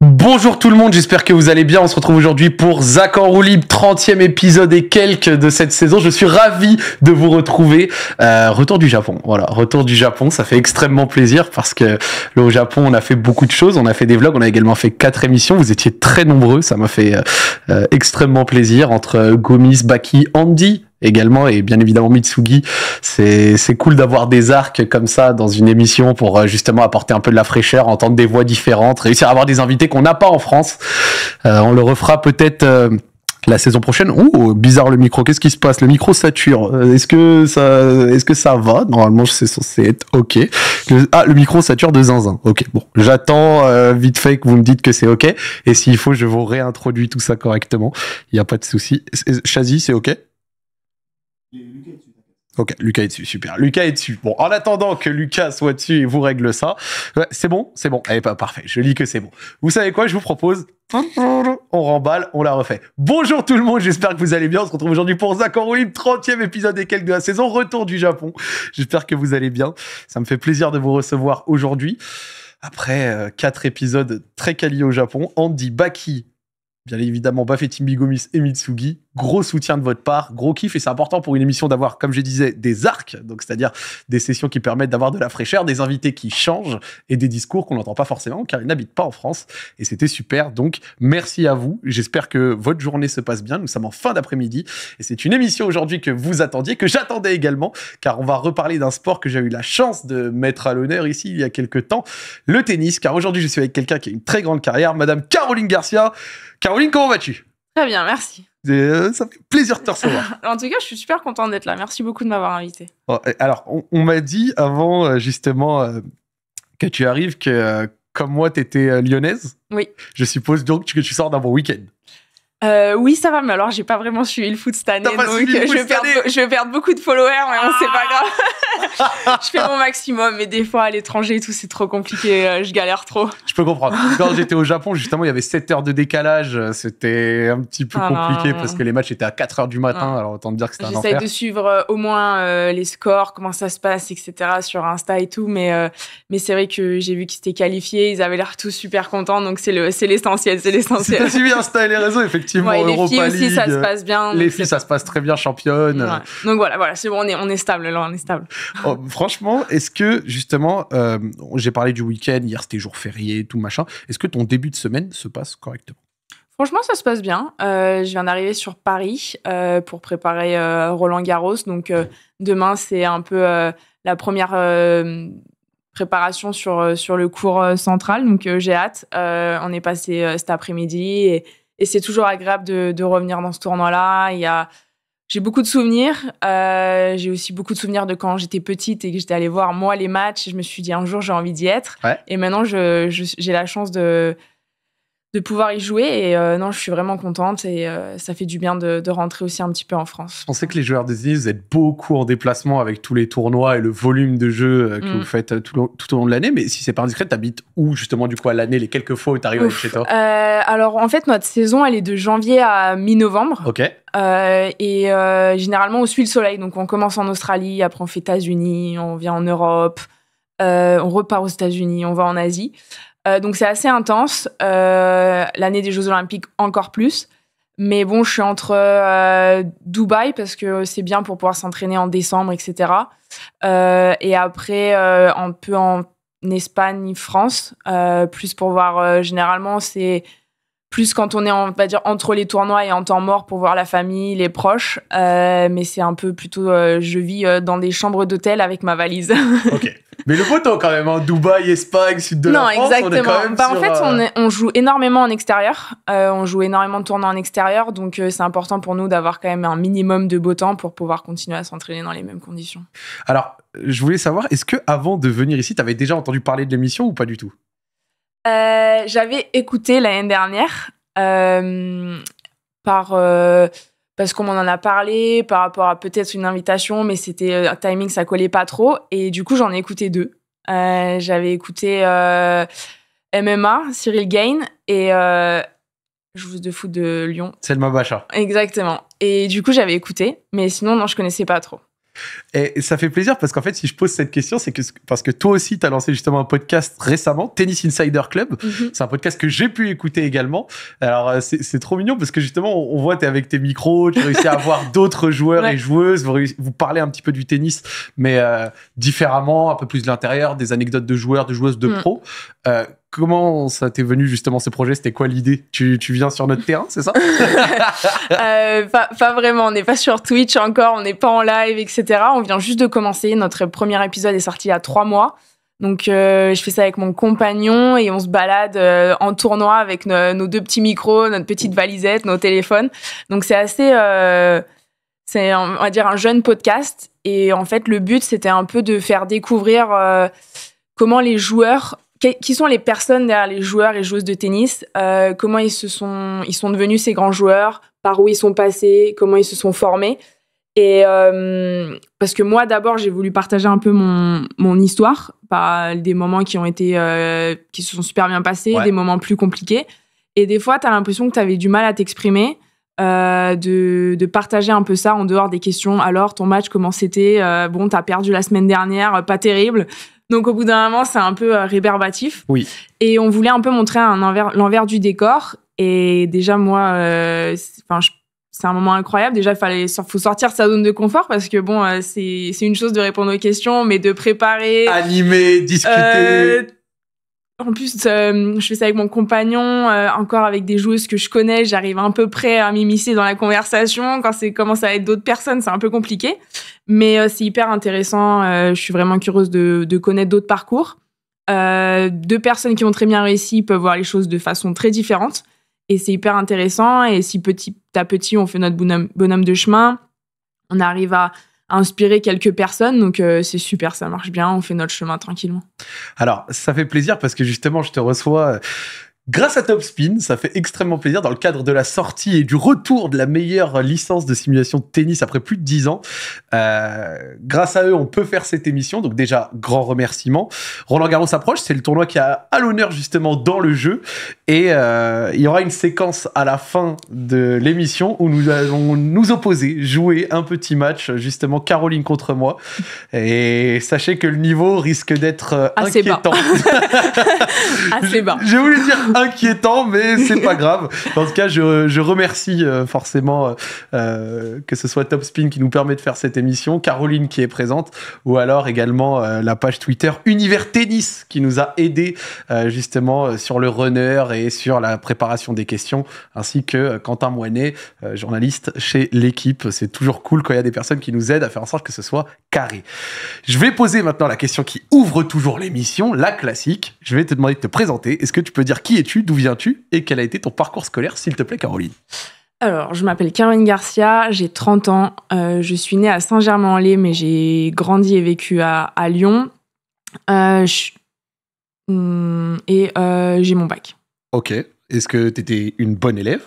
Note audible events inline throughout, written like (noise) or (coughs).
Bonjour tout le monde, j'espère que vous allez bien. On se retrouve aujourd'hui pour Zach en roue libre, 30e épisode et quelques de cette saison. Je suis ravi de vous retrouver. Euh, retour du Japon, voilà, retour du Japon, ça fait extrêmement plaisir parce que là au Japon on a fait beaucoup de choses, on a fait des vlogs, on a également fait quatre émissions, vous étiez très nombreux, ça m'a fait euh, euh, extrêmement plaisir entre Gomis, Baki, Andy, également et bien évidemment Mitsugi. C'est cool d'avoir des arcs comme ça dans une émission pour euh, justement apporter un peu de la fraîcheur, entendre des voix différentes, réussir à avoir des invités qu'on n'a pas en France. Euh, on le refera peut-être euh, la saison prochaine. Oh, bizarre le micro. Qu'est-ce qui se passe Le micro sature. Est-ce que ça, est-ce que ça va Normalement, c'est censé être ok. ah, le micro sature de zinzin. Ok. Bon, j'attends vite fait que vous me dites que c'est ok. Et s'il faut, je vous réintroduis tout ça correctement. Il n'y a pas de souci. Chazi, c'est ok Ok, Lucas est dessus, super. Lucas est dessus. Bon, en attendant que Lucas soit dessus et vous règle ça, c'est bon, c'est bon. Allez, eh pas ben, parfait, je lis que c'est bon. Vous savez quoi, je vous propose on remballe, on la refait. Bonjour tout le monde, j'espère que vous allez bien. On se retrouve aujourd'hui pour Zach en 30e épisode et quelques de la saison, retour du Japon. J'espère que vous allez bien. Ça me fait plaisir de vous recevoir aujourd'hui. Après euh, quatre épisodes très quali au Japon, Andy, Baki, bien évidemment Bafetim Bigomis et Mitsugi. Gros soutien de votre part, gros kiff, et c'est important pour une émission d'avoir, comme je disais, des arcs, donc c'est-à-dire des sessions qui permettent d'avoir de la fraîcheur, des invités qui changent et des discours qu'on n'entend pas forcément car ils n'habitent pas en France. Et c'était super, donc merci à vous. J'espère que votre journée se passe bien. Nous sommes en fin d'après-midi et c'est une émission aujourd'hui que vous attendiez, que j'attendais également, car on va reparler d'un sport que j'ai eu la chance de mettre à l'honneur ici il y a quelques temps, le tennis, car aujourd'hui je suis avec quelqu'un qui a une très grande carrière, Madame Caroline Garcia. Caroline, comment vas-tu Très bien, merci. Euh, ça fait plaisir de te recevoir. (laughs) en tout cas, je suis super content d'être là. Merci beaucoup de m'avoir invité. Oh, alors, on, m'a dit avant, euh, justement, euh, que tu arrives que, comme moi, tu étais lyonnaise. Oui. Je suppose donc que tu sors d'un bon week-end. Euh, oui, ça va, mais alors j'ai pas vraiment suivi le foot cette année, donc (laughs) je vais, perdre, je beaucoup de followers, mais c'est pas ah. grave. (laughs) je fais mon maximum, mais des fois à l'étranger, tout c'est trop compliqué, euh, je galère trop. Je peux comprendre. Quand j'étais au Japon, justement, il y avait 7 heures de décalage, euh, c'était un petit peu ah compliqué parce que les matchs étaient à 4 heures du matin, ah. alors autant dire que c'était un enfer. J'essaie de suivre au moins les scores, comment ça se passe, etc. sur Insta et tout, mais, mais c'est vrai que j'ai vu qu'ils étaient qualifiés, ils avaient l'air tous super contents, donc c'est l'essentiel, le, c'est l'essentiel. C'est suivi Insta et les réseaux, effectivement. Les filles aussi, ça se passe bien. Les filles, ça se passe très bien, championne. Donc voilà, voilà, c'est bon, on est, on est stable, là, on est stable. Oh, franchement, est-ce que, justement, euh, j'ai parlé du week-end, hier c'était jour férié, tout machin. Est-ce que ton début de semaine se passe correctement Franchement, ça se passe bien. Euh, je viens d'arriver sur Paris euh, pour préparer Roland Garros. Donc demain, c'est un peu la première préparation sur, sur le cours central. Donc j'ai hâte. on est passé cet après-midi et et c'est toujours agréable de, revenir dans ce tournoi-là. Il y a, j'ai beaucoup de souvenirs. Euh, j'ai aussi beaucoup de souvenirs de quand j'étais petite et que j'étais allée voir moi les matchs. je me suis dit un jour j'ai envie d'y être. Et maintenant j'ai la chance de de pouvoir y jouer. Et euh, non, je suis vraiment contente et euh, ça fait du bien de, rentrer aussi un petit peu en France. Je pensais que les joueurs des îles, êtes beaucoup en déplacement avec tous les tournois et le volume de jeux euh, que mm. vous faites tout, au long de l'année. Mais si c'est pas indiscret, t'habites où justement du coup à l'année, les quelques fois où t'arrives chez toi Alors en fait, notre saison, elle est de janvier à mi-novembre. Ok. et généralement, on suit le soleil. Donc on commence en Australie, après on fait États-Unis, on vient en Europe. on repart aux États-Unis, on va en Asie. Euh, donc c'est assez intense. Euh, l'année des Jeux Olympiques encore plus. Mais bon, je suis entre euh, Dubaï parce que c'est bien pour pouvoir s'entraîner en décembre, etc. et après, un peu en Espagne, France, plus pour voir. généralement, c'est plus quand on est, on va dire, entre les tournois et en temps mort pour voir la famille, les proches. mais c'est un peu plutôt, je vis dans des chambres d'hôtel avec ma valise. Ok. (laughs) Mais le temps quand même, en hein. Dubaï, Espagne, sud de la France, exactement. on est quand même bah, sur... En fait, euh, on, joue énormément en extérieur. Euh, on joue énormément de tournois en extérieur. Donc, euh, c'est important pour nous d'avoir quand même un minimum de beau temps pour pouvoir continuer à s'entraîner dans les mêmes conditions. Alors, je voulais savoir, est-ce que avant de venir ici, tu avais déjà entendu parler de l'émission ou pas du tout J'avais écouté l'année dernière par parce qu'on m'en a parlé par rapport à peut-être une invitation, mais c'était euh, un timing, ça collait pas trop. Et du coup, j'en ai écouté deux. Euh, j'avais écouté euh, MMA, Cyril Gain, et euh, vous de foot de Lyon. Selma Bacha. Exactement. Et du coup, j'avais écouté, mais sinon, non, je connaissais pas trop. Et ça fait plaisir parce qu'en fait, si je pose cette question, c'est que parce que toi aussi, tu as lancé justement un podcast récemment, Tennis Insider Club. Mhm. C'est un podcast que j'ai pu écouter également. Alors, euh, c'est trop mignon parce que justement, on voit, tu es avec tes micros, tu réussis à avoir (laughs) d'autres joueurs et joueuses, vous, parlez un petit peu du tennis, mais euh, différemment, un peu plus de l'intérieur, des anecdotes de joueurs, de joueuses, de mm. pro pros. Euh, comment ça t'est venu justement ce projet C'était quoi l'idée tu, tu, viens sur notre terrain, c'est ça (laughs) pas, pas, vraiment, on n'est pas sur Twitch encore, on n'est pas en live, etc. On vient juste de commencer. Notre premier épisode est sorti il y a trois mois. Donc, euh, je fais ça avec mon compagnon et on se balade euh, en tournoi avec nos deux petits micros, notre petite valisette, nos téléphones. Donc, c'est assez, euh, c'est on va dire un jeune podcast. Et en fait, le but, c'était un peu de faire découvrir comment les joueurs, qui sont les personnes derrière les joueurs et joueuses de tennis, comment ils se sont, ils sont devenus ces grands joueurs, par où ils sont passés, comment ils se sont formés. Et euh, parce que moi, d'abord, j'ai voulu partager un peu mon, mon histoire, pas des moments qui ont été euh, qui se sont super bien passés, des moments plus compliqués. Et des fois, tu as l'impression que tu avais du mal à t'exprimer, euh, de, de, partager un peu ça en dehors des questions. Alors, ton match, comment c'était euh, Bon, t'as perdu la semaine dernière, pas terrible. Donc, au bout d'un moment, c'est un peu réverbatif. Oui. Et on voulait un peu montrer l'envers du décor. Et déjà, moi, enfin, je c'est un moment incroyable. Déjà, fallait faut sortir de sa zone de confort parce que bon, euh, c'est une chose de répondre aux questions, mais de préparer, animer, discuter. Euh, en plus, euh, je fais ça avec mon compagnon, encore avec des joueuses que je connais. J'arrive un peu près à m'immiscer dans la conversation. Quand c'est commence à être d'autres personnes, c'est un peu compliqué, mais c'est hyper intéressant. je suis vraiment curieuse de, de connaître d'autres parcours. deux personnes qui ont très bien réussi peuvent voir les choses de façon très différente. Et c'est hyper intéressant. Et si petit à petit, on fait notre bonhomme, de chemin, on arrive à inspirer quelques personnes. Donc euh, c'est super, ça marche bien, on fait notre chemin tranquillement. Alors ça fait plaisir parce que justement je te reçois euh, Grâce à Top Spin ça fait extrêmement plaisir dans le cadre de la sortie et du retour de la meilleure licence de simulation de tennis après plus de 10 ans. Euh, grâce à eux, on peut faire cette émission, donc déjà, grand remerciement. Roland Garros s'approche, c'est le tournoi qui a à l'honneur justement dans le jeu. Et euh, il y aura une séquence à la fin de l'émission où nous allons nous opposer, jouer un petit match, justement Caroline contre moi. Et sachez que le niveau risque d'être euh, Assez Bas. (laughs) (laughs) Assez bas. je voulais dire (laughs) inquiétant, mais c'est pas grave. Dans ce cas, je, je remercie euh, forcément euh, euh, que ce soit Top Spin qui nous permet de faire cette émission, Caroline qui est présente, ou alors également euh, la page Twitter Univers Tennis qui nous a aidé justement sur le runner et sur la préparation des questions, ainsi que Quentin Moinet, journaliste chez l'équipe. C'est toujours cool quand il y a des personnes qui nous aident à faire en sorte que ce soit carré. Je vais poser maintenant la question qui ouvre toujours l'émission, la classique. Je vais te demander de te présenter. Est-ce que tu peux dire qui est d'où viens-tu et quel a été ton parcours scolaire, s'il te plaît, Caroline alors, je m'appelle Caroline Garcia, j'ai 30 ans, euh, je suis née à Saint-Germain-en-Laye, mais j'ai grandi et vécu à, Lyon. Euh, hmm, et euh, j'ai mon bac. Ok. Est-ce que tu étais une bonne élève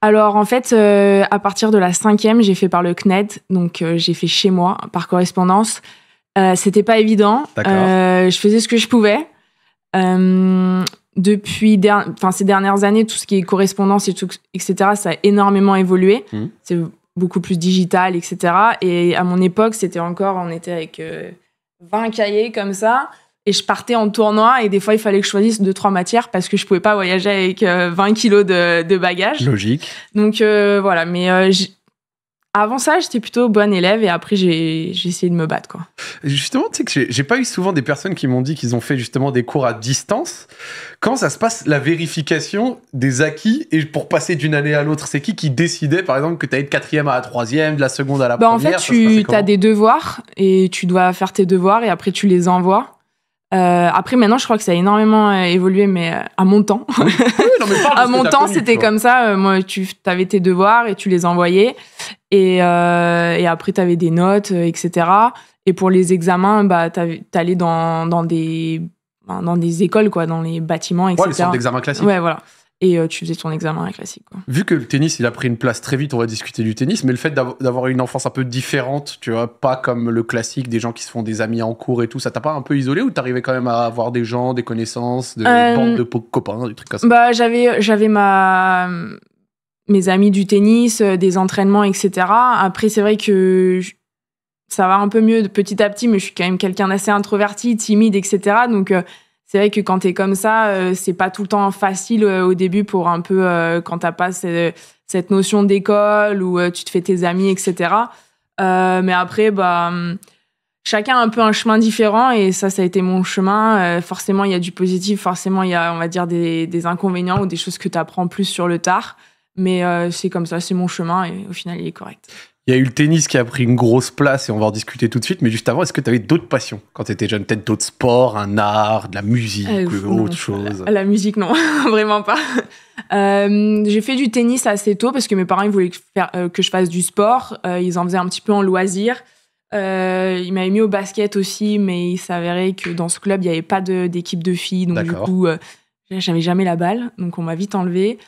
alors en fait, à partir de la cinquième, j'ai fait par le CNED, donc j'ai fait chez moi par correspondance. C'était pas évident. je faisais ce que je pouvais, euh, depuis ces dernières années, tout ce qui est correspondance et tout, etc., ça a énormément évolué. Mmh. C'est beaucoup plus digital, etc. Et à mon époque, c'était encore, on était avec 20 euh, cahiers comme ça. Et je partais en tournoi et des fois, il fallait que je choisisse deux, trois matières parce que je pouvais pas voyager avec 20 euh, kilos de, bagages. Logique. Donc euh, voilà, mais avant ça, j'étais plutôt bonne élève et après, j'ai essayé de me battre. Quoi. Justement, tu sais que j'ai pas eu souvent des personnes qui m'ont dit qu'ils ont fait justement des cours à distance. Quand ça se passe la vérification des acquis et pour passer d'une année à l'autre C'est qui qui décidait, par exemple, que tu allais de quatrième à la troisième, de la seconde à la bah, première En fait, tu as des devoirs et tu dois faire tes devoirs et après, tu les envoies. Euh, après, maintenant, je crois que ça a énormément euh, évolué, mais euh, à mon temps. (laughs) à mon temps, c'était comme ça. moi, tu avais tes devoirs et tu les envoyais. Et, après, tu avais des notes, etc. Et pour les examens, bah, tu allais dans, dans, des, ben, dans des écoles, quoi, dans les bâtiments, etc. Ouais, les centres d'examen classiques. Ouais, voilà et euh, tu faisais ton examen à classique. Vu que le tennis, il a pris une place très vite, on va discuter du tennis, mais le fait d'avoir une enfance un peu différente, tu vois, pas comme le classique des gens qui se font des amis en cours et tout, ça t'a pas un peu isolé ou t'arrivais quand même à avoir des gens, des connaissances, des euh, bandes de copains, des trucs comme ça Bah, j'avais, j'avais ma mes amis du tennis, euh, des entraînements, etc. Après, c'est vrai que ça va un peu mieux de petit à petit, mais je suis quand même quelqu'un d'assez introverti, timide, etc. Donc, c'est vrai que quand tu es comme ça, euh, c'est pas tout le temps facile euh, au début pour un peu euh, quand t'as pas cette, notion d'école ou tu te fais tes amis, etc. mais après, bah, hum, chacun a un peu un chemin différent et ça, ça a été mon chemin. forcément, il y a du positif, forcément, il y a, on va dire, des, des inconvénients ou des choses que tu apprends plus sur le tard. Mais c'est comme ça, c'est mon chemin et au final, il est correct. Il y a eu le tennis qui a pris une grosse place et on va en discuter tout de suite. Mais juste avant, est-ce que tu avais d'autres passions quand tu étais jeune Peut-être d'autres sports, un art, de la musique euh, euh, ou autre chose la, musique, non, (laughs) vraiment pas. Euh, j'ai fait du tennis assez tôt parce que mes parents voulaient que, je fasse du sport. ils en faisaient un petit peu en loisir. ils m'avaient mis au basket aussi, mais il s'avérait que dans ce club, il n'y avait pas d'équipe de, filles. Donc du coup, j'avais jamais la balle. Donc on m'a vite enlevée.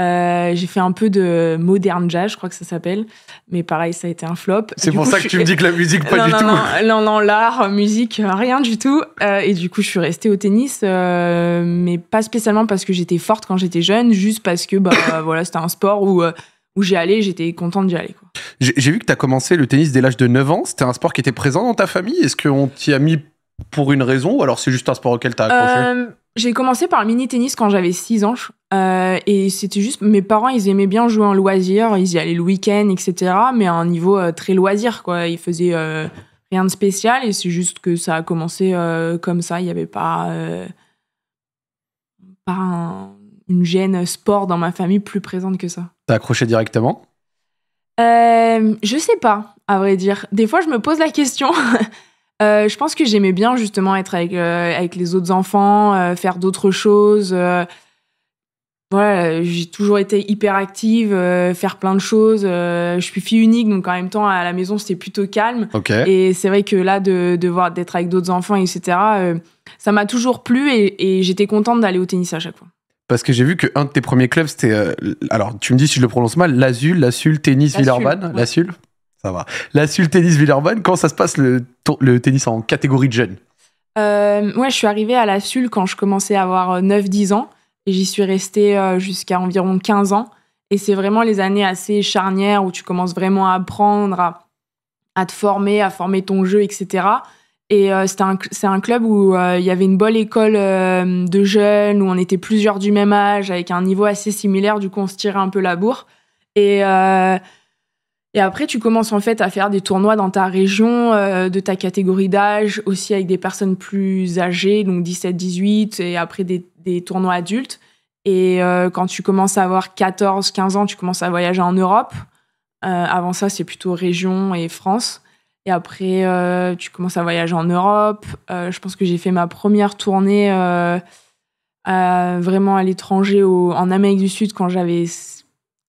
Euh, j'ai fait un peu de modern jazz, je crois que ça s'appelle, mais pareil, ça a été un flop. C'est pour ça que tu me dis que la musique, pas du tout. Non, non, non l'art, musique, rien du tout. Euh, et du coup, je suis restée au tennis, euh, mais pas spécialement parce que j'étais forte quand j'étais jeune, juste parce que bah, (coughs) voilà, c'était un sport où, où j'y allais, j'étais contente d'y aller. J'ai vu que tu as commencé le tennis dès l'âge de 9 ans. C'était un sport qui était présent dans ta famille. Est-ce qu'on t'y a mis pour une raison ou alors c'est juste un sport auquel tu as accroché j'ai commencé par le mini-tennis quand j'avais 6 ans. Euh, et c'était juste, mes parents, ils aimaient bien jouer en loisir, ils y allaient le week-end, etc. Mais à un niveau euh, très loisir, quoi. Ils faisaient euh, rien de spécial et c'est juste que ça a commencé comme ça. Il n'y avait pas, pas une gêne sport dans ma famille plus présente que ça. T'as accroché directement Je sais pas, à vrai dire. Des fois, je me pose la question. (laughs) Euh, je pense que j'aimais bien justement être avec, euh, avec les autres enfants, euh, faire d'autres choses. voilà, j'ai toujours été hyper active, faire plein de choses. je suis fille unique, donc en même temps à la maison c'était plutôt calme. Et c'est vrai que là, de, d'être avec d'autres enfants, etc., ça m'a toujours plu et, et j'étais contente d'aller au tennis à chaque fois. Parce que j'ai vu qu'un de tes premiers clubs, c'était. alors, tu me dis si je le prononce mal, l'Azul, l'Azul Tennis Villarban, l'Azul. Ça va. La Sul Tennis Villeurbanne, comment ça se passe le, tennis en catégorie de jeunes euh, je suis arrivée à la Sul quand je commençais à avoir 9-10 euh, ans et j'y suis restée euh, jusqu'à environ 15 ans. Et c'est vraiment les années assez charnières où tu commences vraiment à apprendre, à, te former, à former ton jeu, etc. Et euh, c'est un, club où il y avait une bonne école de jeunes, où on était plusieurs du même âge, avec un niveau assez similaire, du coup on se tirait un peu la bourre. Et et après, tu commences en fait à faire des tournois dans ta région, euh, de ta catégorie d'âge, aussi avec des personnes plus âgées, donc 17-18, et après des, tournois adultes. Et euh, quand tu commences à avoir 14-15 ans, tu commences à voyager en Europe. Euh, avant ça, c'est plutôt région et France. Et après, tu commences à voyager en Europe. je pense que j'ai fait ma première tournée vraiment à l'étranger, en Amérique du Sud, quand j'avais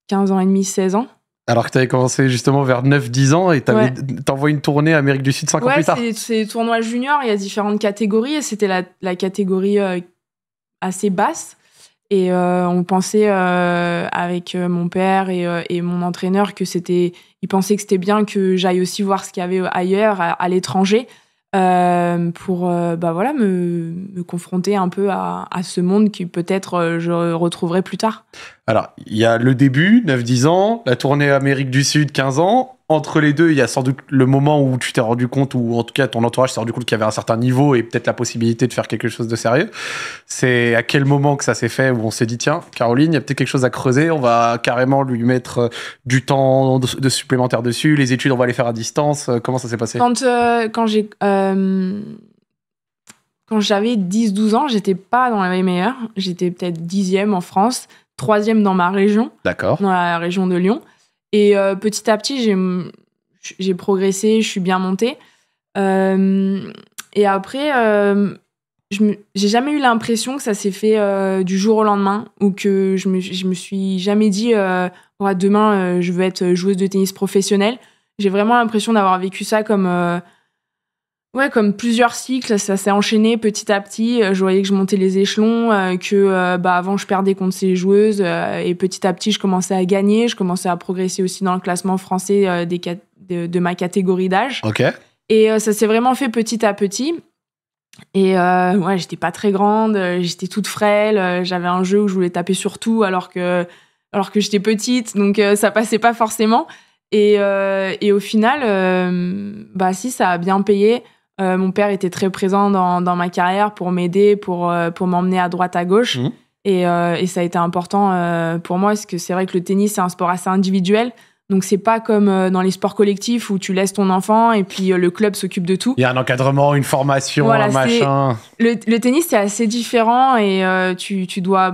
15 ans et demi, 16 ans. Alors que tu avais commencé justement vers 9-10 ans et tu ouais. une tournée Amérique du Sud 5 ans plus tard. C'est, des tournois junior, il y a différentes catégories et c'était la, catégorie euh, assez basse. Et euh, on pensait euh, avec mon père et, mon entraîneur que c'était. pensaient que c'était bien que j'aille aussi voir ce qu'il y avait ailleurs, à, l'étranger, pour bah voilà, me, confronter un peu à, à ce monde que peut-être je retrouverai plus tard. Alors, il y a le début, 9-10 ans, la tournée Amérique du Sud, 15 ans. Entre les deux, il y a sans doute le moment où tu t'es rendu compte, ou en tout cas ton entourage s'est rendu compte qu'il y avait un certain niveau et peut-être la possibilité de faire quelque chose de sérieux. C'est à quel moment que ça s'est fait où on s'est dit, tiens, Caroline, il y a peut-être quelque chose à creuser, on va carrément lui mettre euh, du temps de supplémentaire dessus, les études, on va les faire à distance. Euh, comment ça s'est passé euh, Quand, j'avais 10-12 ans, j'étais pas dans la meilleure. J'étais peut-être dixième en France troisième dans ma région. D'accord. Dans la région de Lyon. Et euh, petit à petit, j'ai progressé, je suis bien montée. Euh, et après, euh, j'ai jamais eu l'impression que ça s'est fait du jour au lendemain ou que je me, me suis jamais dit demain, je veux être joueuse de tennis professionnelle. J'ai vraiment l'impression d'avoir vécu ça comme Ouais, comme plusieurs cycles, ça s'est enchaîné petit à petit. Euh, je voyais que je montais les échelons, euh, que euh, bah, avant je perdais contre ces joueuses et petit à petit je commençais à gagner, je commençais à progresser aussi dans le classement français des de, ma catégorie d'âge. Ok. Et ça s'est vraiment fait petit à petit. Et moi, ouais, j'étais pas très grande, j'étais toute frêle, j'avais un jeu où je voulais taper sur tout alors que, alors que j'étais petite, donc ça passait pas forcément. Et, et au final, bah si, ça a bien payé. Euh, mon père était très présent dans, ma carrière pour m'aider, pour, euh, pour m'emmener à droite, à gauche. Mmh. Euh, et, ça a été important pour moi, parce que c'est vrai que le tennis, c'est un sport assez individuel. Donc c'est pas comme dans les sports collectifs où tu laisses ton enfant et puis le club s'occupe de tout. Il y a un encadrement, une formation, un machin. Le, tennis, c'est assez différent et tu, tu dois...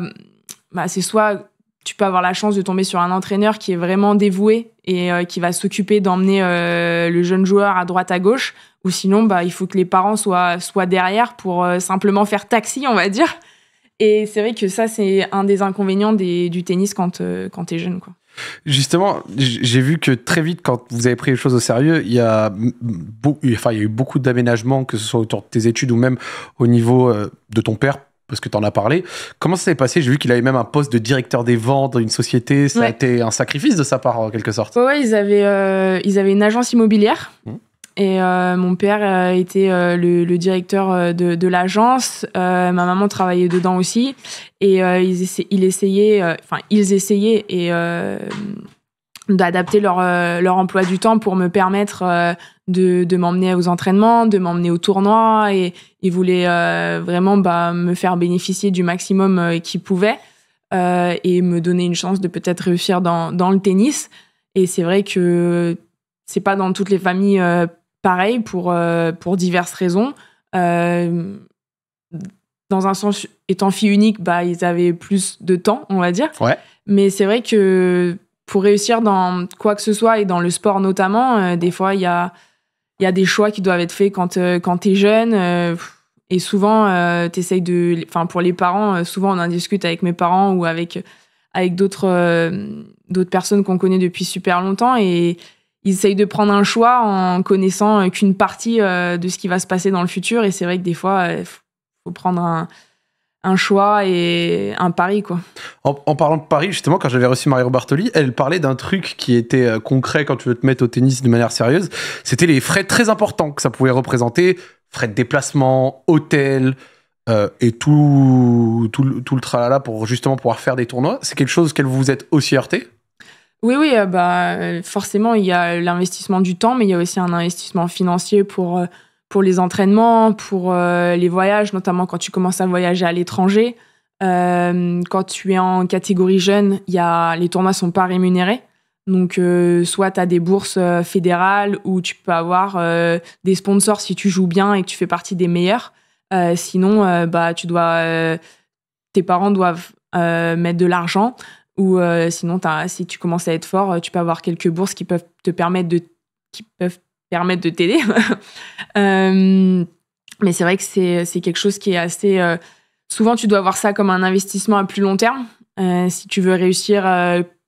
Bah, c'est soit tu peux avoir la chance de tomber sur un entraîneur qui est vraiment dévoué et euh, qui va s'occuper d'emmener euh, le jeune joueur à droite à gauche ou sinon bah il faut que les parents soient derrière pour euh, simplement faire taxi on va dire et c'est vrai que ça c'est un des inconvénients du tennis quand quand es jeune quoi Justement, j'ai vu que très vite, quand vous avez pris les choses au sérieux, il y a, il y a eu beaucoup d'aménagements, que ce soit autour de tes études ou même au niveau de ton père, parce que tu en as parlé. Comment ça s'est passé J'ai vu qu'il avait même un poste de directeur des ventes dans une société. Ça a été un sacrifice de sa part, en quelque sorte. Ouais, ils avaient, euh, ils avaient une agence immobilière. Mmh. Et euh, mon père euh, était le, directeur de, l'agence. ma maman travaillait dedans aussi. Et ils ils essayaient, enfin, ils essayaient et d'adapter leur, euh, leur emploi du temps pour me permettre euh, de, de m'emmener aux entraînements, de m'emmener aux tournois et ils voulaient euh, vraiment bah, me faire bénéficier du maximum qu'ils pouvaient et me donner une chance de peut-être réussir dans, le tennis. Et c'est vrai que c'est pas dans toutes les familles pareil pour, pour diverses raisons. dans un sens, étant fille unique, bah, ils avaient plus de temps, on va dire. Mais c'est vrai que pour réussir dans quoi que ce soit et dans le sport notamment, euh, des fois il y a, y a des choix qui doivent être faits quand, euh, quand tu es jeune. Euh, et souvent, essayes de. Enfin, pour les parents, souvent on en discute avec mes parents ou avec, avec d'autres d'autres personnes qu'on connaît depuis super longtemps. Et ils essayent de prendre un choix en connaissant qu'une partie de ce qui va se passer dans le futur. Et c'est vrai que des fois, il faut prendre un un choix et un pari quoi. En, parlant de paris, justement, quand j'avais reçu marie Bartoli, elle parlait d'un truc qui était euh, concret quand tu veux te mettre au tennis de manière sérieuse. C'était les frais très importants que ça pouvait représenter, frais de déplacement, hôtel euh, et tout, tout, tout, le tralala pour justement pouvoir faire des tournois. C'est quelque chose qu'elle vous êtes aussi heurté Oui, oui, euh, bah forcément il y a l'investissement du temps, mais il y a aussi un investissement financier pour pour les entraînements, pour euh, les voyages, notamment quand tu commences à voyager à l'étranger. Euh, quand tu es en catégorie jeune, les tournois sont pas rémunérés. Donc, euh, soit tu as des bourses fédérales ou tu peux avoir des sponsors si tu joues bien et que tu fais partie des meilleurs. sinon, bah, tu dois, tes parents doivent mettre de l'argent ou sinon, si tu commences à être fort, tu peux avoir quelques bourses qui peuvent te permettre de, qui peuvent permettre de t'aider. (laughs) Euh, mais c'est vrai que c'est quelque chose qui est assez... Euh, souvent, tu dois voir ça comme un investissement à plus long terme. Euh, si tu veux réussir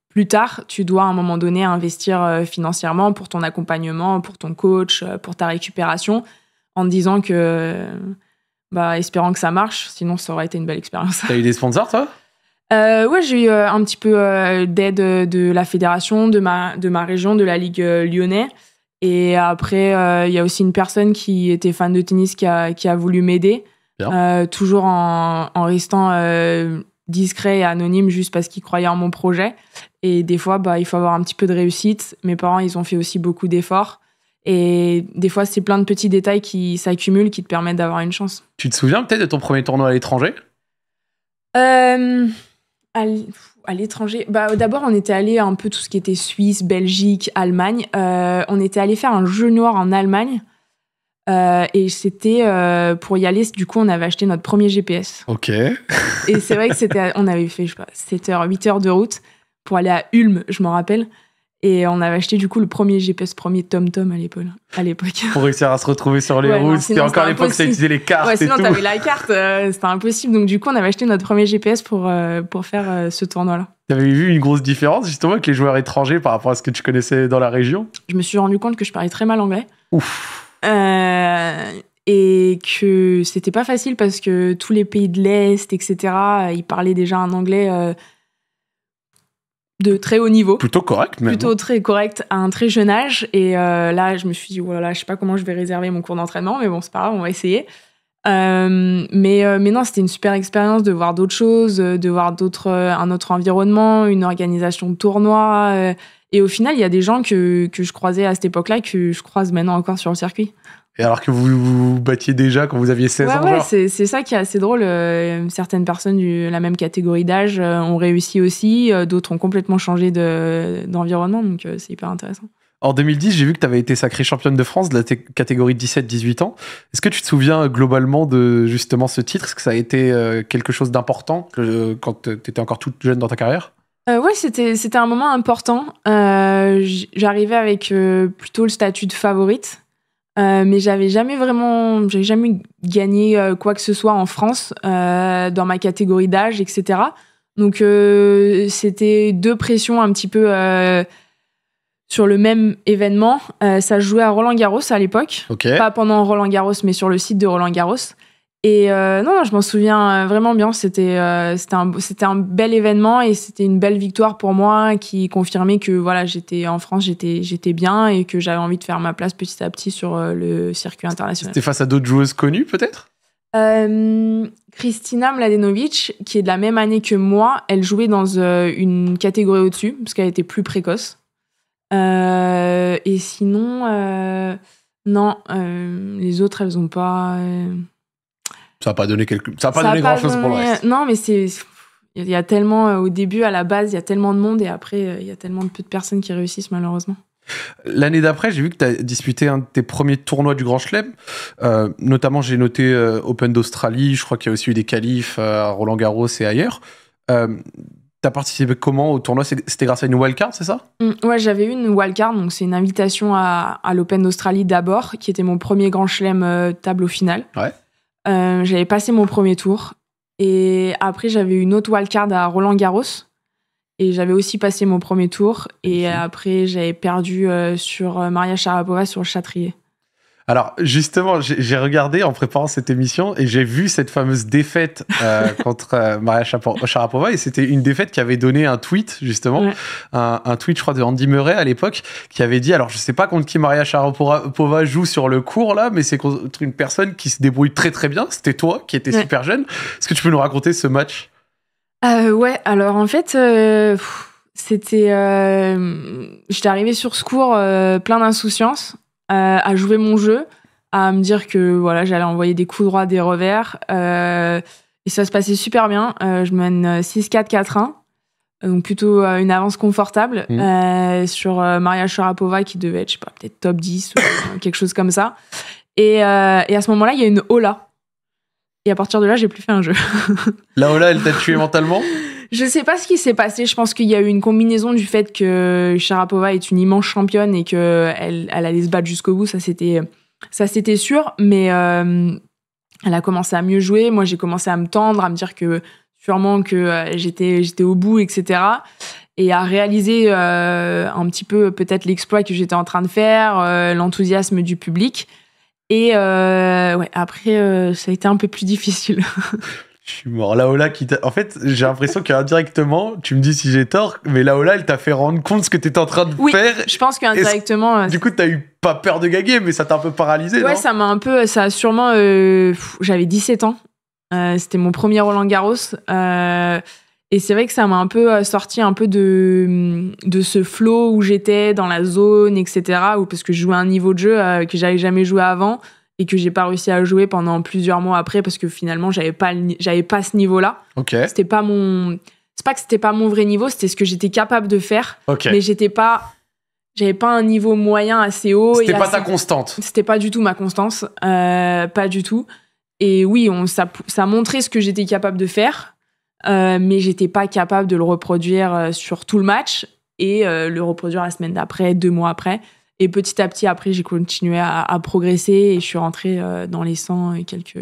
plus tard, tu dois à un moment donné investir financièrement pour ton accompagnement, pour ton coach, pour ta récupération, en disant que, bah, espérant que ça marche, sinon ça aurait été une belle expérience. T'as eu des sponsors, toi Oui, j'ai eu un petit peu d'aide de la fédération, de ma, de ma région, de la Ligue lyonnaise. Et après, euh, il y a aussi une personne qui était fan de tennis qui a, qui a voulu m'aider, euh, toujours en, restant euh, discret et anonyme, juste parce qu'il croyait en mon projet. Et des fois, bah, il faut avoir un petit peu de réussite. Mes parents, ils ont fait aussi beaucoup d'efforts. Et des fois, c'est plein de petits détails qui s'accumulent, qui te permettent d'avoir une chance. Tu te souviens peut-être de ton premier tournoi à l'étranger à l'étranger bah, D'abord, on était allé un peu tout ce qui était Suisse, Belgique, Allemagne. Euh, on était allé faire un jeu noir en Allemagne. Euh, et c'était euh, pour y aller, du coup, on avait acheté notre premier GPS. Ok. et c'est vrai que c'était, on avait fait, 7 h 8 h de route pour aller à Ulm, je m'en rappelle. Et on avait acheté du coup le premier GPS, premier TomTom à l'époque. À l'époque. Pour réussir à se retrouver sur les routes. C'était encore l'époque où ça utilisait les cartes. Ouais, sinon t'avais la carte, euh, c'était impossible. Donc du coup, on avait acheté notre premier GPS pour, euh, pour faire euh, ce tournoi-là. T'avais vu une grosse différence justement avec les joueurs étrangers par rapport à ce que tu connaissais dans la région Je me suis rendu compte que je parlais très mal anglais. Ouf. et que c'était pas facile parce que tous les pays de l'Est, etc., ils parlaient déjà un anglais de très haut niveau. Plutôt correct, Plutôt hein. très correct à un très jeune âge. Et euh, là, je me suis dit, voilà oh là je sais pas comment je vais réserver mon cours d'entraînement, mais bon, c'est pas grave, on va essayer. Euh, euh, mais, non, c'était une super expérience de voir d'autres choses, de voir d'autres, un autre environnement, une organisation de tournois. et au final, il y a des gens que, que je croisais à cette époque-là que je croise maintenant encore sur le circuit. Et alors que vous vous battiez déjà quand vous aviez 16 ans. Ouais, c'est, ça qui est assez drôle. Euh, certaines personnes de la même catégorie d'âge euh, ont réussi aussi, euh, d'autres ont complètement changé de, d'environnement, donc c'est hyper intéressant. En 2010, j'ai vu que tu avais été sacrée championne de France de la catégorie 17-18 ans. Est-ce que tu te souviens globalement de justement ce titre Est-ce que ça a été quelque chose d'important quand tu étais encore toute jeune dans ta carrière Oui, c'était c'était un moment important. j'arrivais avec plutôt le statut de favorite, euh, mais j'avais jamais vraiment, jamais gagné euh, quoi que ce soit en France euh, dans ma catégorie d'âge, etc. Donc c'était deux pressions un petit peu sur le même événement. ça jouait à Roland Garros à l'époque, pas pendant Roland Garros, mais sur le site de Roland Garros. Et euh, non, je m'en souviens euh, vraiment bien. C'était euh, c'était un, un bel événement et c'était une belle victoire pour moi qui confirmait que voilà j'étais en France, j'étais j'étais bien et que j'avais envie de faire ma place petit à petit sur le circuit international. C'était face à d'autres joueuses connues peut-être euh, Christina Mladenovic, qui est de la même année que moi, elle jouait dans une catégorie au-dessus parce qu'elle était plus précoce. et sinon, non, les autres, elles ont pas ça n'a pas donné quelque... ça pas donné grand-chose pour le reste. Non, mais c'est il y a tellement euh, au début à la base, il y a tellement de monde et après euh, il y a tellement de peu de personnes qui réussissent malheureusement. L'année d'après, j'ai vu que tu as disputé un de tes premiers tournois du Grand Chelem. Euh, notamment, j'ai noté Open d'Australie. Je crois qu'il y a aussi eu des qualifs à Roland Garros et ailleurs. Tu as participé comment au tournoi C'était grâce à une wildcard, c'est ça hum, Ouais, j'avais eu une wildcard, donc c'est une invitation à, l'Open d'Australie d'abord, qui était mon premier grand chelem tableau final. Ouais. Euh, j'avais passé mon premier tour. Et après, j'avais une autre wildcard à Roland Garros. Et j'avais aussi passé mon premier tour. Et après, j'avais perdu euh, sur euh, Maria Sharapova sur le Châtrier. Alors justement, j'ai regardé en préparant cette émission et j'ai vu cette fameuse défaite euh, (laughs) contre euh, Maria Sharapova et c'était une défaite qui avait donné un tweet justement, un, tweet je crois de Andy Murray à l'époque qui avait dit alors je sais pas contre qui Maria Sharapova joue sur le cours là, mais c'est contre une personne qui se débrouille très très bien. C'était toi qui étais super jeune. Est-ce que tu peux nous raconter ce match euh, Ouais, alors en fait c'était j'étais arrivé sur ce cours plein d'insouciance euh, à, jouer mon jeu, à me dire que voilà, j'allais envoyer des coups droits, des revers. Euh, et ça se passait super bien. Euh, je mène 6-4, 4-1 donc plutôt une avance confortable mm. sur Maria Sharapova qui devait être, je sais pas, peut-être top 10 ou quelque chose comme ça. Et, et à ce moment-là, il y a une Ola. Et à partir de là, j'ai plus fait un jeu. La Ola, elle t'a tué mentalement (laughs) Je sais pas ce qui s'est passé. Je pense qu'il y a eu une combinaison du fait que Sharapova est une immense championne et que elle, allait se battre jusqu'au bout. Ça c'était, ça c'était sûr. Mais euh, elle a commencé à mieux jouer. Moi, j'ai commencé à me tendre, à me dire que sûrement que euh, j'étais, j'étais au bout, etc. Et à réaliser euh, un petit peu peut-être l'exploit que j'étais en train de faire, l'enthousiasme du public. Et ouais, après, ça a été un peu plus difficile. (laughs) Je suis mort. là qui En fait, j'ai l'impression qu'indirectement, tu me dis si j'ai tort, mais là-haut-là, elle t'a fait rendre compte de ce que tu t'étais en train de oui, faire. Je pense qu'indirectement. Euh, du coup, t'as eu pas peur de gaguer, mais ça t'a un peu paralysé. Ouais, ça m'a un peu. Euh, ça a sûrement. Euh, j'avais 17 ans. C'était mon premier Roland Garros. Et c'est vrai que ça m'a un peu sorti un peu de, de ce flow où j'étais dans la zone, etc. Ou parce que je jouais un niveau de jeu que j'avais jamais joué avant et que j'ai pas réussi à jouer pendant plusieurs mois après parce que finalement j'avais pas j'avais pas ce niveau-là. Okay. C'était pas mon c'est pas que c'était pas mon vrai niveau, c'était ce que j'étais capable de faire mais j'étais pas j'avais pas un niveau moyen assez haut C'était pas ta constante. C'était pas du tout ma constance, euh, pas du tout. Et oui, on ça ça montrait ce que j'étais capable de faire. Euh, mais j'étais pas capable de le reproduire euh, sur tout le match et euh, le reproduire la semaine d'après, deux mois après. Et petit à petit, après, j'ai continué à, progresser et je suis rentrée euh, dans les 100 et quelques.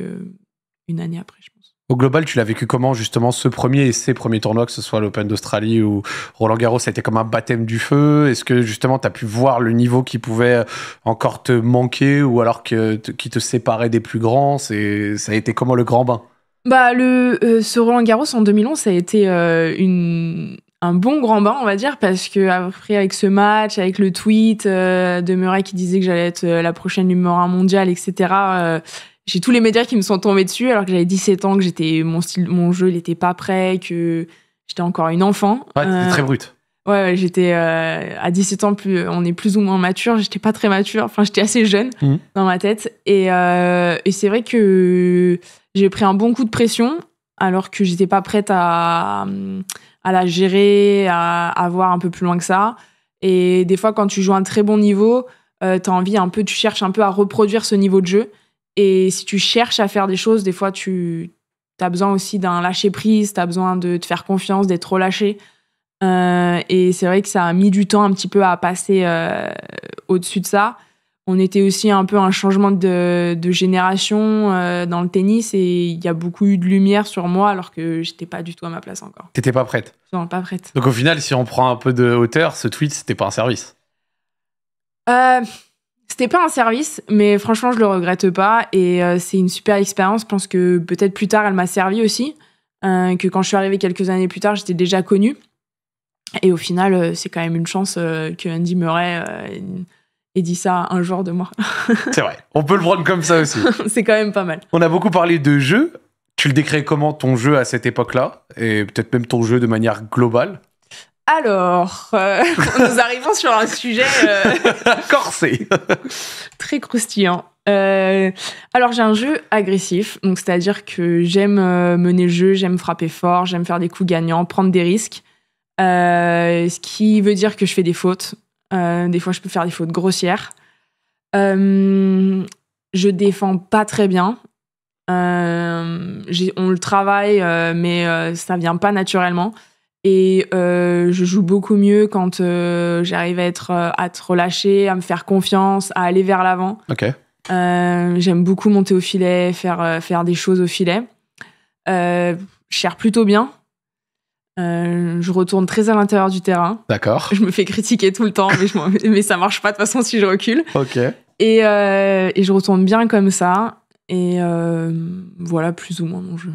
une année après, je pense. Au global, tu l'as vécu comment, justement, ce premier et ces premiers tournois, que ce soit l'Open d'Australie ou Roland Garros, ça a été comme un baptême du feu Est-ce que, justement, tu as pu voir le niveau qui pouvait euh, encore te manquer ou alors que, qui te séparait des plus grands Ça a été comment le grand bain bah, le, euh, ce Roland Garros en 2011, ça a été une, un bon grand bain, on va dire, parce que après avec ce match, avec le tweet euh, de Murray qui disait que j'allais être euh, la prochaine numéro 1 mondiale, etc. Euh, j'ai tous les médias qui me sont tombés dessus alors que j'avais 17 ans, que j'étais mon style, mon jeu, n'était pas prêt, que j'étais encore une enfant. Ouais, très brute. Ouais, j'étais à 17 ans plus, on est plus ou moins mature. J'étais pas très mature, enfin j'étais assez jeune mmh. dans ma tête. Et, et c'est vrai que j'ai pris un bon coup de pression alors que j'étais pas prête à, euh, la gérer, à, avoir voir un peu plus loin que ça. Et des fois, quand tu joues un très bon niveau, euh, tu envie un peu, tu cherches un peu à reproduire ce niveau de jeu. Et si tu cherches à faire des choses, des fois, tu as besoin aussi d'un lâcher-prise, tu as besoin de te faire confiance, d'être relâché. Euh, et c'est vrai que ça a mis du temps un petit peu à passer au-dessus de ça on était aussi un peu un changement de, génération euh, dans le tennis et il y a beaucoup eu de lumière sur moi alors que j'étais pas du tout à ma place encore. T'étais pas prête Non, pas prête. Donc au final, si on prend un peu de hauteur, ce tweet, c'était pas un service euh, C'était pas un service, mais franchement, je le regrette pas et euh, c'est une super expérience. Je pense que peut-être plus tard, elle m'a servi aussi. Euh, que quand je suis arrivée quelques années plus tard, j'étais déjà connue. Et au final, c'est quand même une chance que Andy Murray dit ça un joueur de moi. (laughs) c'est vrai. On peut le prendre comme ça aussi. (laughs) c'est quand même pas mal. On a beaucoup parlé de jeu. Tu le décris comment ton jeu à cette époque-là et peut-être même ton jeu de manière globale alors, euh, (laughs) nous arrivons sur un sujet euh, corsé, très croustillant. Euh, alors j'ai un jeu agressif, donc c'est-à-dire que j'aime mener le jeu, j'aime frapper fort, j'aime faire des coups gagnants, prendre des risques, ce qui veut dire que je fais des fautes, euh, des fois, je peux faire des fautes grossières. Euh, je défends pas très bien. Euh, on le travaille, mais ça vient pas naturellement. Et je joue beaucoup mieux quand j'arrive à être à te relâcher, à me faire confiance, à aller vers l'avant. J'aime beaucoup monter au filet, faire, faire des choses au filet. je cherche plutôt bien. Euh, je retourne très à l'intérieur du terrain. D'accord. (laughs) Je me fais critiquer tout le temps, mais, je mais ça marche pas de toute façon si je recule. Ok. Et, euh, je retourne bien comme ça. Et euh, voilà plus ou moins mon jeu.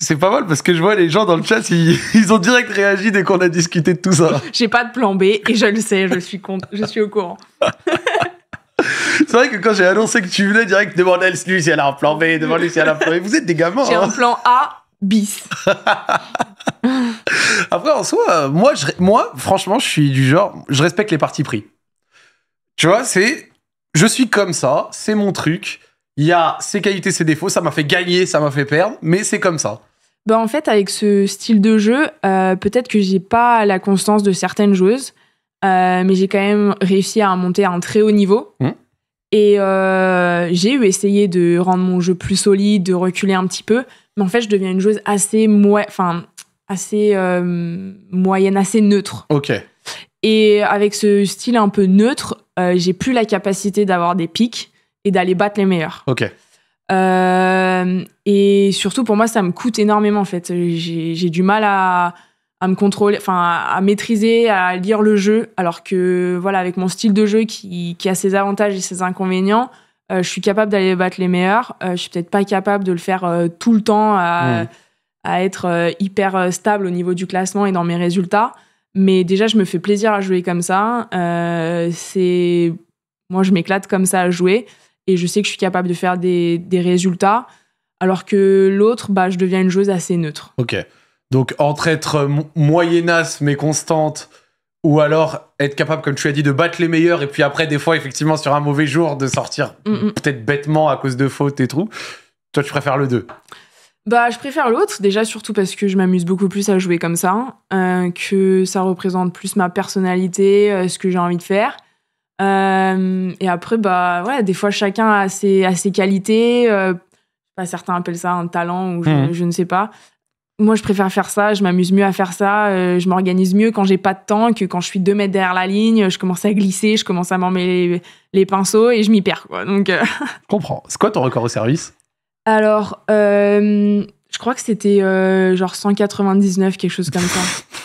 C'est pas mal parce que je vois les gens dans le chat, ils, (laughs) ils ont direct réagi dès qu'on a discuté de tout ça. (laughs) J'ai pas de plan B et je le sais, je suis, je suis au courant. C'est vrai que quand j'ai annoncé que tu venais direct, devant à si elle a un plan B, Devant lui si elle a un plan B. Vous êtes des gamins. J'ai un hein. plan A bis. (laughs) Après, en soi, moi, moi, franchement, je suis du genre, je respecte les partis pris. Tu vois, c'est, je suis comme ça, c'est mon truc. Il y a ses qualités, ses défauts. Ça m'a fait gagner, ça m'a fait perdre, mais c'est comme ça. Bah en fait, avec ce style de jeu, euh, peut-être que j'ai pas la constance de certaines joueuses, euh, mais j'ai quand même réussi à monter à un très haut niveau. Mmh. Et euh, j'ai eu essayé de rendre mon jeu plus solide, de reculer un petit peu. Mais en fait, je deviens une joueuse assez mouette. enfin assez euh, moyenne, assez neutre. Ok. Et avec ce style un peu neutre, euh, j'ai plus la capacité d'avoir des pics et d'aller battre les meilleurs. Ok. Euh, et surtout, pour moi, ça me coûte énormément, en fait. J'ai du mal à, me contrôler, enfin, à, maîtriser, à lire le jeu, alors que, voilà, avec mon style de jeu qui, a ses avantages et ses inconvénients, je suis capable d'aller battre les meilleurs. je suis peut-être pas capable de le faire tout le temps à, à être euh, hyper euh, stable au niveau du classement et dans mes résultats. Mais déjà, je me fais plaisir à jouer comme ça. Euh, c'est moi, je m'éclate comme ça à jouer et je sais que je suis capable de faire des, des résultats. Alors que l'autre, bah, je deviens une joueuse assez neutre. Ok. Donc entre être moyennasse mais constante ou alors être capable, comme tu as dit, de battre les meilleurs et puis après, des fois, effectivement, sur un mauvais jour, de sortir mm, mm. peut-être bêtement à cause de fautes et tout. Toi, tu préfères le 2 bah, je préfère l'autre, déjà surtout parce que je m'amuse beaucoup plus à jouer comme ça, euh, que ça représente plus ma personnalité, euh, ce que j'ai envie de faire. Euh, et après, bah, des fois, chacun a ses, a ses qualités. certains appellent ça un talent ou mhm. je, ne sais pas. Moi, je préfère faire ça, je m'amuse mieux à faire ça, je m'organise mieux quand j'ai pas de temps que quand je suis deux mètres derrière la ligne, je commence à glisser, je commence à m'en les, les pinceaux et je m'y perds. Quoi. Donc, (laughs) Je comprends. C'est quoi ton record au service alors, euh, je crois que c'était euh, genre 199, quelque chose comme ça. (laughs)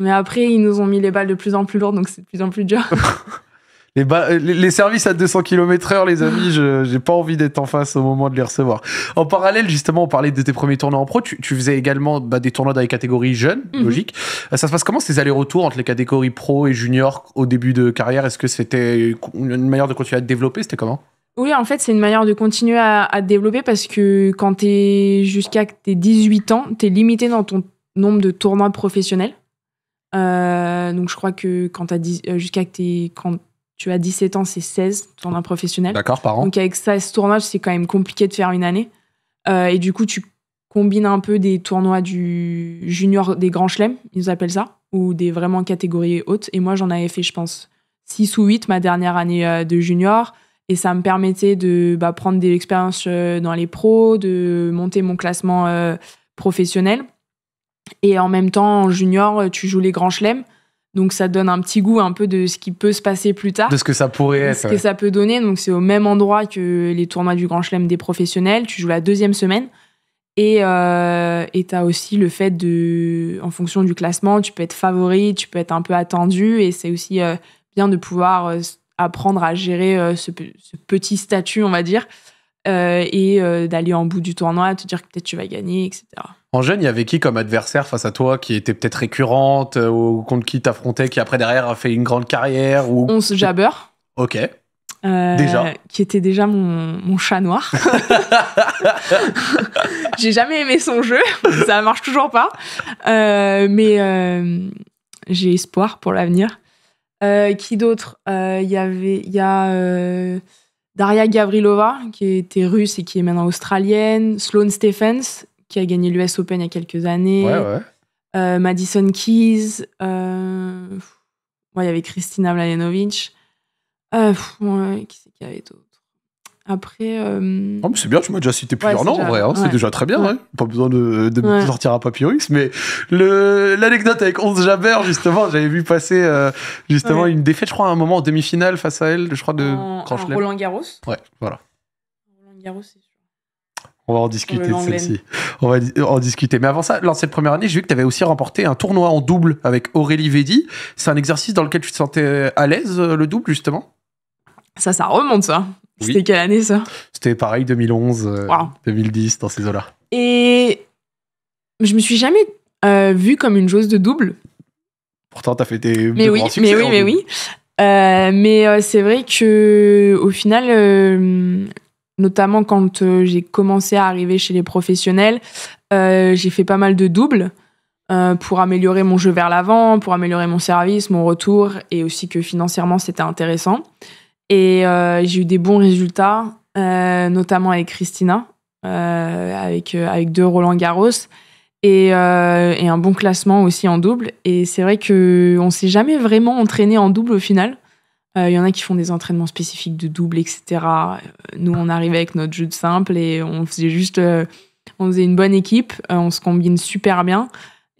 Mais après, ils nous ont mis les balles de plus en plus lourdes, donc c'est de plus en plus dur. (laughs) Les, les, services à 200 km/h, les amis, je j'ai pas envie d'être en face au moment de les recevoir. En parallèle, justement, on parlait de tes premiers tournois en pro. Tu, faisais également bah, des tournois dans les catégories jeunes, mhm. logique. Euh, ça se passe comment ces allers-retours entre les catégories pro et junior au début de carrière Est-ce que c'était une manière de continuer à te développer C'était comment oui, en fait, c'est une manière de continuer à, développer parce que quand tu es jusqu'à tes 18 ans, tu es limité dans ton nombre de tournois professionnels. Euh, donc, je crois que quand euh, jusqu'à quand tu as 17 ans, c'est 16 tournois professionnels. D'accord, par an. Donc, avec 16 tournois, c'est quand même compliqué de faire une année. Euh, et du coup, tu combines un peu des tournois du junior, des grands chelems, ils appellent ça, ou des vraiment catégories hautes. Et moi, j'en avais fait, je pense, 6 ou 8 ma dernière année de junior. Et ça me permettait de bah, prendre des expériences euh, dans les pros, de monter mon classement euh, professionnel. Et en même temps, en junior, euh, tu joues les grands chelems. Donc ça donne un petit goût un peu de ce qui peut se passer plus tard. De ce que ça pourrait être. Ce que ça peut donner. Donc c'est au même endroit que les tournois du Grand Chelem des professionnels. Tu joues la deuxième semaine. Et tu as aussi le fait de, en fonction du classement, tu peux être favori, tu peux être un peu attendu. Et c'est aussi bien de pouvoir apprendre à gérer euh, ce, petit statut, on va dire, euh, et euh, d'aller en bout du tournoi, te dire que peut-être tu vas gagner, etc. En jeune, il y avait qui comme adversaire face à toi qui était peut-être récurrente ou contre qui t'affrontais, qui après derrière a fait une grande carrière ou... On se jabeur. Ok. déjà. Qui était déjà mon, chat noir. (laughs) (laughs) J'ai jamais aimé son jeu, (laughs) ça marche toujours pas. mais j'ai espoir pour l'avenir. Euh, qui d'autre euh, Il y avait, y a euh, Daria Gavrilova qui était russe et qui est maintenant australienne, Sloane Stephens qui a gagné l'US Open il y a quelques années, ouais, ouais. Madison Keys, il y avait Kristina Mladenovic. qui c'est qui avait après. Oh, c'est bien, tu m'as déjà cité plusieurs noms en vrai, hein. c'est déjà très bien, hein. pas besoin de, sortir un papyrus, mais l'anecdote avec 11 Jaber justement, j'avais vu passer euh, justement une défaite, je crois, à un moment en demi-finale face à elle, je crois, de Roland Garros. Ouais, voilà. Roland Garros, c'est sûr. On va en discuter de celle-ci. On va en discuter. Mais avant ça, lors cette première année, j'ai vu que tu avais aussi remporté un tournoi en double avec Aurélie Védi. C'est un exercice dans lequel tu te sentais à l'aise, euh, le double, justement Ça, ça remonte, ça. C'était quelle année ça C'était pareil, 2011, 2010, euh, dans ces eaux-là. Et je me suis jamais euh, vue comme une joueuse de double. Pourtant, as fait des mais, oui, succès mais oui, euh, mais oui, mais c'est vrai que au final, notamment quand j'ai commencé à arriver chez les professionnels, j'ai fait pas mal de doubles pour améliorer mon jeu vers l'avant, pour améliorer mon service, mon retour, et aussi que financièrement c'était intéressant. Et euh, j'ai eu des bons résultats, euh, notamment avec Christina, euh, avec, avec deux Roland Garros, et, et, un bon classement aussi en double. Et c'est vrai qu'on ne s'est jamais vraiment entraîné en double au final. Il y en a qui font des entraînements spécifiques de double, etc. Nous, on arrivait avec notre jeu de simple et on faisait juste. on faisait une bonne équipe, on se combine super bien.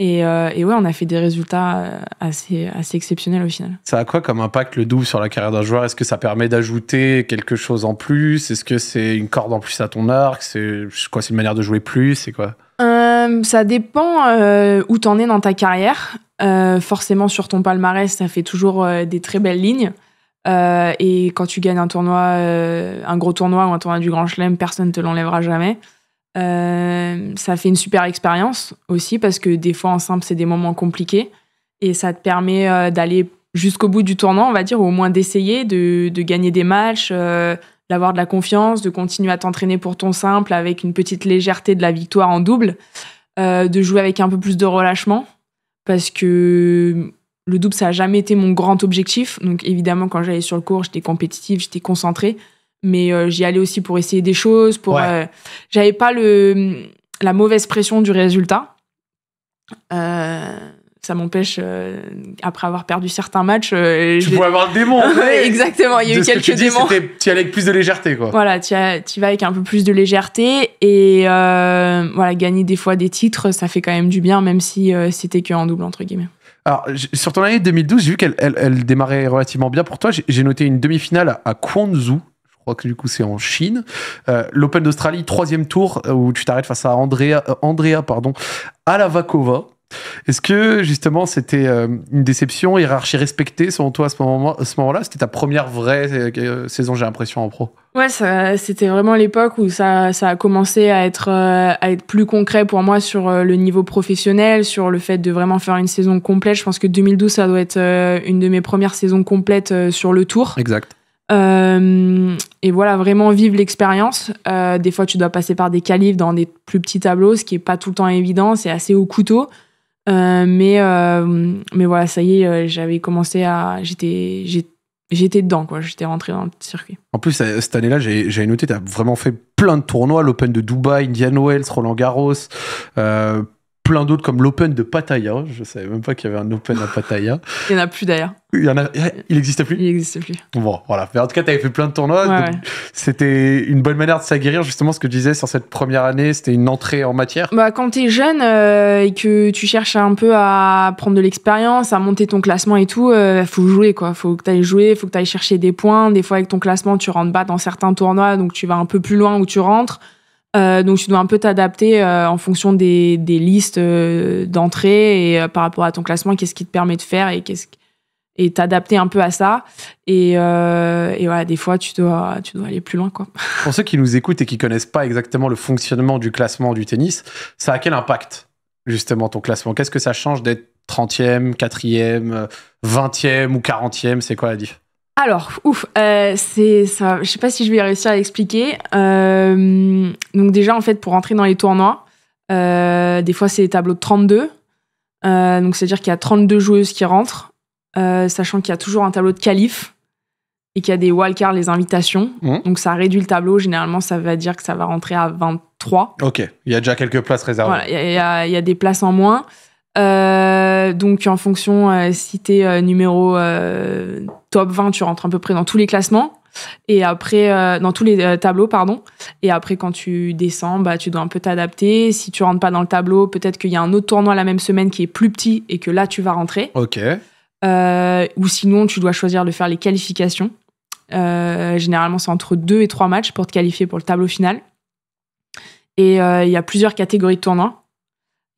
Et, euh, ouais, on a fait des résultats euh, assez, assez exceptionnels au final. Ça a quoi comme impact le double sur la carrière d'un joueur Est-ce que ça permet d'ajouter quelque chose en plus Est-ce que c'est une corde en plus à ton arc C'est quoi C'est une manière de jouer plus C'est quoi euh, Ça dépend euh, où t'en es dans ta carrière. Euh, forcément, sur ton palmarès, ça fait toujours des très belles lignes. et quand tu gagnes un tournoi, un gros tournoi ou un tournoi du Grand Chelem, personne ne te l'enlèvera jamais. Euh, ça fait une super expérience aussi parce que des fois en simple, c'est des moments compliqués et ça te permet euh, d'aller jusqu'au bout du tournant, on va dire, ou au moins d'essayer, de, gagner des matchs, euh, d'avoir de la confiance, de continuer à t'entraîner pour ton simple avec une petite légèreté de la victoire en double, de jouer avec un peu plus de relâchement parce que le double, ça n'a jamais été mon grand objectif. Donc évidemment, quand j'allais sur le cours, j'étais compétitive, j'étais concentrée mais euh, j'y allais aussi pour essayer des choses, pour. Euh, j'avais pas le la mauvaise pression du résultat. Euh, ça m'empêche, après avoir perdu certains matchs. tu pouvais avoir le démon. (laughs) Exactement, il y a eu quelques tu Tu y allais avec plus de légèreté, quoi. Voilà, tu tu vas avec un peu plus de légèreté et voilà, gagner des fois des titres, ça fait quand même du bien, même si c'était que en double entre guillemets. Alors, sur ton année 2012, j'ai vu qu'elle elle, démarrait relativement bien pour toi. J'ai noté une demi-finale à Kwangzhou crois que du coup c'est en Chine. Euh, L'Open d'Australie, troisième tour euh, où tu t'arrêtes face à Andrea, euh, Andrea pardon, Alavakova. Est-ce que justement c'était une déception, hiérarchie respectée selon toi à ce moment-là ce moment C'était ta première vraie saison, j'ai l'impression, en pro Ouais, c'était vraiment l'époque où ça, ça, a commencé à être, à être plus concret pour moi sur le niveau professionnel, sur le fait de vraiment faire une saison complète. Je pense que 2012, ça doit être une de mes premières saisons complètes sur le tour. Exact. Euh, et voilà, vraiment vivre l'expérience. Euh, des fois, tu dois passer par des qualifs dans des plus petits tableaux, ce qui est pas tout le temps évident, c'est assez au couteau. Euh, mais, mais voilà, ça y est, j'avais commencé à. J'étais, j'étais dedans, quoi. J'étais rentré dans le petit circuit. En plus, cette année-là, j'ai noté, tu as vraiment fait plein de tournois l'Open de Dubaï, Indian Wells, Roland Garros plein d'autres comme l'Open de Pattaya. Je savais même pas qu'il y avait un Open à Pattaya. il n'y en a plus d'ailleurs. Il n'existe plus. Il n'existe plus. Bon, voilà. en tout cas, tu avais fait plein de tournois. C'était une bonne manière de s'aguerrir. Justement, ce que tu disais sur cette première année, c'était une entrée en matière. Bah, quand tu es jeune euh, et que tu cherches un peu à prendre de l'expérience, à monter ton classement et tout, il euh, faut jouer quoi. Faut que tu ailles jouer, il faut que tu ailles chercher des points. Des fois, avec ton classement, tu rentres bas dans certains tournois, donc tu vas un peu plus loin où tu rentres. Euh, donc tu dois un peu t'adapter euh, en fonction des, listes euh, d'entrée et par rapport à ton classement, qu'est-ce qui te permet de faire et qu'est-ce t'adapter un peu à ça. Et, voilà, des fois, tu dois, tu dois aller plus loin. Quoi. (laughs) Pour ceux qui nous écoutent et qui connaissent pas exactement le fonctionnement du classement du tennis, ça a quel impact, justement, ton classement Qu'est-ce que ça change d'être 30e, 4e, 20e ou 40e C'est quoi la différence alors, ouf, euh, c'est ça. Je sais pas si je vais réussir à expliquer. Euh, donc déjà, en fait, pour rentrer dans les tournois, euh, des fois c'est des tableaux de 32. donc c'est-à-dire qu'il y a 32 joueuses qui rentrent, sachant qu'il y a toujours un tableau de qualif et qu'il y a des wildcards, les invitations. Mmh. Donc ça réduit le tableau. Généralement, ça va dire que ça va rentrer à 23. Ok, il y a déjà quelques places réservées. il y, y, a des places en moins. Euh, donc en fonction, euh, si t'es es euh, numéro top 20, tu rentres à peu près dans tous les classements. Et après, dans tous les tableaux, pardon. Et après, quand tu descends, bah, tu dois un peu t'adapter. Si tu rentres pas dans le tableau, peut-être qu'il y a un autre tournoi la même semaine qui est plus petit et que là, tu vas rentrer. Ok. ou sinon, tu dois choisir de faire les qualifications. généralement, c'est entre deux et trois matchs pour te qualifier pour le tableau final. Et il y a plusieurs catégories de tournois.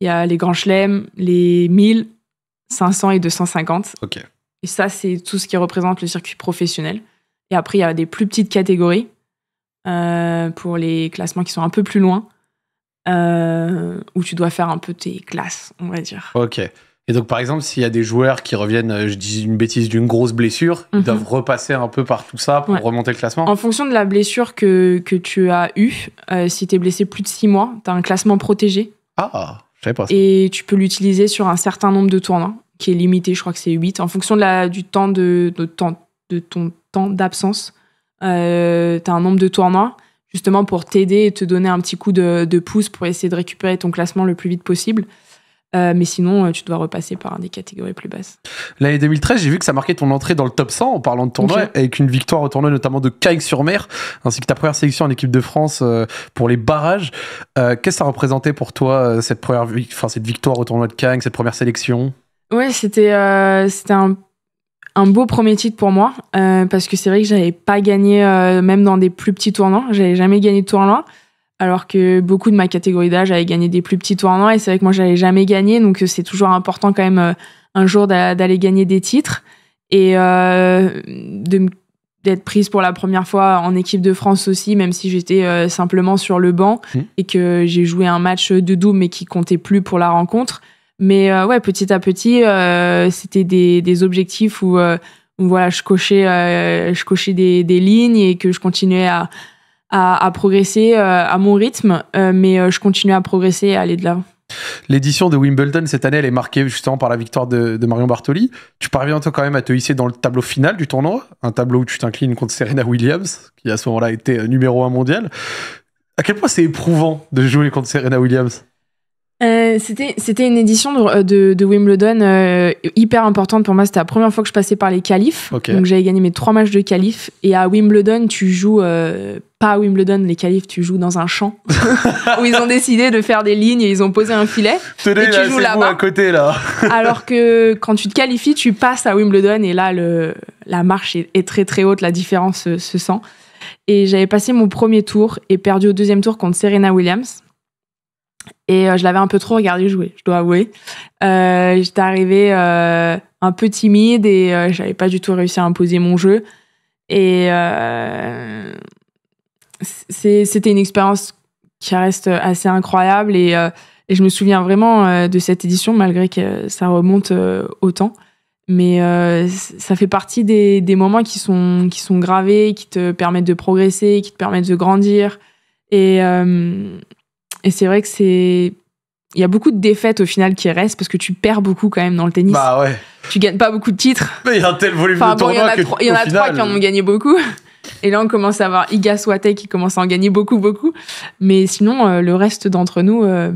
Il y a les grands chelems, les 1000, 500 et 250. Ok. Et ça, c'est tout ce qui représente le circuit professionnel. Et après, il y a des plus petites catégories euh, pour les classements qui sont un peu plus loin, euh, où tu dois faire un peu tes classes, on va dire. Ok. Et donc, par exemple, s'il y a des joueurs qui reviennent, euh, je dis une bêtise, d'une grosse blessure, ils mhm. doivent repasser un peu par tout ça pour remonter le classement En fonction de la blessure que, que tu as eue, si tu es blessé plus de six mois, tu as un classement protégé. Ah et tu peux l'utiliser sur un certain nombre de tournois, qui est limité, je crois que c'est 8, en fonction de la, du temps de, de ton temps d'absence. Euh, tu as un nombre de tournois, justement pour t'aider et te donner un petit coup de, de pouce pour essayer de récupérer ton classement le plus vite possible. Euh, mais sinon, euh, tu dois repasser par des catégories plus basses. L'année 2013, j'ai vu que ça marquait ton entrée dans le top 100 en parlant de tournoi, avec une victoire au tournoi notamment de Cagnes-sur-Mer, ainsi que ta première sélection en équipe de France euh, pour les barrages. Qu'est-ce que ça représentait pour toi, cette, première, enfin, cette victoire au tournoi de Cagnes, cette première sélection Oui, c'était un, un, beau premier titre pour moi, parce que c'est vrai que j'avais pas gagné, même dans des plus petits tournois, j'avais jamais gagné de tournoi alors que beaucoup de ma catégorie d'âge avaient gagné des plus petits tournois et c'est vrai que moi j'avais jamais gagné donc euh, c'est toujours important quand même euh, un jour d'aller gagner des titres et euh, d'être prise pour la première fois en équipe de France aussi même si j'étais simplement sur le banc mmh. et que j'ai joué un match de double mais qui comptait plus pour la rencontre mais ouais petit à petit c'était des, objectifs où, voilà je cochais je cochais des lignes et que je continuais à à, progresser euh, à mon rythme, euh, mais euh, je continue à progresser et à aller de là L'édition de Wimbledon cette année, elle est marquée justement par la victoire de, Marion Bartoli. Tu parviens toi quand même à te hisser dans le tableau final du tournoi, un tableau où tu t'inclines contre Serena Williams, qui à ce moment-là était numéro un mondial. À quel point c'est éprouvant de jouer contre Serena Williams euh, c'était c'était une édition de, euh, Wimbledon euh, hyper importante pour moi. C'était la première fois que je passais par les qualifs. Donc j'avais gagné mes trois matchs de qualifs. Et à Wimbledon, tu joues pas à Wimbledon, les qualifs, tu joues dans un champ (laughs) où ils ont décidé de faire des lignes et ils ont posé un filet. et tu joues là-bas. côté là. (laughs) alors que quand tu te qualifies, tu passes à Wimbledon et là le, la marche est, très très haute, la différence se sent. Et j'avais passé mon premier tour et perdu au deuxième tour contre Serena Williams et euh, je l'avais un peu trop regardé jouer, je dois avouer. Euh, j'étais arrivée euh, un peu timide et je j'avais pas du tout réussi à imposer mon jeu. Et c'était une expérience qui reste assez incroyable et, je me souviens vraiment de cette édition malgré que ça remonte autant. Mais ça fait partie des, moments qui sont, qui sont gravés, qui te permettent de progresser, qui te permettent de grandir. Et, et c'est vrai que c'est il y a beaucoup de défaites au final qui restent parce que tu perds beaucoup quand même dans le tennis. Bah ouais. Tu gagnes pas beaucoup de titres. Mais il y a un tel volume de tournois Il y en a, trois, qui en ont euh, gagné beaucoup. (laughs) Et là, on commence à avoir Iga Swatek qui commence à en gagner beaucoup, beaucoup. Mais sinon, euh, le reste d'entre nous, euh,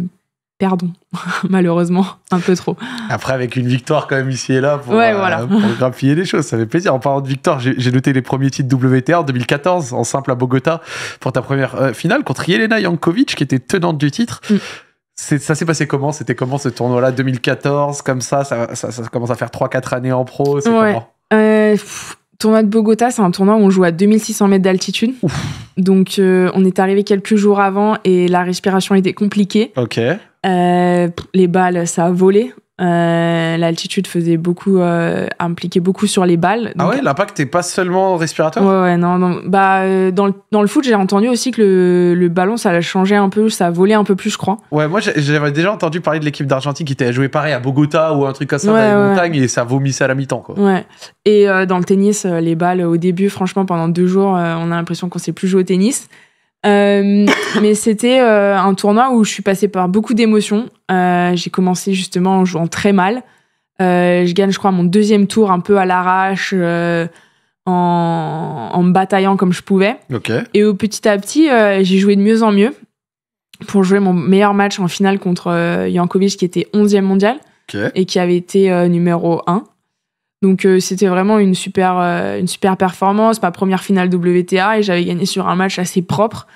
Pardon, (laughs) malheureusement, un peu trop. Après, avec une victoire quand même ici et là pour, euh, grappiller les choses, ça fait plaisir. En parlant de victoire, j'ai noté les premiers titres WTR 2014, en simple à Bogota, pour ta première euh, finale contre Yelena Jankovic, qui était tenante du titre. Mm. C'est Ça s'est passé comment C'était comment ce tournoi-là 2014, comme ça ça, commence à faire 3-4 années en pro c'est comment euh, Tournoi de Bogota, c'est un tournoi où on joue à 2600 mètres d'altitude. Donc, on est arrivé quelques jours avant et la respiration était compliquée. Ok. Euh, les balles, ça a volé. Euh, l'altitude faisait beaucoup euh, impliquait beaucoup sur les balles. ah ouais, l'impact n'est pas seulement respiratoire. Ouais, ouais non, non, bah euh, dans le, dans le foot, j'ai entendu aussi que le, le ballon ça a changé un peu, ça a volé un peu plus, je crois. Ouais, moi j'avais déjà entendu parler de l'équipe d'Argentine qui était jouer pareil à Bogota ou un truc comme ça dans les montagnes et ça vomissait à la mi-temps quoi. Ouais. Et dans le tennis, les balles au début, franchement, pendant deux jours, on a l'impression qu'on sait plus jouer au tennis. Euh, (laughs) mais c'était euh, un tournoi où je suis passée par beaucoup d'émotions. Euh, j'ai commencé justement en jouant très mal. je gagne, je crois, mon deuxième tour un peu à l'arrache, en, en, me bataillant comme je pouvais. Et au petit à petit, j'ai joué de mieux en mieux pour jouer mon meilleur match en finale contre Jankovic, qui était 11e mondial et qui avait été numéro 1. Donc euh, c'était vraiment une super, euh, une super performance, ma première finale WTA et j'avais gagné sur un match assez propre.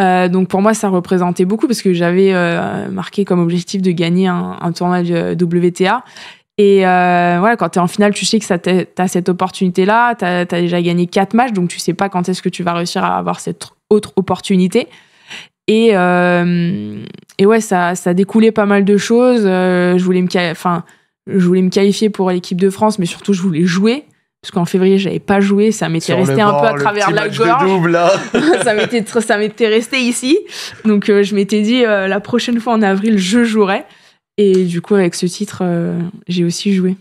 Euh, donc pour moi ça représentait beaucoup parce que j'avais marqué comme objectif de gagner un, un tournoi WTA. Et voilà, quand tu es en finale, tu sais que tu as cette opportunité-là, tu as, déjà gagné quatre matchs, donc tu sais pas quand est-ce que tu vas réussir à avoir cette autre opportunité. Et, et ouais, ça, ça découlait pas mal de choses. je voulais me... Enfin je voulais me qualifier pour l'équipe de France, mais surtout je voulais jouer. Parce qu'en février, j'avais pas joué, ça m'était resté un peu à travers la gorge. (laughs) ça m'était ça m'était resté ici. Donc euh, je m'étais dit euh, la prochaine fois en avril, je jouerai. Et du coup, avec ce titre, euh, j'ai aussi joué.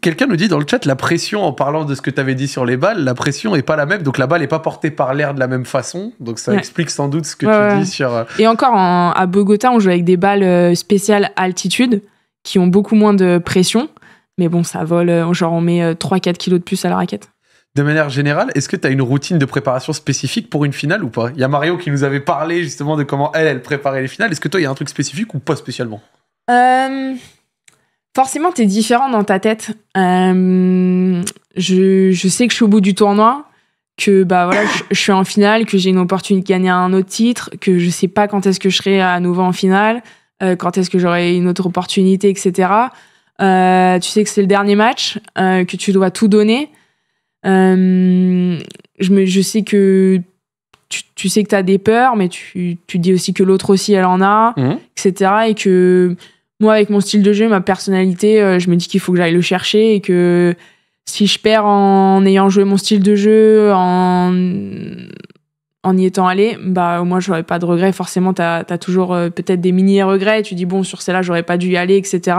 Quelqu'un nous dit dans le chat la pression en parlant de ce que tu avais dit sur les balles, la pression est pas la même, donc la balle n'est pas portée par l'air de la même façon, donc ça explique sans doute ce que tu dis sur. Et encore à Bogota, on joue avec des balles spéciales altitude, qui ont beaucoup moins de pression. Mais bon, ça vole, euh, genre on met 3-4 euh, kilos de plus à la raquette. De manière générale, est-ce que tu as une routine de préparation spécifique pour une finale ou pas Il y a Mario qui nous avait parlé justement de comment elle, elle préparait les finales. Est-ce que toi, il y a un truc spécifique ou pas spécialement euh, Forcément, tu es différent dans ta tête. je, sais que je suis au bout du tournoi, que bah voilà, je, suis en finale, que j'ai une opportunité de gagner un autre titre, que je sais pas quand est-ce que je serai à nouveau en finale. Euh, quand est-ce que j'aurai une autre opportunité, etc. Euh, tu sais que c'est le dernier match, euh, que tu dois tout donner. je, je, sais que tu, sais que tu as des peurs, mais tu, tu dis aussi que l'autre aussi, elle en a, mhm. etc. Et que moi, avec mon style de jeu, ma personnalité, je me dis qu'il faut que j'aille le chercher et que si je perds en ayant joué mon style de jeu, en, en y étant allé, bah au moins j'aurais pas de regrets. Forcément, tu as toujours euh, peut-être des mini regrets. Tu dis bon sur celle-là j'aurais pas dû y aller, etc.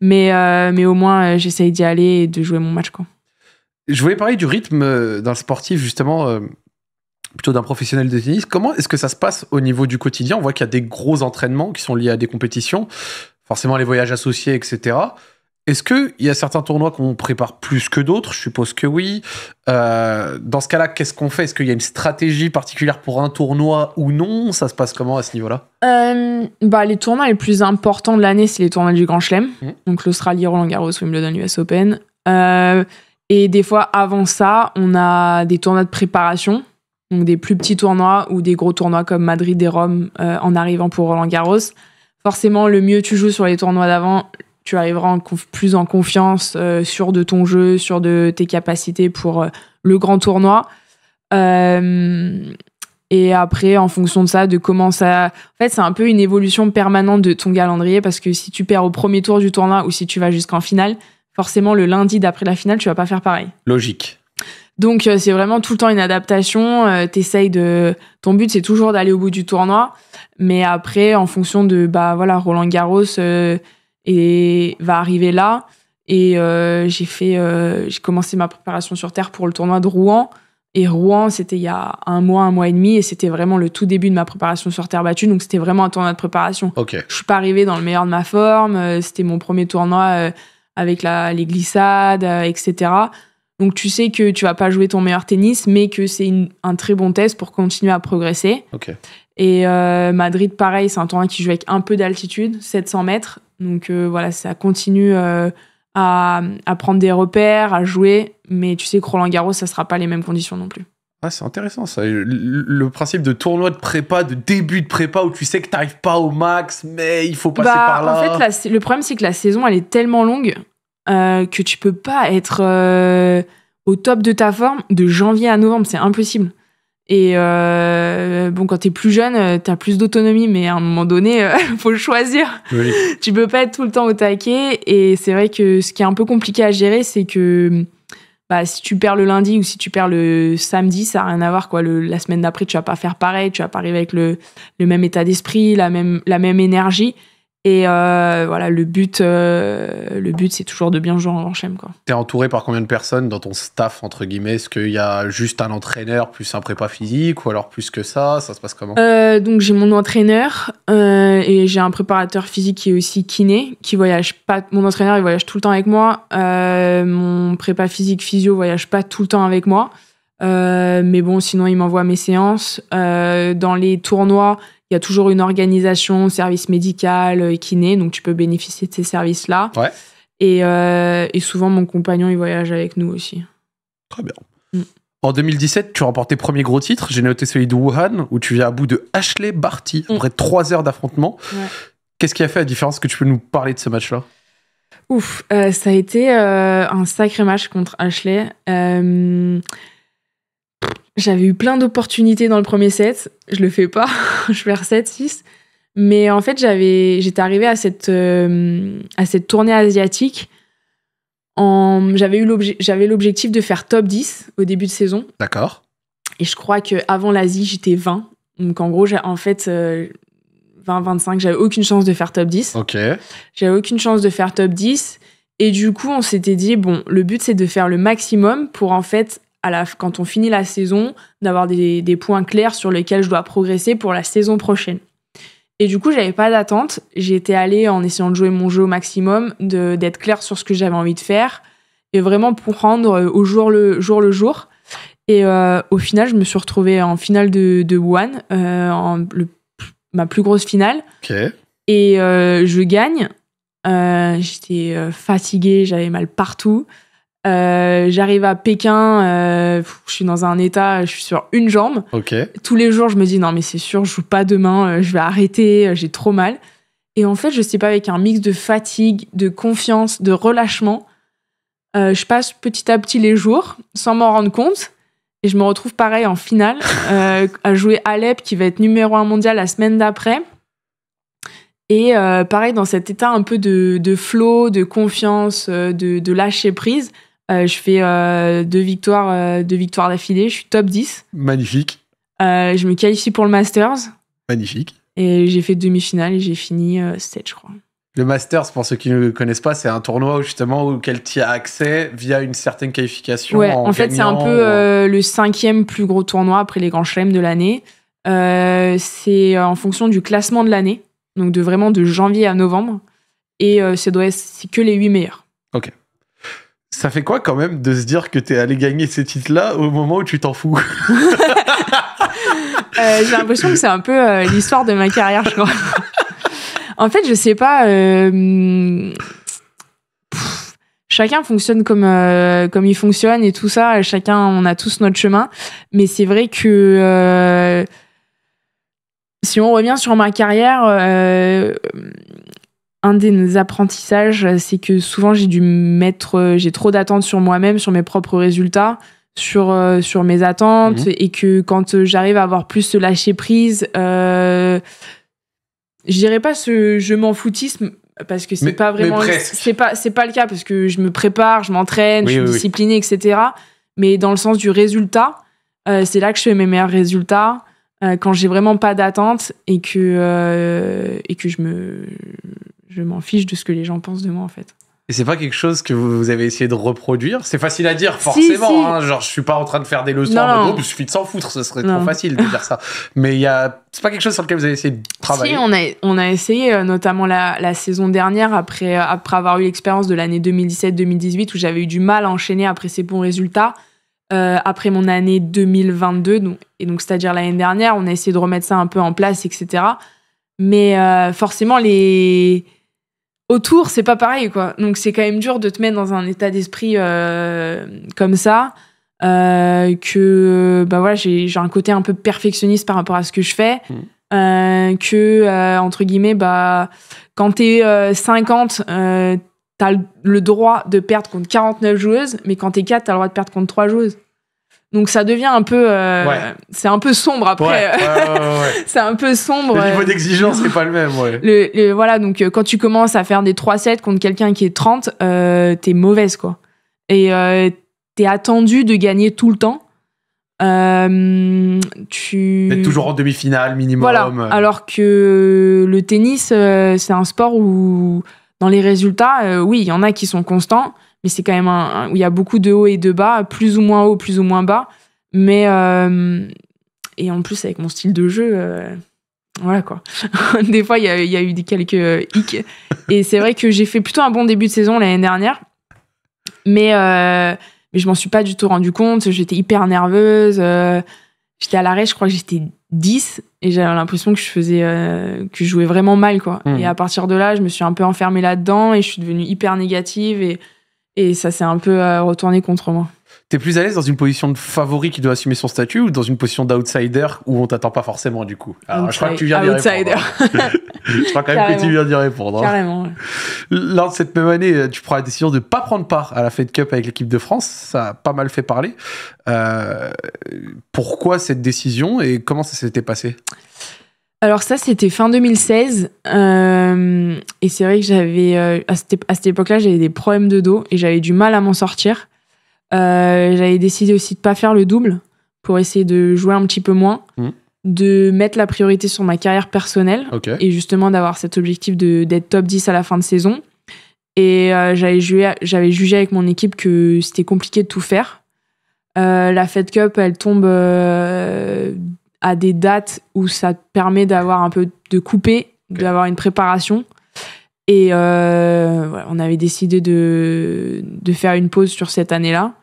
Mais euh, mais au moins euh, j'essaye d'y aller et de jouer mon match quoi. Je voulais parler du rythme d'un sportif justement, plutôt d'un professionnel de tennis. Comment est-ce que ça se passe au niveau du quotidien On voit qu'il y a des gros entraînements qui sont liés à des compétitions, forcément les voyages associés, etc. Est-ce qu'il y a certains tournois qu'on prépare plus que d'autres Je suppose que oui. Euh, dans ce cas-là, qu'est-ce qu'on fait Est-ce qu'il y a une stratégie particulière pour un tournoi ou non Ça se passe comment à ce niveau-là euh, bah, Les tournois les plus importants de l'année, c'est les tournois du Grand Chelem. Mhm. Donc l'Australie, Roland Garros, Wimbledon, US Open. Euh, et des fois, avant ça, on a des tournois de préparation. Donc des plus petits tournois ou des gros tournois comme Madrid et Rome en arrivant pour Roland Garros. Forcément, le mieux tu joues sur les tournois d'avant, tu arriveras plus en confiance, euh, sur de ton jeu, sur de tes capacités pour euh, le grand tournoi. Euh, et après, en fonction de ça, de comment ça. En fait, c'est un peu une évolution permanente de ton calendrier parce que si tu perds au premier tour du tournoi ou si tu vas jusqu'en finale, forcément, le lundi d'après la finale, tu vas pas faire pareil. Logique. Donc, c'est vraiment tout le temps une adaptation. de. Ton but, c'est toujours d'aller au bout du tournoi. Mais après, en fonction de. Bah voilà, Roland Garros et va arriver là. Et euh, j'ai fait, euh, j'ai commencé ma préparation sur terre pour le tournoi de Rouen. Et Rouen, c'était il y a un mois, un mois et demi, et c'était vraiment le tout début de ma préparation sur terre battue. Donc c'était vraiment un tournoi de préparation. ok Je suis pas arrivée dans le meilleur de ma forme. Euh, c'était mon premier tournoi avec la, les glissades, etc. Donc tu sais que tu vas pas jouer ton meilleur tennis, mais que c'est un très bon test pour continuer à progresser. Et Madrid, pareil, c'est un tournoi qui joue avec un peu d'altitude, 700 mètres. Donc euh, voilà, ça continue euh, à, prendre des repères, à jouer. Mais tu sais que Roland Garros, ça sera pas les mêmes conditions non plus. Ah, c'est intéressant ça. Le, principe de tournoi de prépa, de début de prépa où tu sais que tu n'arrives pas au max, mais il faut passer bah, par là. En fait, le problème c'est que la saison elle est tellement longue euh, que tu peux pas être au top de ta forme de janvier à novembre. C'est impossible. Et euh, bon, quand t'es plus jeune, euh, t'as plus d'autonomie, mais à un moment donné, euh, (laughs) faut le choisir. Tu peux pas être tout le temps au taquet. Et c'est vrai que ce qui est un peu compliqué à gérer, c'est que bah, si tu perds le lundi ou si tu perds le samedi, ça a rien à voir. Quoi. la semaine d'après, tu vas pas faire pareil, tu vas pas arriver avec le, même état d'esprit, même, la même énergie. Et euh, voilà, le but, euh, le but, c'est toujours de bien jouer en Chem. T'es entouré par combien de personnes dans ton staff entre guillemets Est-ce qu'il y a juste un entraîneur plus un prépa physique ou alors plus que ça Ça se passe comment euh, Donc j'ai mon entraîneur et j'ai un préparateur physique qui est aussi kiné, qui voyage pas. Mon entraîneur, il voyage tout le temps avec moi. mon prépa physique physio voyage pas tout le temps avec moi. mais bon, sinon, il m'envoie mes séances. dans les tournois, il y a toujours une organisation, service médical, euh, kiné, donc tu peux bénéficier de ces services-là. Ouais. Euh, et, souvent, mon compagnon, il voyage avec nous aussi. Très bien. Mm. En 2017, tu remportes tes premiers gros titres. J'ai noté celui de Wuhan, où tu viens à bout de Ashley Barty, mm. après trois heures d'affrontement. Qu'est-ce qui a fait la différence que tu peux nous parler de ce match-là Ouf, euh, ça a été un sacré match contre Ashley. J'avais eu plein d'opportunités dans le premier set. Je le fais pas. (laughs) je perds 7-6. Mais en fait, j'avais, j'étais arrivée à cette, euh, à cette tournée asiatique. En, j'avais, eu j'avais l'objectif de faire top 10 au début de saison. D'accord. Et je crois qu'avant l'Asie, j'étais 20. Donc en gros, j'ai, en fait, 20-25, euh, j'avais aucune chance de faire top 10. Ok. J'avais aucune chance de faire top 10. Et du coup, on s'était dit, bon, le but, c'est de faire le maximum pour en fait quand on finit la saison, d'avoir des, points clairs sur lesquels je dois progresser pour la saison prochaine. Et du coup, j'avais pas d'attente. J'étais allée en essayant de jouer mon jeu au maximum, d'être claire sur ce que j'avais envie de faire et vraiment pour rendre euh, au jour le jour. Le jour. Et euh, au final, je me suis retrouvée en finale de, One, euh, ma plus grosse finale. Et je gagne. J'étais fatiguée, j'avais mal partout. Euh, j'arrive à Pékin, euh, je suis dans un état, je suis sur une jambe. Tous les jours, je me dis non mais c'est sûr, je joue pas demain, euh, je vais arrêter, j'ai trop mal. Et en fait, je sais pas avec un mix de fatigue, de confiance, de relâchement, je passe petit à petit les jours sans m'en rendre compte. Et je me retrouve pareil en finale (laughs) à jouer Alep qui va être numéro un mondial la semaine d'après. Et pareil dans cet état un peu de, de flow, de confiance, de lâcher prise euh, je fais euh, deux victoires euh, deux victoires d'affilée. Je suis top 10. Magnifique. je me qualifie pour le Masters. Magnifique. Et j'ai fait demi-finale et j'ai fini 7, je crois. Le Masters, pour ceux qui ne le connaissent pas, c'est un tournoi justement auquel tu as accès via une certaine qualification. Ouais, en, fait, c'est un peu le cinquième plus gros tournoi après les grands chelems de l'année. c'est en fonction du classement de l'année, donc de vraiment de janvier à novembre. Et c'est que les huit meilleurs. Ok ça fait quoi quand même de se dire que t'es allé gagner ces titres-là au moment où tu t'en fous (laughs) euh, J'ai l'impression que c'est un peu euh, l'histoire de ma carrière, je crois. (laughs) en fait, je sais pas. Euh, chacun fonctionne comme comme il fonctionne et tout ça. Chacun, on a tous notre chemin. Mais c'est vrai que si on revient sur ma carrière un des apprentissages, c'est que souvent j'ai dû mettre, euh, j'ai trop d'attentes sur moi-même, sur mes propres résultats, sur, euh, sur mes attentes, mhm. et que quand euh, j'arrive à avoir plus de lâcher prise, euh, je dirais pas ce je m'en foutisme parce que c'est pas vraiment c'est pas c'est pas le cas parce que je me prépare, je m'entraîne, je suis disciplinée, etc. Mais dans le sens du résultat, c'est là que je fais mes meilleurs résultats quand j'ai vraiment pas d'attentes et que et que je me je m'en fiche de ce que les gens pensent de moi en fait. Et c'est pas quelque chose que vous avez essayé de reproduire C'est facile à dire, forcément. Je hein, ne genre, je suis pas en train de faire des leçons non, oh, il suffit de s'en foutre, ce serait trop facile de dire ça. Mais il y a, c'est pas quelque chose sur lequel vous avez essayé de travailler. Si, on a, on a essayé, euh, notamment la, saison dernière, après, euh, après avoir eu l'expérience de l'année 2017-2018, où j'avais eu du mal à enchaîner après ces bons résultats. Euh, après mon année 2022, donc, et donc c'est-à-dire l'année dernière, on a essayé de remettre ça un peu en place, etc. Mais forcément, les autour, c'est pas pareil, quoi. Donc c'est quand même dur de te mettre dans un état d'esprit euh, comme ça. Euh, que bah voilà, j'ai un côté un peu perfectionniste par rapport à ce que je fais. Hmm. Euh, que, entre guillemets, bah, quand t'es 50, t'as le droit de perdre contre 49 joueuses, mais quand t'es 4, t'as le droit de perdre contre 3 joueuses. Donc ça devient un peu, euh, c'est un peu sombre après. (laughs) c'est un peu sombre. Le niveau d'exigence n'est pas le même. voilà, donc euh, quand tu commences à faire des 3 sets contre quelqu'un qui est 30, euh, t'es mauvaise quoi. Et t'es attendu de gagner tout le temps. tu toujours en demi-finale minimum. Alors que le tennis, c'est un sport où dans les résultats, oui, il y en a qui sont constants c'est quand même un, où il y a beaucoup de hauts et de bas, plus ou moins haut, plus ou moins bas. Mais euh, et en plus avec mon style de jeu, euh, voilà quoi. (laughs) des fois il y a, eu des quelques euh, hicks. Et c'est vrai que j'ai fait plutôt un bon début de saison l'année dernière, mais mais je m'en suis pas du tout rendu compte. J'étais hyper nerveuse. j'étais à l'arrêt, je crois que j'étais 10 et j'avais l'impression que je faisais que je jouais vraiment mal quoi mmh. et à partir de là je me suis un peu enfermée là-dedans et je suis devenue hyper négative et et ça s'est un peu euh, retourné contre moi. T'es plus à l'aise dans une position de favori qui doit assumer son statut ou dans une position d'outsider où on t'attend pas forcément du coup ah, Je crois que tu viens d'y hein. (laughs) je crois quand même que tu viens d'y répondre. Hein. Carrément. Lors de cette même année, euh, tu prends la décision de ne pas prendre part à la Fed Cup avec l'équipe de France. Ça a pas mal fait parler. Euh, pourquoi cette décision et comment ça s'était passé alors ça, c'était fin 2016. Euh, et c'est vrai que j'avais, euh, à cette, époque-là, j'avais des problèmes de dos et j'avais du mal à m'en sortir. Euh, j'avais décidé aussi de pas faire le double pour essayer de jouer un petit peu moins, mmh. de mettre la priorité sur ma carrière personnelle et justement d'avoir cet objectif de, d'être top 10 à la fin de saison. Et j'avais jugé avec mon équipe que c'était compliqué de tout faire. la Fed Cup, elle tombe à des dates où ça permet d'avoir un peu de couper, d'avoir une préparation. Et euh, on avait décidé de, de, faire une pause sur cette année-là.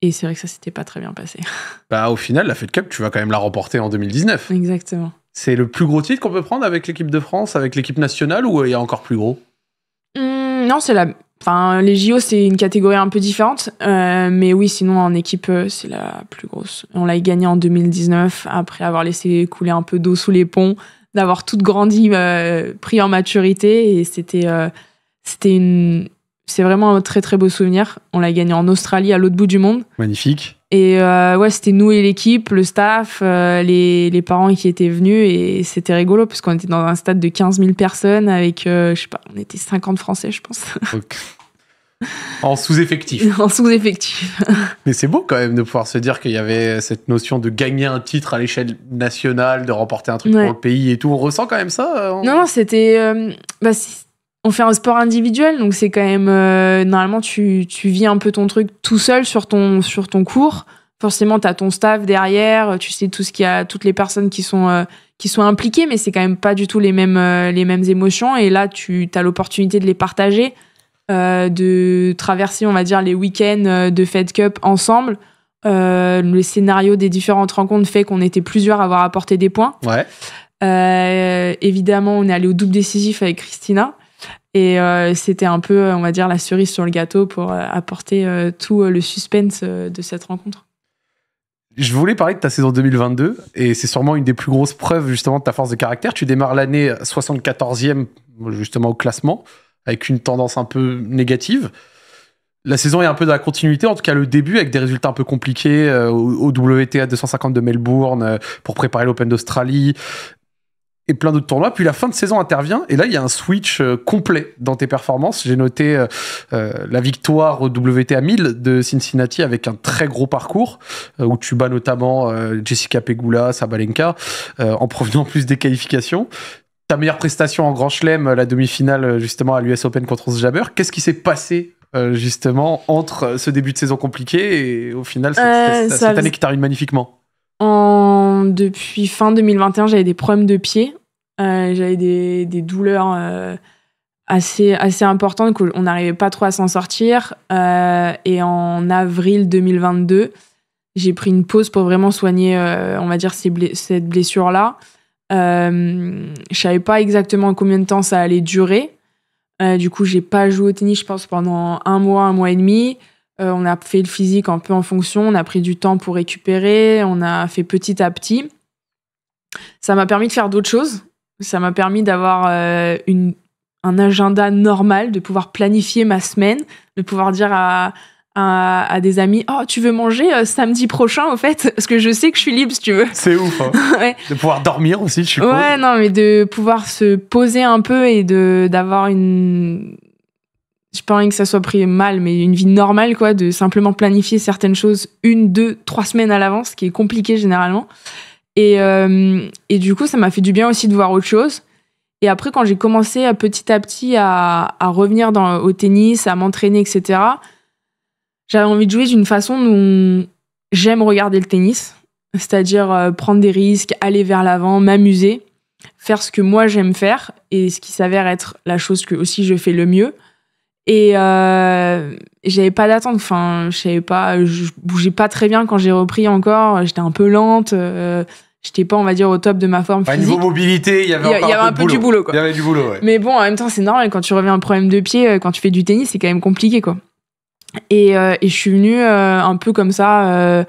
Et c'est vrai que ça s'était pas très bien passé. (laughs) Bah, au final, la Fed Cup, tu vas quand même la remporter en 2019. Exactement. C'est le plus gros titre qu'on peut prendre avec l'équipe de France, avec l'équipe nationale, ou il y a encore plus gros mmh, Non, c'est la, Enfin, les JO, c'est une catégorie un peu différente. Euh, mais oui, sinon, en équipe, euh, c'est la plus grosse. On l'a gagné en 2019, après avoir laissé couler un peu d'eau sous les ponts, d'avoir toutes grandi, euh, pris en maturité. Et c'était, c'était C'est vraiment un très, très beau souvenir. On l'a gagné en Australie, à l'autre bout du monde. Magnifique. Et euh, ouais, c'était nous et l'équipe, le staff, euh, les, les, parents qui étaient venus et c'était rigolo puisqu'on était dans un stade de 15 000 personnes avec, euh, je sais pas, on était 50 Français, je pense. (laughs) En sous-effectif. (laughs) en sous-effectif. (laughs) Mais c'est beau quand même de pouvoir se dire qu'il y avait cette notion de gagner un titre à l'échelle nationale, de remporter un truc pour le pays et tout. On ressent quand même ça Non, non, c'était. Bah, on fait un sport individuel, donc c'est quand même euh, normalement tu, vis un peu ton truc tout seul sur ton sur ton cours. Forcément, tu as ton staff derrière, tu sais tout ce qu'il y a, toutes les personnes qui sont euh, qui sont impliquées, mais c'est quand même pas du tout les mêmes euh, les mêmes émotions. Et là, tu as l'opportunité de les partager, de traverser, on va dire, les week-ends de Fed Cup ensemble. le scénario des différentes rencontres fait qu'on était plusieurs à avoir apporté des points. Ouais. évidemment, on est allé au double décisif avec Christina. Et euh, c'était un peu, euh, on va dire, la cerise sur le gâteau pour euh, apporter tout le suspense de cette rencontre. Je voulais parler de ta saison 2022 et c'est sûrement une des plus grosses preuves justement de ta force de caractère. Tu démarres l'année 74e justement au classement avec une tendance un peu négative. La saison est un peu dans la continuité, en tout cas le début, avec des résultats un peu compliqués au WTA 250 de Melbourne pour préparer l'Open d'Australie, et plein d'autres tournois. Puis la fin de saison intervient et là il y a un switch euh, complet dans tes performances. J'ai noté euh, euh, la victoire au WTA 1000 de Cincinnati avec un très gros parcours où tu bats notamment Jessica Pegula, Sabalenka en provenant plus des qualifications. Ta meilleure prestation en Grand Chelem, la demi-finale justement à l'US Open contre Jabber. Qu'est-ce qui s'est passé justement entre ce début de saison compliqué et au final cette, cette, année qui termine magnifiquement depuis fin 2021, j'avais des problèmes de pied. Euh, j'avais des, douleurs euh, assez, assez importantes qu'on n'arrivait pas trop à s'en sortir. Euh, et en avril 2022, j'ai pris une pause pour vraiment soigner, on va dire, cette blessure-là. je savais pas exactement combien de temps ça allait durer. du coup, j'ai pas joué au tennis, je pense, pendant un mois, un mois et demi. Euh, on a fait le physique un peu en fonction, on a pris du temps pour récupérer, on a fait petit à petit. Ça m'a permis de faire d'autres choses. Ça m'a permis d'avoir euh, une, un agenda normal, de pouvoir planifier ma semaine, de pouvoir dire à, à, des amis Oh, tu veux manger euh, samedi prochain, au fait Parce que je sais que je suis libre, si tu veux. C'est ouf. Hein. (laughs) De pouvoir dormir aussi, je suppose. Ouais, non, mais de pouvoir se poser un peu et de d'avoir une pense pas que ça soit pris mal, mais une vie normale, quoi, de simplement planifier certaines choses une, deux, trois semaines à l'avance, ce qui est compliqué généralement. Et, euh, du coup, ça m'a fait du bien aussi de voir autre chose. Et après, quand j'ai commencé à, petit à petit à, revenir au tennis, à m'entraîner, etc., j'avais envie de jouer d'une façon dont j'aime regarder le tennis, c'est-à-dire euh, prendre des risques, aller vers l'avant, m'amuser, faire ce que moi j'aime faire et ce qui s'avère être la chose que aussi je fais le mieux. Euh, et j'avais pas d'attente. Enfin, je savais pas, je bougeais pas très bien quand j'ai repris encore. J'étais un peu lente. Euh, j'étais pas, on va dire, au top de ma forme physique. Niveau mobilité, il y avait, un, peu, boulot. du boulot. Il y avait du boulot, Mais bon, en même temps, c'est normal. Quand tu reviens un problème de pied, euh, quand tu fais du tennis, c'est quand même compliqué, quoi. Et, et je suis venue un peu comme ça,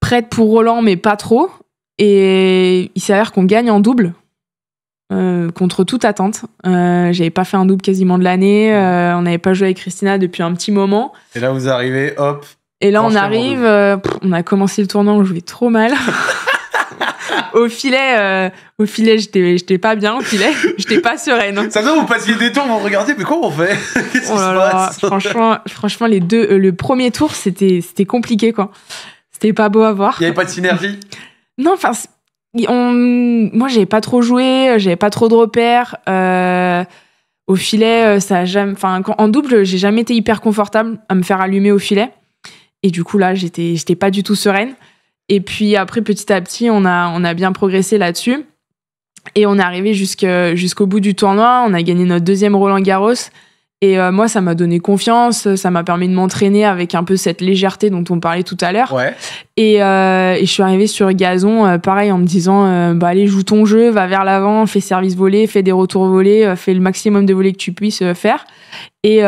prête pour Roland, mais pas trop. Et il s'avère qu'on gagne en double. Euh, contre toute attente. Euh, j'avais pas fait un double quasiment de l'année. Euh, on n'avait pas joué avec Christina depuis un petit moment. Et là, vous arrivez, hop. Et là, on arrive. on a commencé le tournant, on jouait trop mal. (laughs) au filet, au filet, j'étais pas bien. Au filet, (laughs) j'étais pas sereine. Ça doit vous passiez des tours, vous regardez, mais quoi on fait (laughs) oh Franchement, franchement, les deux, le premier tour, c'était c'était compliqué, quoi. C'était pas beau à voir. Il n'y avait pas de synergie. Non, enfin, moi, j'avais pas trop joué, euh, j'avais pas trop de repères. Euh, au filet, euh, ça jamais... enfin, en double, j'ai jamais été hyper confortable à me faire allumer au filet. Et du coup, là, j'étais, j'étais pas du tout sereine. Et puis après, petit à petit, on a, on a bien progressé là-dessus. Et on est arrivé jusqu'au bout du tournoi. On a gagné notre deuxième Roland Garros. Et euh, moi, ça m'a donné confiance, ça m'a permis de m'entraîner avec un peu cette légèreté dont on parlait tout à l'heure. Euh, et, je suis arrivée sur gazon, euh, pareil, en me disant, bah, allez, joue ton jeu, va vers l'avant, fais service volé, fais des retours volés, fais le maximum de volés que tu puisses faire. Et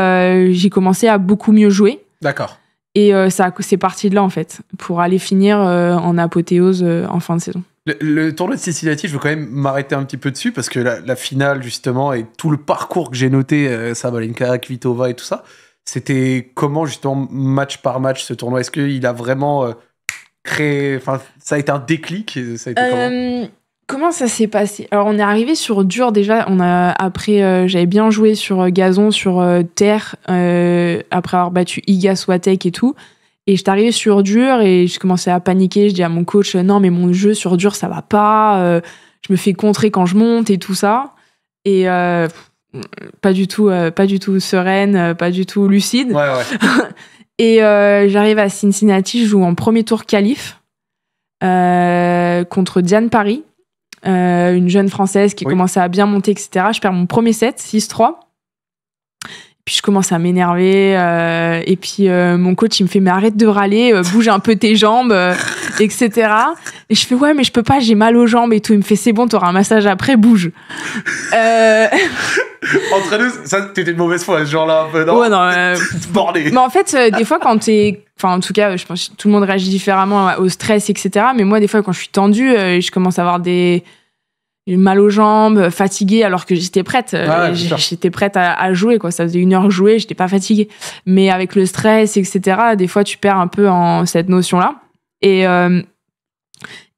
j'ai commencé à beaucoup mieux jouer. D'accord. Et ça, c'est parti de là en fait, pour aller finir en apothéose en fin de saison. Le, tournoi de Cincinnati, je veux quand même m'arrêter un petit peu dessus parce que la, finale, justement, et tout le parcours que j'ai noté, euh, Sabalinka, Kvitova et tout ça, c'était comment, justement, match par match, ce tournoi Est-ce qu'il a vraiment euh, créé. Enfin, ça a été un déclic euh, comment, ça s'est passé Alors, on est arrivé sur dur déjà. On a, après, j'avais bien joué sur gazon, sur terre, après avoir battu Iga Swatek et tout. Et je t'arrivais sur dur et je commençais à paniquer. Je dis à mon coach, euh, non, mais mon jeu sur dur, ça va pas. Euh, je me fais contrer quand je monte et tout ça. Et euh, pas du tout, pas du tout sereine, pas du tout lucide. (laughs) et j'arrive à Cincinnati, je joue en premier tour qualif contre Diane Paris, une jeune française qui commençait à bien monter, etc. Je perds mon premier set, 6-3. Puis je commence à m'énerver. Euh, et puis euh, mon coach, il me fait Mais arrête de râler, euh, bouge un peu tes jambes, euh, etc. Et je fais Ouais, mais je peux pas, j'ai mal aux jambes et tout. Il me fait C'est bon, t'auras un massage après, bouge. (laughs) Entre nous, ça, t'étais de mauvaise foi, ce genre-là, un peu, non Ouais, non. (laughs) Bordé. Mais en fait, des fois, quand t'es. Enfin, en tout cas, je pense que tout le monde réagit différemment au stress, etc. Mais moi, des fois, quand je suis tendue, je commence à avoir des eu mal aux jambes, fatiguée alors que j'étais prête. Euh, j'étais prête à, jouer quoi. Ça faisait une heure jouée, j'étais pas fatiguée. Mais avec le stress, etc. Des fois, tu perds un peu en cette notion là. Et euh,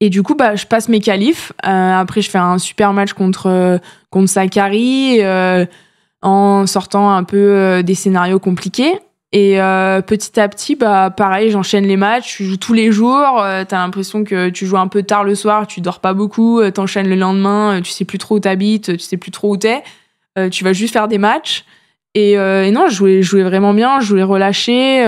et du coup, bah, je passe mes qualifs. Euh, après, je fais un super match contre contre Sakari en sortant un peu des scénarios compliqués. Et euh, petit à petit, bah pareil, j'enchaîne les matchs, je joue tous les jours, euh, t'as l'impression que tu joues un peu tard le soir, tu dors pas beaucoup, euh, t'enchaînes le lendemain, tu sais plus trop où t'habites, tu sais plus trop où t'es, tu vas juste faire des matchs. Et, non, je jouais, vraiment bien, je jouais relâché.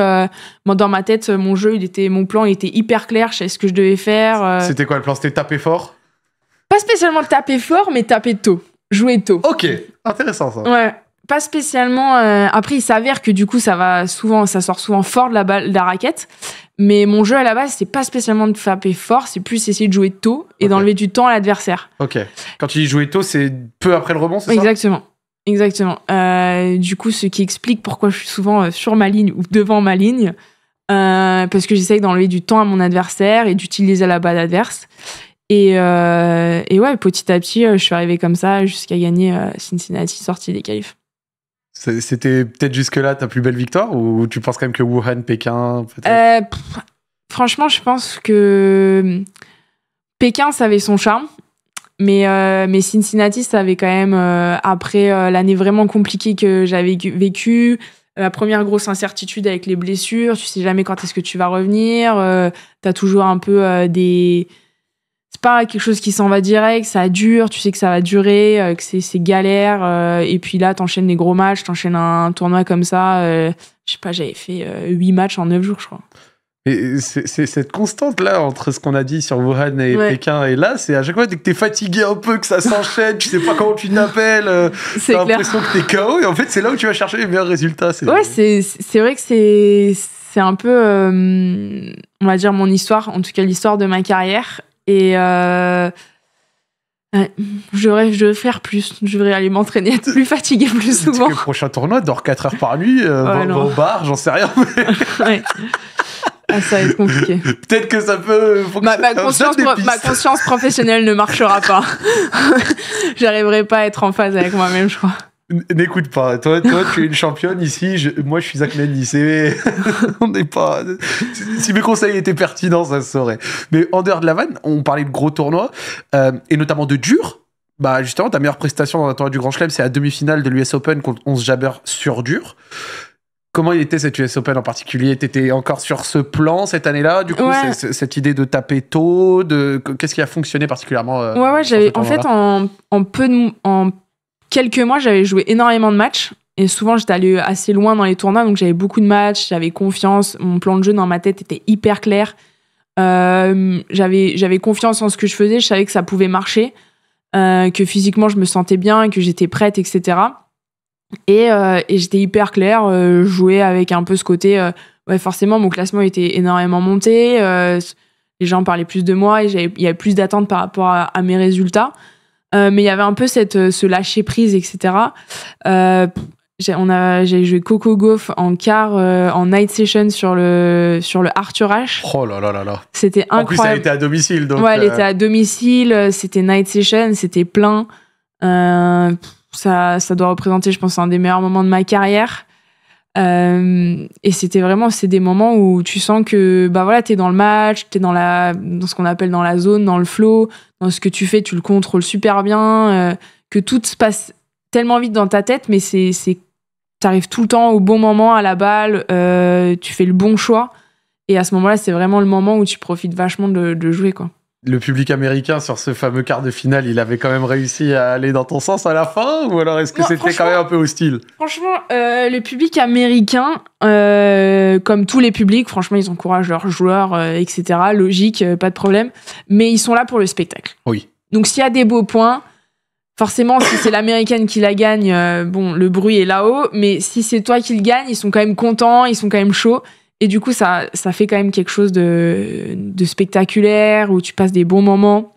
Moi, dans ma tête, mon jeu, il était, mon plan, était hyper clair, je savais ce que je devais faire. C'était quoi le plan C'était taper fort Pas spécialement taper fort, mais taper tôt, jouer tôt. Ok, intéressant ça. Ouais pas spécialement. Euh, après, il s'avère que du coup, ça va souvent, ça sort souvent fort de la balle, de la raquette. Mais mon jeu à la base, c'est pas spécialement de frapper fort, c'est plus essayer de jouer tôt et d'enlever du temps à l'adversaire. Ok. Quand tu dis jouer tôt, c'est peu après le rebond, c'est ça Exactement. Exactement. Euh, du coup, ce qui explique pourquoi je suis souvent euh, sur ma ligne ou devant ma ligne, parce que j'essaye d'enlever du temps à mon adversaire et d'utiliser la balle adverse. Et, et, ouais, petit à petit, je suis arrivé comme ça jusqu'à gagner Cincinnati, sortie des qualifs. C'était peut-être jusque-là ta plus belle victoire ou tu penses quand même que Wuhan, Pékin euh, Franchement, je pense que euh, Pékin, ça avait son charme. Mais, euh, mais Cincinnati, ça avait quand même, après l'année vraiment compliquée que j'avais vécue, la première grosse incertitude avec les blessures, tu sais jamais quand est-ce que tu vas revenir, tu as toujours un peu des c'est pas quelque chose qui s'en va direct, ça dure, tu sais que ça va durer, euh, que c'est galère, euh, et puis là, t'enchaînes des gros matchs, t'enchaînes un, un tournoi comme ça. Euh, je sais pas, j'avais fait huit matchs en neuf jours, je crois. Et c'est cette constante là entre ce qu'on a dit sur Wuhan et Pékin et là, c'est à chaque fois dès que t'es fatigué un peu, que ça s'enchaîne, tu sais pas comment tu t'appelles, (laughs) t'as l'impression que t'es KO et en fait c'est là où tu vas chercher les meilleurs résultats. Ouais, c'est vrai que c'est un peu, on va dire, mon histoire, en tout cas l'histoire de ma carrière. Et euh, je devrais faire plus. Je devrais aller m'entraîner, être plus fatigué plus souvent. Le prochain tournoi, dors 4 heures par nuit, euh, au bar, j'en sais rien. (laughs) Ah, ça va être compliqué. (laughs) Peut-être que ça peut. Ma, conscience, ma, conscience, professionnelle ne marchera pas. (laughs) J'arriverai pas à être en phase avec moi-même, je crois. N'écoute pas. Toi, tu es une championne ici. moi, je suis Zach (laughs) on n'est pas. Si mes conseils étaient pertinents, ça serait. Mais en dehors de la vanne, on parlait de gros tournois euh, et notamment de dur. Bah justement, ta meilleure prestation dans un tournoi du Grand Chelem, c'est la demi-finale de l'US Open contre 11 Jabber sur dur. Comment il était cet US Open en particulier T'étais encore sur ce plan cette année-là Du coup, cette idée de taper tôt, de qu'est-ce qui a fonctionné particulièrement euh, Ouais, ouais. J'avais en fait en, en peu de, en quelques mois, j'avais joué énormément de matchs. Et souvent, j'étais allée euh, assez loin dans les tournois, donc j'avais beaucoup de matchs, j'avais confiance. Mon plan de jeu dans ma tête était hyper clair. Euh, j'avais confiance en ce que je faisais, je savais que ça pouvait marcher, euh, que physiquement, je me sentais bien, que j'étais prête, etc. Et, j'étais hyper claire, jouais avec un peu ce côté. forcément, mon classement était énormément monté, les gens parlaient plus de moi et il y avait plus d'attentes par rapport à mes résultats. Euh, mais il y avait un peu cette, euh, ce lâcher prise, etc. Euh, j'ai, on a, j'ai joué Coco golf en car en night session sur le, sur le Arthur H. Oh là là là là. C'était incroyable. En plus, elle était à domicile. Donc ouais, elle était à domicile, c'était night session, c'était plein. ça, ça doit représenter, je pense, un des meilleurs moments de ma carrière. Euh, et c'était vraiment c'est des moments où tu sens que bah voilà t'es dans le match t'es dans la dans ce qu'on appelle dans la zone dans le flow dans ce que tu fais tu le contrôles super bien euh, que tout se passe tellement vite dans ta tête mais c'est c'est t'arrives tout le temps au bon moment à la balle euh, tu fais le bon choix et à ce moment là c'est vraiment le moment où tu profites vachement de, de jouer quoi le public américain sur ce fameux quart de finale, il avait quand même réussi à aller dans ton sens à la fin Ou alors est-ce que c'était quand même un peu hostile Franchement, euh, le public américain, euh, comme tous les publics, franchement, ils encouragent leurs joueurs, euh, etc. Logique, pas de problème. Mais ils sont là pour le spectacle. Oui. Donc s'il y a des beaux points, forcément, si c'est l'américaine qui la gagne, bon, le bruit est là-haut. Mais si c'est toi qui le gagne, ils sont quand même contents, ils sont quand même chauds. Et du coup, ça, ça fait quand même quelque chose de, spectaculaire où tu passes des bons moments.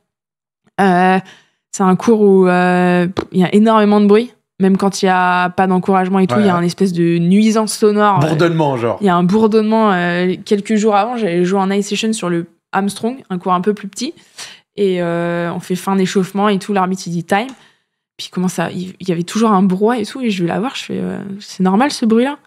Euh, c'est un cours où euh, il y a énormément de bruit. Même quand il n'y a pas d'encouragement et tout, il y a une espèce de nuisance sonore. Euh, bourdonnement, genre. Il y a un bourdonnement. quelques jours avant, j'allais joué en ice session sur le Armstrong, un cours un peu plus petit. Et on fait fin d'échauffement et tout. L'arbitre, il dit time. Puis comment ça Il y avait toujours un brouhaha et tout. Et je vais la voir. Je fais, c'est normal ce bruit-là.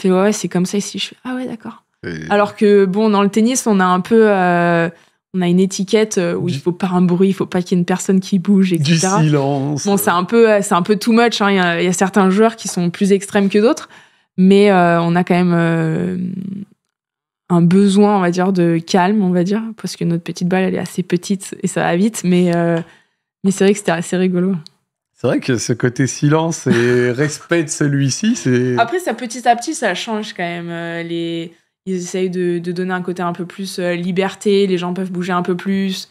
fais ouais, ouais c'est comme ça ici. Je fais, ah ouais, d'accord. Alors que, bon, dans le tennis, on a un peu. Euh, on a une étiquette euh, où il il faut pas un bruit, il faut pas qu'il y ait une personne qui bouge, etc. Du silence. Bon, c'est un peu, euh, c'est un peu too much. Hein. Il y, a certains joueurs qui sont plus extrêmes que d'autres, mais on a quand même un besoin, on va dire, de calme, on va dire, parce que notre petite balle, elle est assez petite et ça va vite. Mais, mais c'est vrai que c'était assez rigolo. C'est vrai que ce côté silence et (laughs) respect de celui-ci, c'est. Après, ça petit à petit, ça change quand même. Les... Ils essayent de, donner un côté un peu plus euh, liberté, les gens peuvent bouger un peu plus,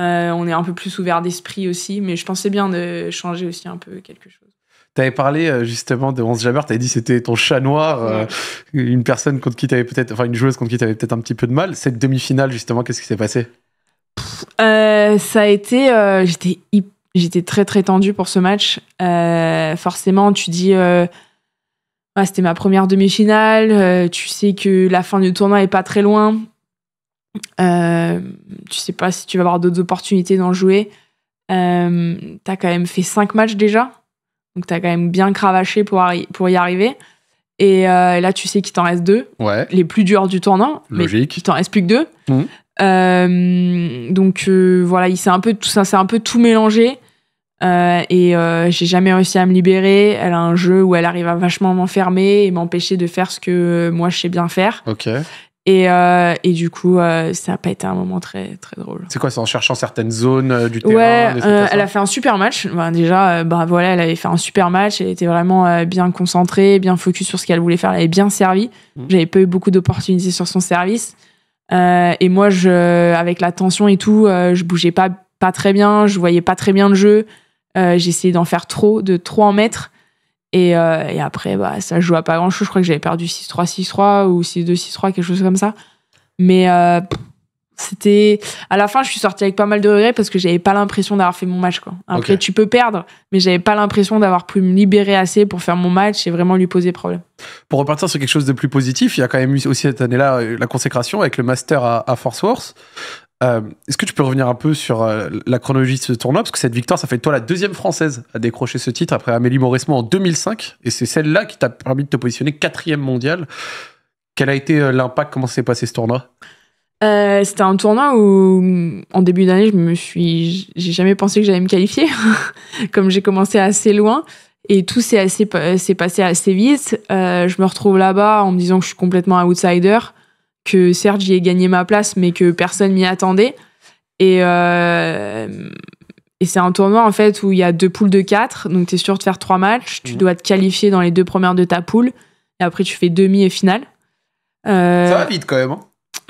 euh, on est un peu plus ouvert d'esprit aussi, mais je pensais bien de changer aussi un peu quelque chose. Tu avais parlé euh, justement de Hans Jammer, tu avais dit c'était ton chat noir, une personne qui tu peut-être, enfin une joueuse contre qui tu avais peut-être un petit peu de mal. Cette demi-finale, justement, qu'est-ce qui s'est passé Ça a été. J'étais J'étais très très tendue pour ce match. forcément, tu dis ah, c'était ma première demi-finale, euh, tu sais que la fin du tournoi est pas très loin, euh, tu sais pas si tu vas avoir d'autres opportunités d'en jouer. Euh, tu as quand même fait 5 matchs déjà, donc as quand même bien cravaché pour, pour y arriver. Et là, tu sais qu'il t'en reste deux, ouais. les plus durs du tournoi. Logique. Mais il t'en reste plus que deux. Mmh. donc voilà, il un peu tout ça, c'est un peu tout mélangé. Euh, et euh, j'ai jamais réussi à me libérer. Elle a un jeu où elle arrive à vachement m'enfermer et m'empêcher de faire ce que euh, moi je sais bien faire. Ok. Et, et du coup, ça n'a pas été un moment très, très drôle. C'est quoi C'est en cherchant certaines zones du terrain Ouais, elle a fait un super match. déjà, bah, voilà, elle avait fait un super match. Elle était vraiment bien concentrée, bien focus sur ce qu'elle voulait faire. Elle avait bien servi. Mmh. J'avais pas eu beaucoup d'opportunités sur son service. et moi, je, avec la tension et tout, je bougeais pas, pas très bien. Je voyais pas très bien le jeu j'essayais euh, j'ai essayé d'en faire trop, de trop en mettre. Et, euh, et après, bah, ça joue à pas grand chose. Je crois que j'avais perdu 6-3, 6-3 ou 6-2, 6-3, quelque chose comme ça. Mais euh, c'était. À la fin, je suis sorti avec pas mal de regrets parce que j'avais pas l'impression d'avoir fait mon match. Quoi. Après, tu peux perdre, mais j'avais pas l'impression d'avoir pu me libérer assez pour faire mon match et vraiment lui poser problème. Pour repartir sur quelque chose de plus positif, il y a quand même eu aussi cette année-là la consécration avec le master à, à Force Wars. Euh, est-ce que tu peux revenir un peu sur euh, la chronologie de ce tournoi Parce que cette victoire, ça fait toi la deuxième française à décrocher ce titre après Amélie Mauresmo en 2005. Et c'est celle-là qui t'a permis de te positionner quatrième mondiale. Quel a été euh, l'impact Comment s'est passé ce tournoi C'était un tournoi où, mm, en début d'année, je me suis. J'ai jamais pensé que j'allais me qualifier. (laughs) Comme j'ai commencé assez loin. Et tout s'est passé assez vite. je me retrouve là-bas en me disant que je suis complètement outsider que Serge y gagné ma place, mais que personne m'y attendait. Euh, et, c'est un tournoi en fait où il y a deux poules de quatre, donc tu es sûr de faire trois matchs, tu mhm. dois te qualifier dans les deux premières de ta poule, et après tu fais demi et finale. Euh, ça va vite quand même. Hein.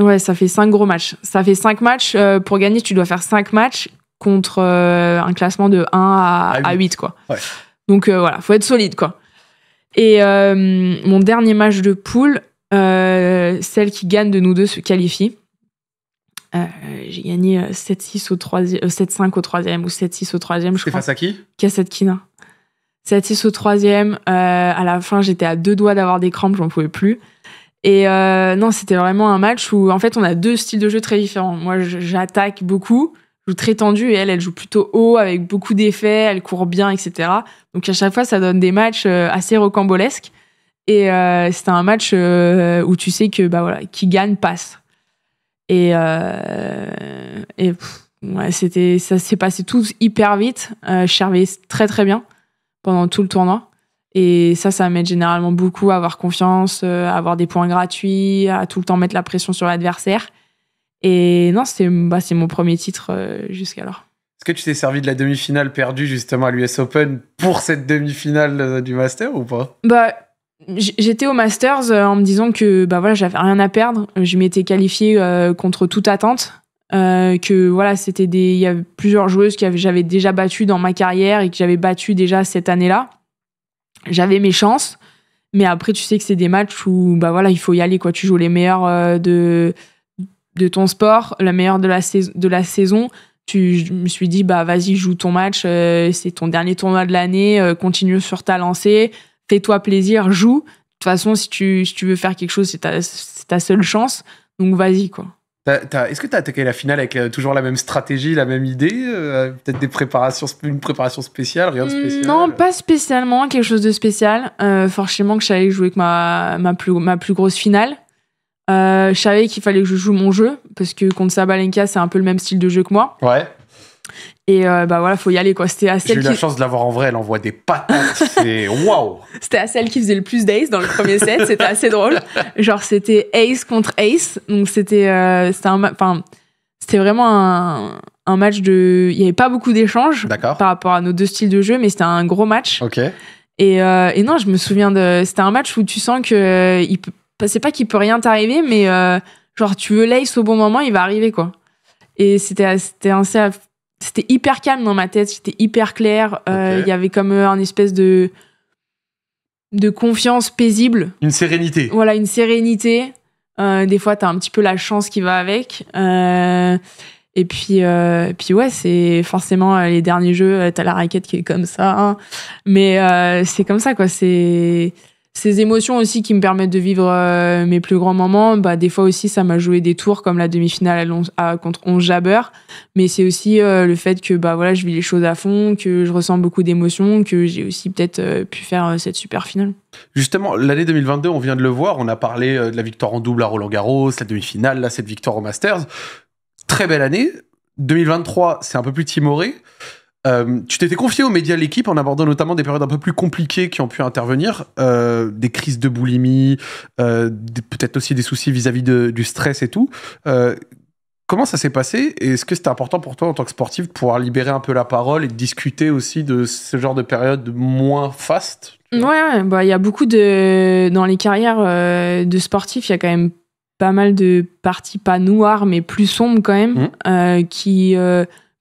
ouais, ça fait cinq gros matchs. Ça fait cinq matchs. Euh, pour gagner, tu dois faire cinq matchs contre un classement de 1 à, 8. quoi. Donc voilà, faut être solide quoi. Et mon dernier match de poule, euh, celle qui gagne de nous deux se qualifie. Euh, j'ai gagné 7-6 euh, au 3 7-5 au troisième ou 7-6 au troisième, je crois. face à qui Kina. 7-6 au troisième. Euh, à la fin, j'étais à deux doigts d'avoir des crampes, j'en pouvais plus. Et non, c'était vraiment un match où, en fait, on a deux styles de jeu très différents. Moi, j'attaque beaucoup, je joue très tendu, et elle, elle joue plutôt haut, avec beaucoup d'effets, elle court bien, etc. Donc à chaque fois, ça donne des matchs assez rocambolesques. Et euh, c'était un match euh, où tu sais que bah voilà, qui gagne passe. Et, euh, et c'était ça s'est passé tout hyper vite. je servais très très bien pendant tout le tournoi. Et ça, ça m'aide généralement beaucoup à avoir confiance, à avoir des points gratuits, à tout le temps mettre la pression sur l'adversaire. Et non, c'est bah, mon premier titre jusqu'alors. Est-ce que tu t'es servi de la demi-finale perdue justement à l'US Open pour cette demi-finale du Master ou pas Bah J'étais au Masters euh, en me disant que bah voilà, j'avais rien à perdre. Je m'étais qualifiée euh, contre toute attente. Euh, que voilà, c'était des, il y avait plusieurs joueuses que j'avais déjà battues dans ma carrière et que j'avais battues déjà cette année-là. J'avais mes chances, mais après tu sais que c'est des matchs où bah voilà, il faut y aller quoi. Tu joues les meilleurs de de ton sport, la meilleure de la saison, de la saison. Tu, je me suis dit bah vas-y joue ton match, c'est ton dernier tournoi de l'année, continue sur ta lancée fais-toi plaisir, joue. De toute façon, si tu, veux faire quelque chose, c'est ta, seule chance. Donc vas-y, quoi. Est-ce que tu as attaqué la finale avec euh, toujours la même stratégie, la même idée euh, Peut-être des préparations, une préparation spéciale, rien de spécial Non, pas spécialement, quelque chose de spécial. Euh, forcément que je savais jouer avec ma, ma, plus, ma plus grosse finale. je savais qu'il fallait que je joue mon jeu, parce que contre Sabalenka, c'est un peu le même style de jeu que moi. Ouais. Et euh, bah voilà, faut y aller quoi. C'était J'ai eu la chance de l'avoir en vrai, elle envoie des patates, (laughs) c'est waouh. C'était à celle qui faisait le plus d'ace dans le premier set, c'était assez drôle. Genre c'était ace contre ace, donc c'était euh, un enfin c'était vraiment un, un, match de il y avait pas beaucoup d'échanges par rapport à nos deux styles de jeu mais c'était un gros match. OK. Et, euh, et non, je me souviens de c'était un match où tu sens que il peut... c'est pas qu'il peut rien t'arriver mais genre tu veux l'ace au bon moment, il va arriver quoi. Et c'était assez c'était hyper calme dans ma tête, C'était hyper clair. Euh, il y avait comme euh, un espèce de de confiance paisible. Une sérénité. Voilà, une sérénité. Euh, des fois, t'as un petit peu la chance qui va avec. et puis, puis ouais, c'est forcément les derniers jeux, t'as la raquette qui est comme ça. Hein. Mais c'est comme ça, quoi. C'est ces émotions aussi qui me permettent de vivre euh, mes plus grands moments. Bah, des fois aussi, ça m'a joué des tours, comme la demi-finale à, contre 11 Jabber. Mais c'est aussi euh, le fait que bah, voilà, je vis les choses à fond, que je ressens beaucoup d'émotions, que j'ai aussi peut-être euh, pu faire cette super finale. Justement, l'année 2022, on vient de le voir, on a parlé de la victoire en double à Roland Garros, la demi-finale, là, cette victoire au Masters. Très belle année. 2023, c'est un peu plus timoré. Euh, tu t'étais confié aux médias l'équipe en abordant notamment des périodes un peu plus compliquées qui ont pu intervenir, euh, des crises de boulimie, euh, peut-être aussi des soucis vis-à-vis du stress et tout. comment ça s'est passé et est-ce que c'était important pour toi en tant que sportif de pouvoir libérer un peu la parole et discuter aussi de ce genre de période moins faste Ouais, bah, il y a beaucoup de dans les carrières de sportifs, il y a quand même pas mal de parties pas noires mais plus sombres quand même mmh. qui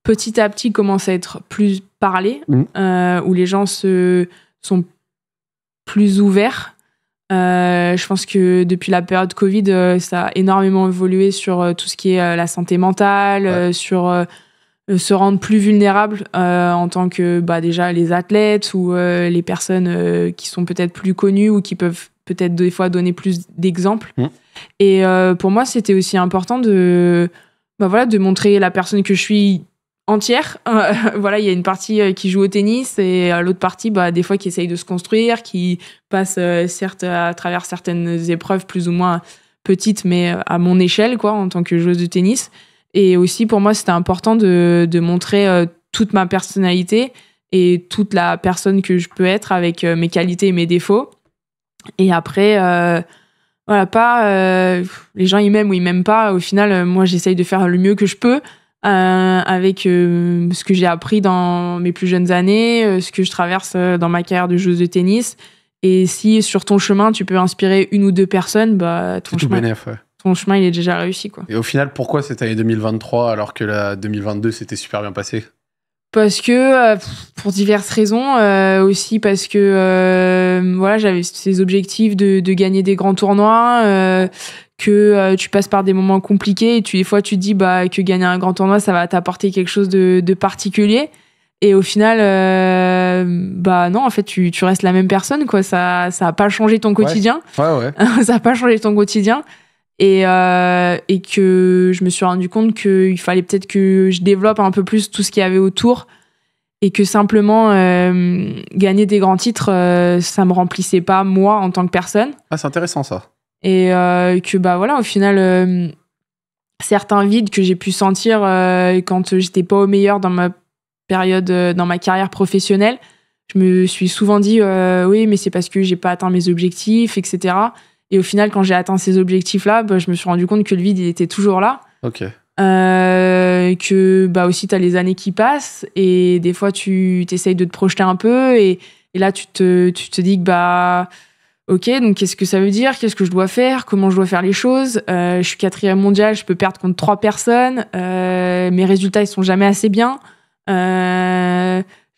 petit à petit commence à être plus parlé, mm. euh, où les gens se, sont plus ouverts. Euh, je pense que depuis la période Covid, euh, ça a énormément évolué sur tout ce qui est la santé mentale, sur se rendre plus vulnérable en tant que bah, déjà les athlètes ou les personnes qui sont peut-être plus connues ou qui peuvent peut-être des fois donner plus d'exemples. Mm. Et pour moi, c'était aussi important de, bah, voilà, de montrer la personne que je suis entière. (laughs) voilà, il y a une partie euh, qui joue au tennis et euh, l'autre partie, bah, des fois, qui essaye de se construire, qui passe euh, certes à travers certaines épreuves plus ou moins petites, mais à mon échelle, quoi, en tant que joueuse de tennis. Et aussi, pour moi, c'était important de, montrer toute ma personnalité et toute la personne que je peux être avec mes qualités et mes défauts. Et après, voilà, pas les gens ils m'aiment ou ils m'aiment pas. Au final, moi, j'essaye de faire le mieux que je peux euh, avec euh, ce que j'ai appris dans mes plus jeunes années, euh, ce que je traverse dans ma carrière de joueuse de tennis. Et si sur ton chemin, tu peux inspirer une ou deux personnes, bah, ton, chemin, il est déjà réussi. Quoi. Et au final, pourquoi cette année 2023 alors que la 2022 s'était super bien passée parce que euh, pour diverses raisons euh, aussi parce que euh, voilà j'avais ces objectifs de, de, gagner des grands tournois que tu passes par des moments compliqués et tu des fois tu te dis bah que gagner un grand tournoi ça va t'apporter quelque chose de, de, particulier et au final bah non en fait tu, tu restes la même personne quoi ça ça a pas changé ton quotidien Ouais, (laughs) ça a pas changé ton quotidien et, euh, et que je me suis rendu compte qu'il fallait peut-être que je développe un peu plus tout ce qu'il y avait autour et que simplement euh, gagner des grands titres, euh, ça me remplissait pas moi en tant que personne. Ah, c'est intéressant ça. Et que bah voilà, au final, certains vides que j'ai pu sentir quand j'étais pas au meilleur dans ma période, dans ma carrière professionnelle, je me suis souvent dit oui, mais c'est parce que j'ai pas atteint mes objectifs, etc. Et au final, quand j'ai atteint ces objectifs-là, bah, je me suis rendu compte que le vide, il était toujours là. Ok. Euh, que bah aussi tu as les années qui passent et des fois tu t'essayes de te projeter un peu et, là tu te, tu te dis que bah ok donc qu'est-ce que ça veut dire qu'est-ce que je dois faire comment je dois faire les choses euh, je suis quatrième mondial je peux perdre contre trois personnes euh, mes résultats ils sont jamais assez bien je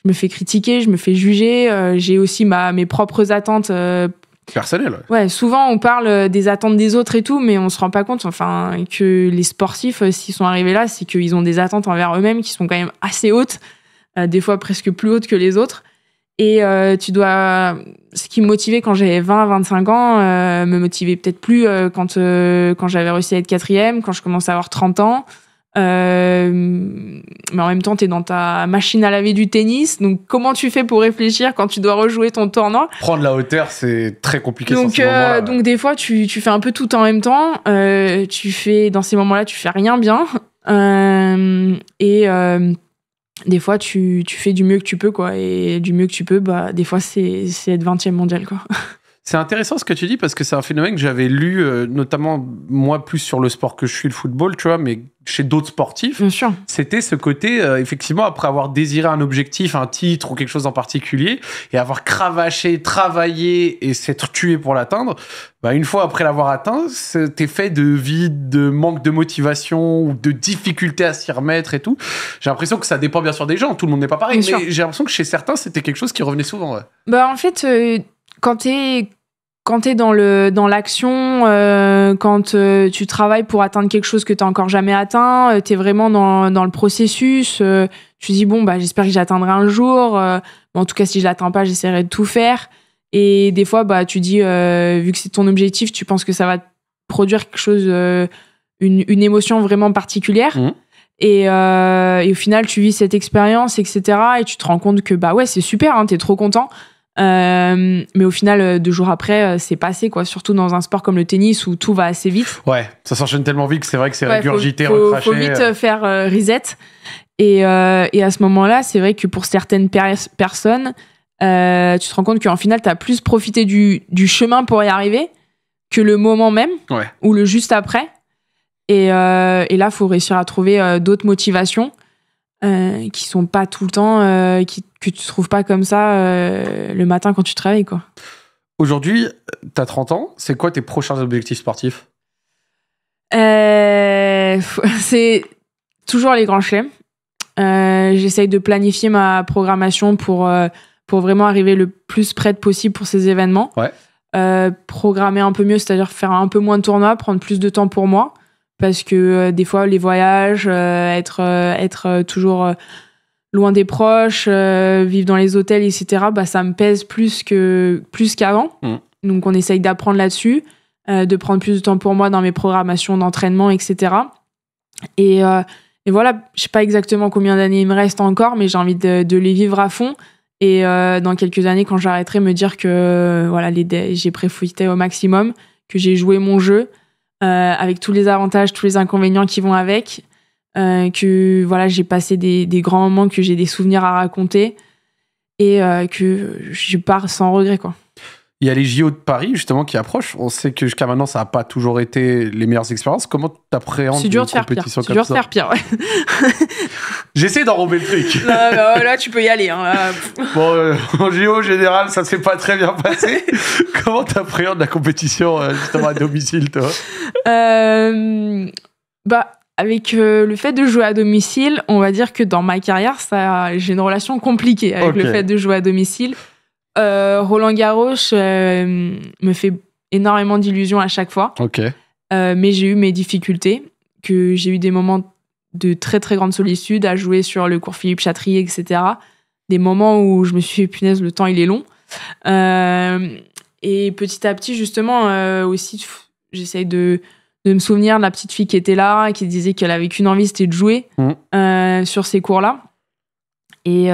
me fais critiquer je me fais juger j'ai aussi ma, mes propres attentes personnel. Ouais. souvent on parle euh, des attentes des autres et tout, mais on se rend pas compte, enfin, que les sportifs, euh, s'ils sont arrivés là, c'est qu'ils ont des attentes envers eux-mêmes qui sont quand même assez hautes, euh, des fois presque plus hautes que les autres. Et tu dois. Ce qui me motivait quand j'avais 20, 25 ans, me motivait peut-être plus quand, quand j'avais réussi à être quatrième, quand je commençais à avoir 30 ans. Euh, mais en même temps, tu es dans ta machine à laver du tennis. Donc, comment tu fais pour réfléchir quand tu dois rejouer ton tournoi Prendre la hauteur, c'est très compliqué. Donc, euh, des fois, tu, fais un peu tout en même temps. Euh, tu fais dans ces moments-là, tu fais rien bien. et des fois, tu, fais du mieux que tu peux, quoi. Et du mieux que tu peux, bah, des fois, c'est être 20e mondial, quoi. (laughs) C'est intéressant ce que tu dis parce que c'est un phénomène que j'avais lu, euh, notamment moi plus sur le sport que je suis, le football, tu vois, mais chez d'autres sportifs. C'était ce côté, euh, effectivement, après avoir désiré un objectif, un titre ou quelque chose en particulier, et avoir cravaché, travaillé et s'être tué pour l'atteindre, bah, une fois après l'avoir atteint, cet effet de vide, de manque de motivation ou de difficulté à s'y remettre et tout, j'ai l'impression que ça dépend bien sûr des gens, tout le monde n'est pas pareil, mais j'ai l'impression que chez certains, c'était quelque chose qui revenait souvent. Bah en fait... Euh, quand tu es quand dans le dans l'action, euh, quand euh, tu travailles pour atteindre quelque chose que tu encore jamais atteint, euh, tu es vraiment dans, dans le processus, tu dis bon bah j'espère que j'atteindrai un jour, en tout cas si je l'atteins pas, j'essaierai de tout faire et des fois bah tu dis vu que c'est ton objectif, tu penses que ça va produire quelque chose une, une émotion vraiment particulière. Mmh. Et, au final, tu vis cette expérience, etc. Et tu te rends compte que bah ouais, c'est super, hein, tu es trop content. Euh, mais au final, euh, deux jours après, euh, c'est passé, quoi. Surtout dans un sport comme le tennis où tout va assez vite. Ouais, ça s'enchaîne tellement vite que c'est vrai que c'est régurgité, faut, recraché. Faut vite faire reset. Et, et, à ce moment-là, c'est vrai que pour certaines personnes, tu te rends compte qu'en final, tu as plus profité du, du, chemin pour y arriver que le moment même ou le juste après. Et, et là, faut réussir à trouver d'autres motivations. Euh, qui sont pas tout le temps, euh, qui, que tu trouves pas comme ça euh, le matin quand tu travailles, quoi. Aujourd'hui, tu as 30 ans, c'est quoi tes prochains objectifs sportifs (laughs) C'est toujours les grands chelems. J'essaye de planifier ma programmation pour, pour vraiment arriver le plus près de possible pour ces événements. programmer un peu mieux, c'est-à-dire faire un peu moins de tournois, prendre plus de temps pour moi parce que euh, des fois les voyages, euh, être euh, être toujours loin des proches, vivre dans les hôtels, etc. Bah ça me pèse plus que plus qu'avant. Mm. Donc on essaye d'apprendre là-dessus, de prendre plus de temps pour moi dans mes programmations d'entraînement, etc. Et, voilà, je sais pas exactement combien d'années il me reste encore, mais j'ai envie de, les vivre à fond. Et dans quelques années, quand j'arrêterai, me dire que voilà, j'ai préfouillé au maximum, que j'ai joué mon jeu euh, avec tous les avantages, tous les inconvénients qui vont avec. Euh, que voilà, j'ai passé des, grands moments, que j'ai des souvenirs à raconter et euh, que je pars sans regret quoi. Il y a les JO de Paris justement qui approchent. On sait que jusqu'à maintenant ça n'a pas toujours été les meilleures expériences. Comment t'appréhendes une compétition comme ça C'est dur de faire pire. (laughs) J'essaie d'enrober le truc. Là, tu peux y aller. Hein, (laughs) bon, euh, en JO, général, ça s'est pas très bien passé. (laughs) Comment de la compétition, euh, justement, à domicile, toi euh, Bah, avec le fait de jouer à domicile, on va dire que dans ma carrière, ça, j'ai une relation compliquée avec le fait de jouer à domicile. Roland Garros me fait énormément d'illusions à chaque fois. Ok. mais j'ai eu mes difficultés, que j'ai eu des moments de très très grande solitude à jouer sur le cours Philippe Chatrier, etc. Des moments où je me suis fait punaise, le temps il est long. Euh, et petit à petit, justement, euh, aussi, j'essaye de, me souvenir de la petite fille qui était là qui disait qu'elle avait qu'une envie, c'était de jouer mmh. euh, sur ces cours-là. Et,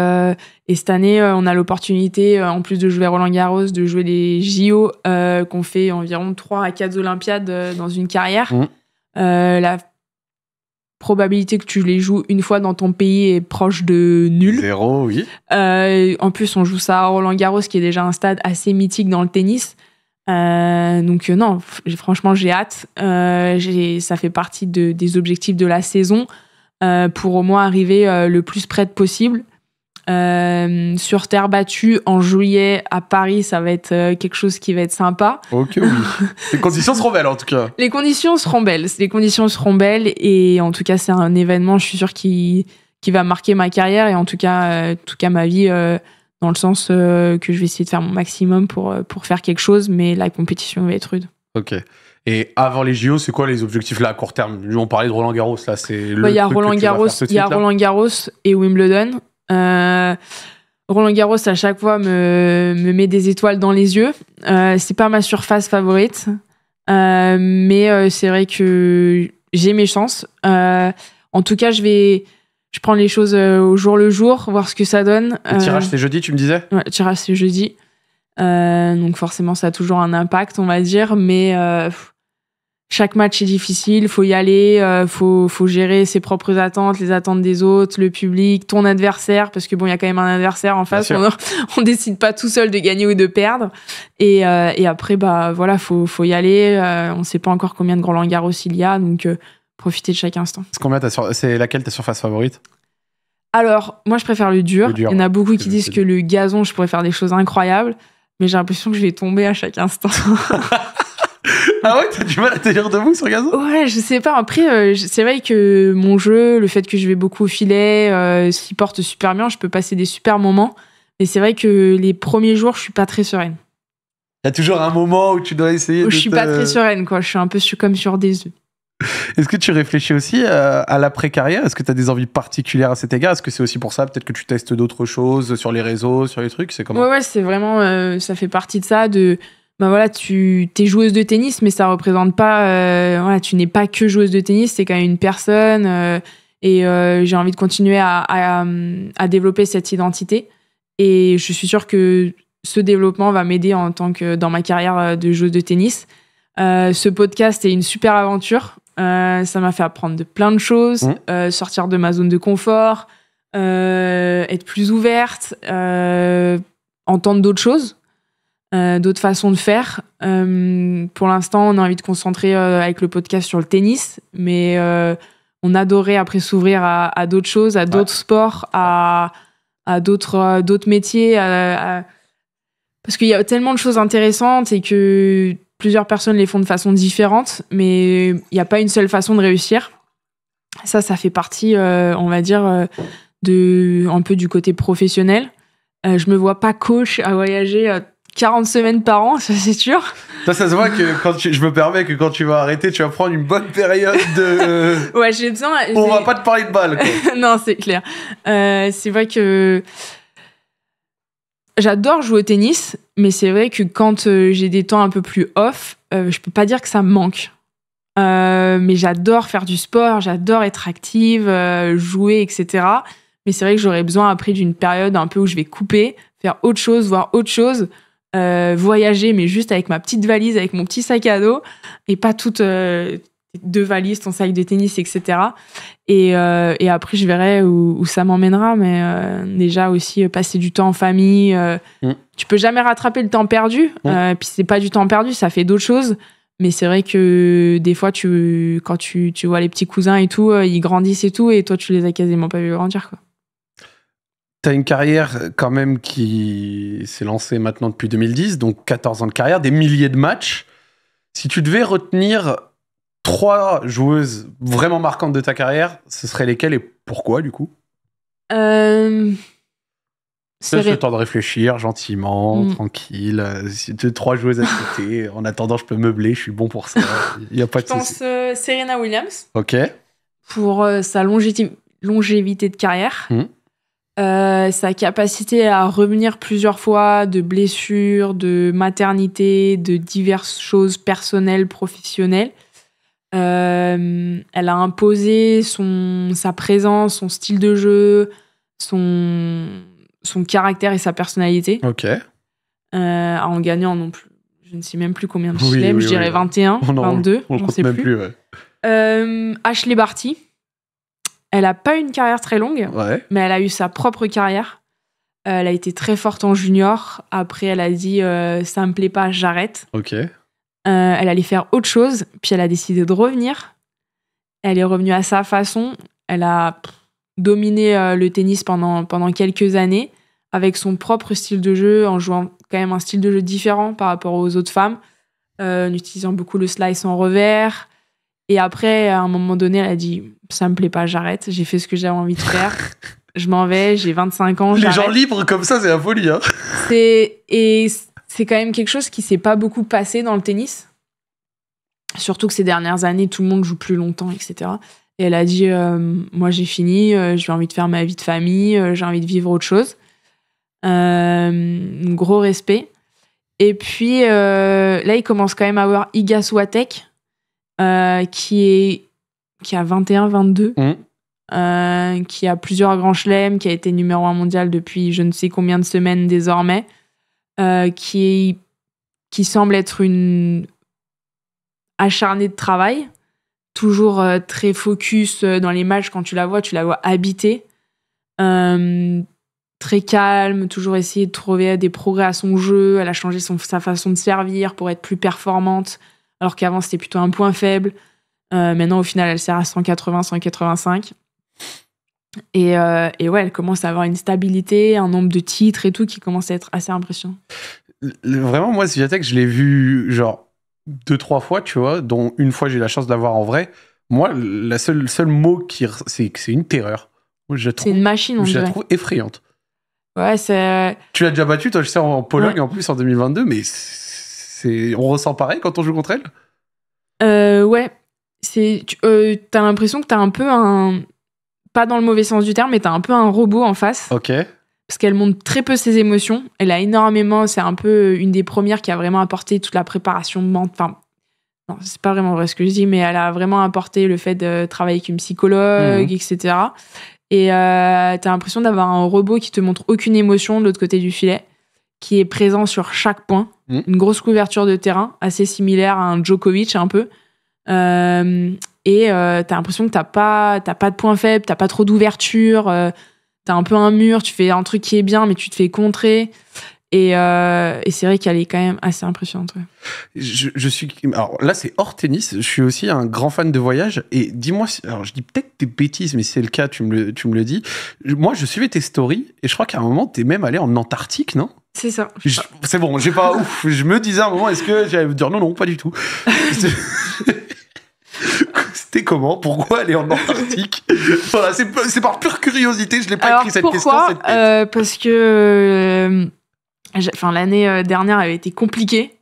et, cette année, on a l'opportunité, en plus de jouer Roland Garros, de jouer les JO qu'on fait environ 3 à 4 Olympiades dans une carrière. Mmh. la probabilité que tu les joues une fois dans ton pays est proche de nul. Zéro, oui. Euh, en plus, on joue ça à Roland Garros, qui est déjà un stade assez mythique dans le tennis. Euh, donc euh, non, franchement, j'ai hâte. ça fait partie de, des objectifs de la saison pour au moins arriver le plus près possible. Euh, sur terre battue en juillet à Paris, ça va être euh, quelque chose qui va être sympa. Ok, oui. (laughs) Les conditions seront belles en tout cas. Les conditions seront belles. Les conditions seront belles et en tout cas, c'est un événement, je suis sûre, qui, qui va marquer ma carrière et en tout cas, euh, tout cas ma vie dans le sens que je vais essayer de faire mon maximum pour, pour faire quelque chose, mais la compétition va être rude. Ok. Et avant les JO, c'est quoi les objectifs là à court terme On parlait de Roland Garros, là c'est bah, Il y a Roland Garros, il y a Roland Garros et Wimbledon. Euh, Roland Garros à chaque fois me, met des étoiles dans les yeux. Euh, c'est pas ma surface favorite, euh, mais c'est vrai que j'ai mes chances. en tout cas, je vais je prends les choses au jour le jour, voir ce que ça donne. Le tirage, c'est jeudi, tu me disais tirage, c'est jeudi. donc forcément, ça a toujours un impact, on va dire, mais chaque match est difficile, faut y aller, euh, faut, gérer ses propres attentes, les attentes des autres, le public, ton adversaire, parce que bon, il y a quand même un adversaire en face, on, (laughs) ne décide pas tout seul de gagner ou de perdre. Et, euh, après, bah voilà, faut, y aller. on euh, on sait pas encore combien de grands aussi il y a, donc profiter de chaque instant. C'est laquelle ta surface favorite Alors, moi, je préfère le dur. le dur. Il y en a beaucoup qui disent que le gazon, je pourrais faire des choses incroyables, mais j'ai l'impression que je vais tomber à chaque instant. (laughs) ah ouais, t'as du mal à tenir debout sur gazon Ouais, je sais pas. Après, euh, c'est vrai que mon jeu, le fait que je vais beaucoup au filet, euh, ce qui porte super bien, je peux passer des super moments. Mais c'est vrai que les premiers jours, je suis pas très sereine. Il y a toujours un moment où tu dois essayer. Où je suis pas très sereine, quoi. Je suis un peu comme sur des œufs. Est-ce que tu réfléchis aussi euh, à l'après-carrière Est-ce que tu as des envies particulières à cet égard Est-ce que c'est aussi pour ça peut-être que tu testes d'autres choses sur les réseaux, sur les trucs C'est comment Ouais, ouais, c'est vraiment ça fait partie de ça de bah voilà, tu es joueuse de tennis, mais ça représente pas. Euh, tu n'es pas que joueuse de tennis, c'est quand même une personne. Euh, et euh, j'ai envie de continuer à, développer cette identité. Et je suis sûre que ce développement va m'aider en tant que dans ma carrière de joueuse de tennis. ce podcast est une super aventure. ça m'a fait apprendre de plein de choses, mmh. sortir de ma zone de confort, être plus ouverte, entendre d'autres choses. Euh, d'autres façons de faire. Euh, pour l'instant, on a envie de concentrer euh, avec le podcast sur le tennis, mais on adorait après s'ouvrir à, d'autres choses, à d'autres sports, à, d'autres, d'autres métiers. parce qu'il y a tellement de choses intéressantes et que plusieurs personnes les font de façon différente, mais il n'y a pas une seule façon de réussir. Ça, ça fait partie, on va dire, de, un peu du côté professionnel. je me vois pas coach à voyager 40 semaines par an, (laughs) ça c'est sûr. Ça, ça se voit que quand je me permets que quand tu vas arrêter, tu vas prendre une bonne période de. (laughs) ouais, j'ai besoin. On va pas te parler de balles. (laughs) non, c'est clair. Euh, c'est vrai que j'adore jouer au tennis, mais c'est vrai que quand euh, j'ai des temps un peu plus off, euh, je peux pas dire que ça me manque. mais j'adore faire du sport, j'adore être active, jouer, etc. Mais c'est vrai que j'aurais besoin après d'une période un peu où je vais couper, faire autre chose, voir autre chose euh, voyager, mais juste avec ma petite valise, avec mon petit sac à dos, et pas toutes euh, deux valises, ton sac de tennis, etc. Euh, et, après, je verrai où, ça m'emmènera, mais déjà aussi passer du temps en famille. Mm. Tu peux jamais rattraper le temps perdu, mm. puis c'est pas du temps perdu, ça fait d'autres choses. Mais c'est vrai que des fois, tu, quand tu, tu vois les petits cousins et tout, ils grandissent et tout, et toi, tu les as quasiment pas vu grandir, quoi tu as une carrière euh, quand même qui s'est lancée maintenant depuis 2010, donc 14 ans de carrière, des milliers de matchs. Si tu devais retenir trois joueuses vraiment marquantes de ta carrière, ce seraient lesquelles et pourquoi du coup euh... le temps de réfléchir gentiment, hmm. tranquille. Euh, si tu trois joueuses à côté, (laughs) en attendant, je peux meubler, je suis bon pour ça. Il y a pas je pense euh, Serena Williams. Ok. Pour sa longévité de carrière. Hmm. Euh, sa capacité à revenir plusieurs fois de blessures, de maternité, de diverses choses personnelles, professionnelles. Euh, elle a imposé son, sa présence, son style de jeu, son, son caractère et sa personnalité. Ok. Euh, en gagnant non plus, je ne sais même plus combien de systèmes, je dirais 21, 22, je ne plus. Ashley Barty elle n'a pas une carrière très longue, mais elle a eu sa propre carrière. Euh, elle a été très forte en junior. Après, elle a dit ça euh, ça me plaît pas, j'arrête. Ok. Euh, elle allait faire autre chose, puis elle a décidé de revenir. Elle est revenue à sa façon. Elle a dominé le tennis pendant, pendant quelques années avec son propre style de jeu, en jouant quand même un style de jeu différent par rapport aux autres femmes, en utilisant beaucoup le slice en revers, et après, à un moment donné, elle a dit Ça me plaît pas, j'arrête. J'ai fait ce que j'avais envie de faire. (laughs) je m'en vais, j'ai 25 ans. Les gens libres comme ça, c'est la folie. Hein. C'est. Et c'est quand même quelque chose qui s'est pas beaucoup passé dans le tennis. Surtout que ces dernières années, tout le monde joue plus longtemps, etc. Et elle a dit euh, Moi, j'ai fini, euh, j'ai envie de faire ma vie de famille, euh, j'ai envie de vivre autre chose. gros respect. Et puis là, il commence quand même à avoir Iga euh, qui est qui a 21, 22, mmh. euh, qui a plusieurs grands chelems, qui a été numéro un mondial depuis je ne sais combien de semaines désormais, euh, qui semble être une acharnée de travail, toujours très focus dans les matchs quand tu la vois, tu la vois habiter. très calme, toujours essayer de trouver des progrès à son jeu, elle a changé son, sa façon de servir pour être plus performante alors qu'avant c'était plutôt un point faible. Euh, maintenant, au final, elle sert à 180, 185. Euh, et, ouais, elle commence à avoir une stabilité, un nombre de titres et tout qui commence à être assez impressionnant. Vraiment, moi, que je l'ai vu genre deux, trois fois, tu vois, dont une fois j'ai eu la chance d'avoir en vrai. Moi, le seul, seul mot qui. C'est une terreur. C'est une machine, en Je la trouve effrayante. Ouais, c'est. Euh, tu l'as déjà battue, toi, je sais, en Pologne en plus en 2022, mais on ressent pareil quand on joue contre elle euh, ouais c'est tu euh, as l'impression que t'as un peu un pas dans le mauvais sens du terme mais t'as un peu un robot en face ok parce qu'elle montre très peu ses émotions elle a énormément c'est un peu euh, une des premières qui a vraiment apporté toute la préparation enfin non c'est pas vraiment vrai ce que je dis mais elle a vraiment apporté le fait de travailler avec une psychologue etc mmh. et tu t'as l'impression d'avoir un robot qui te montre aucune émotion de l'autre côté du filet qui est présent sur chaque point Hmm. Une grosse couverture de terrain, assez similaire à un Djokovic un peu. Euh, et tu euh, t'as l'impression que t'as pas, pas de points faibles, t'as pas trop d'ouverture, tu euh, t'as un peu un mur, tu fais un truc qui est bien, mais tu te fais contrer. Et, c'est vrai qu'elle est quand même assez impressionnante. Je, suis. Alors là, c'est hors tennis. Je suis aussi un grand fan de voyage. Et dis-moi, alors je dis peut-être des bêtises, mais si c'est le cas, tu me tu me le dis. Moi, je suivais tes stories et je crois qu'à un moment, t'es même allé en Antarctique, non c'est ça. C'est bon, j'ai pas ouf. Je me disais à un moment, est-ce que j'allais me dire non, non, pas du tout. (laughs) C'était comment Pourquoi aller en Antarctique c'est par pure curiosité, je l'ai pas écrit cette question. Cette euh, parce que euh, enfin l'année euh, dernière avait été compliquée.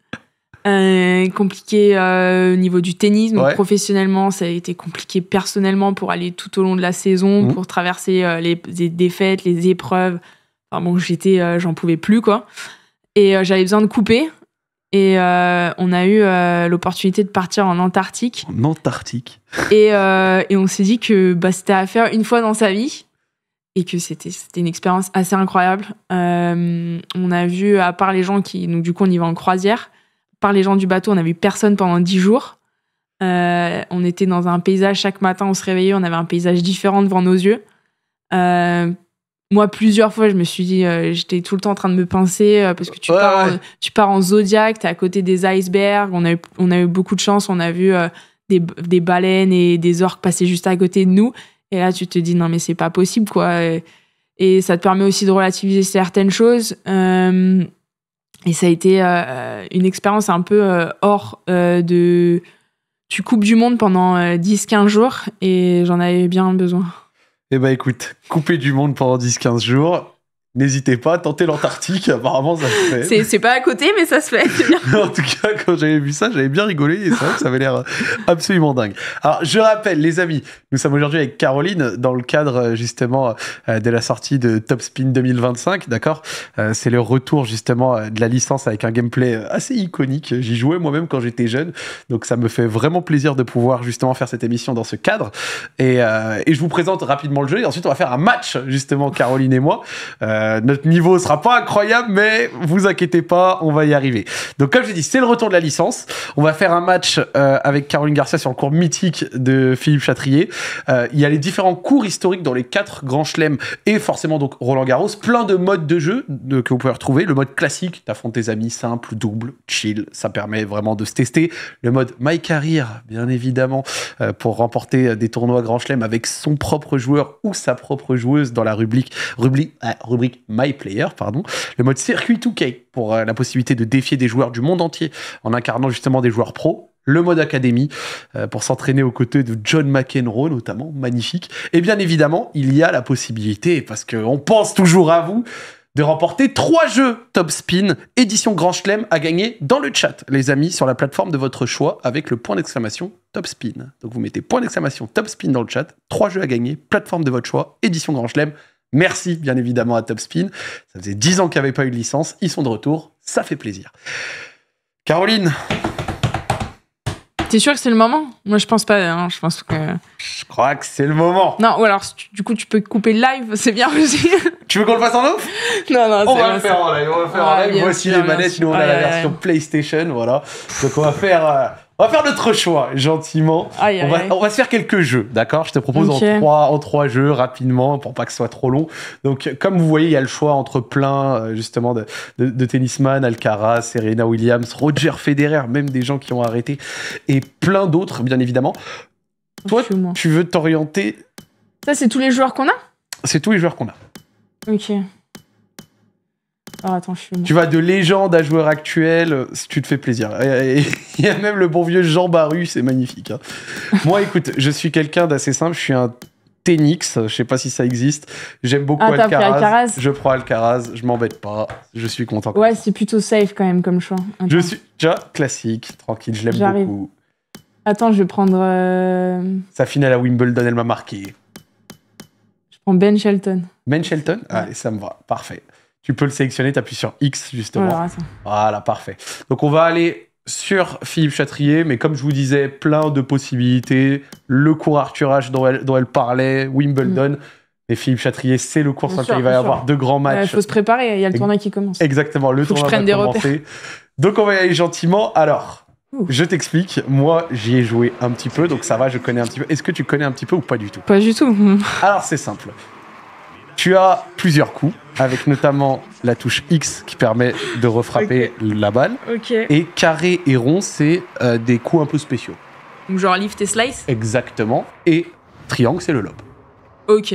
Euh, compliquée au niveau du tennis, professionnellement, ça a été compliqué personnellement pour aller tout au long de la saison, mmh. pour traverser les, défaites, les épreuves, j'étais, euh, j'en pouvais plus quoi. Et euh, j'avais besoin de couper. Et euh, on a eu l'opportunité de partir en Antarctique. En Antarctique. Et, et on s'est dit que bah, c'était à faire une fois dans sa vie et que c'était une expérience assez incroyable. on a vu, à part les gens qui. Donc, du coup, on y va en croisière. Par les gens du bateau, on n'a vu personne pendant 10 jours. on était dans un paysage chaque matin, on se réveillait, on avait un paysage différent devant nos yeux moi, plusieurs fois, je me suis dit, euh, j'étais tout le temps en train de me pincer euh, parce que tu, pars, En, tu pars en Zodiac, t'es à côté des icebergs. On a eu, on a eu beaucoup de chance. On a vu euh, des, des, baleines et des orques passer juste à côté de nous. Et là, tu te dis, non, mais c'est pas possible, quoi. et, ça te permet aussi de relativiser certaines choses. et ça a été une expérience un peu hors de. Tu coupes du monde pendant 10-15 jours et j'en avais bien besoin. Eh ben écoute, coupé du monde pendant 10-15 jours, N'hésitez pas à tenter l'Antarctique, (laughs) apparemment ça se fait. C'est pas à côté, mais ça se fait. (laughs) en tout cas, quand j'avais vu ça, j'avais bien rigolé et c'est vrai que ça avait l'air euh, absolument dingue. Alors, je rappelle, les amis, nous sommes aujourd'hui avec Caroline dans le cadre euh, justement euh, de la sortie de Top Spin 2025, d'accord C'est le retour justement de la licence avec un gameplay assez iconique. J'y jouais moi-même quand j'étais jeune, donc ça me fait vraiment plaisir de pouvoir justement faire cette émission dans ce cadre. Et, je vous présente rapidement le jeu et ensuite on va faire un match justement, Caroline et moi. Euh, notre niveau sera pas incroyable, mais vous inquiétez pas, on va y arriver. Donc comme je dit, c'est le retour de la licence. On va faire un match euh, avec Caroline Garcia sur le cours mythique de Philippe Chatrier. Euh, il y a les différents cours historiques dans les quatre grands chelems et forcément donc Roland Garros, plein de modes de jeu de, que vous pouvez retrouver. Le mode classique, t'affrontes tes amis, simple, double, chill, ça permet vraiment de se tester. Le mode My Career, bien évidemment, pour remporter des tournois grand chelem avec son propre joueur ou sa propre joueuse dans la rubrique rubli rubrique ah, My Player, pardon, le mode circuit 2K pour euh, la possibilité de défier des joueurs du monde entier en incarnant justement des joueurs pros, le mode academy, euh, pour s'entraîner aux côtés de John McEnroe notamment, magnifique. Et bien évidemment, il y a la possibilité, parce qu'on pense toujours à vous, de remporter trois jeux Top Spin édition Grand Chelem à gagner dans le chat, les amis, sur la plateforme de votre choix avec le point d'exclamation Top Spin. Donc vous mettez point d'exclamation Top Spin dans le chat, trois jeux à gagner, plateforme de votre choix, édition Grand Chelem. Merci bien évidemment à Topspin. Ça faisait 10 ans qu'il n'y pas eu de licence. Ils sont de retour. Ça fait plaisir. Caroline T'es sûr que c'est le moment Moi, je pense pas. Hein. Je pense que. Je crois que c'est le moment. Non, ou alors, du coup, tu peux couper live. C'est bien aussi. (laughs) tu veux qu'on le fasse en off Non, non, On va le faire en live. On va faire en live. Voici les manettes. Nous, on a la version PlayStation. Voilà. Donc, on va faire. Euh, on va faire notre choix, gentiment. on, va, se faire quelques jeux, d'accord Je te propose en, trois, en trois jeux, rapidement, pour pas que ce soit trop long. Donc, comme vous voyez, il y a le choix entre plein, euh, justement, de, tennisman, Alcaraz, Serena Williams, Roger Federer, même des gens qui ont arrêté, et plein d'autres, bien évidemment. Oh, Toi, tu veux t'orienter Ça, c'est tous les joueurs qu'on a C'est tous les joueurs qu'on a. Ok. Ah, tu vas de légende à joueur actuel, euh, tu te fais plaisir. (laughs) Il y a même le bon vieux Jean Baru, c'est magnifique. Hein. Moi, écoute, je suis quelqu'un d'assez simple, je suis un Ténix, je sais pas si ça existe. J'aime beaucoup ah, Alcaraz. Je prends Alcaraz, je m'embête pas, je suis content. Ouais, c'est plutôt safe quand même comme choix. Je suis classique, tranquille, je l'aime beaucoup. Attends, je vais prendre. Euh, Sa finale à Wimbledon, elle m'a marqué. Je prends Ben Shelton. Ben Shelton Allez, ça me va, parfait. Tu peux le sélectionner, tu appuies sur X justement. Voilà, parfait. Donc on va aller sur Philippe Châtrier. mais comme je vous disais, plein de possibilités. Le cours Arthur H dont elle, elle parlait, Wimbledon. Mm. Mais Et Philippe Châtrier, c'est le cours sur lequel il va y avoir de grands matchs. Il faut se préparer, il y a le tournoi qui commence. Exactement, le faut tournoi que je va des Donc on va y aller gentiment. Alors, je t'explique, moi j'y ai joué un petit peu, donc ça va, je connais un petit peu. Est-ce que tu connais un petit peu ou pas du tout Pas du tout. (laughs) Alors c'est simple. Tu as plusieurs coups, avec notamment la touche X qui permet de refrapper la balle. Et carré et rond, c'est euh, des coups un peu spéciaux. genre lift et slice Exactement. Et triangle, c'est le lob. Ok.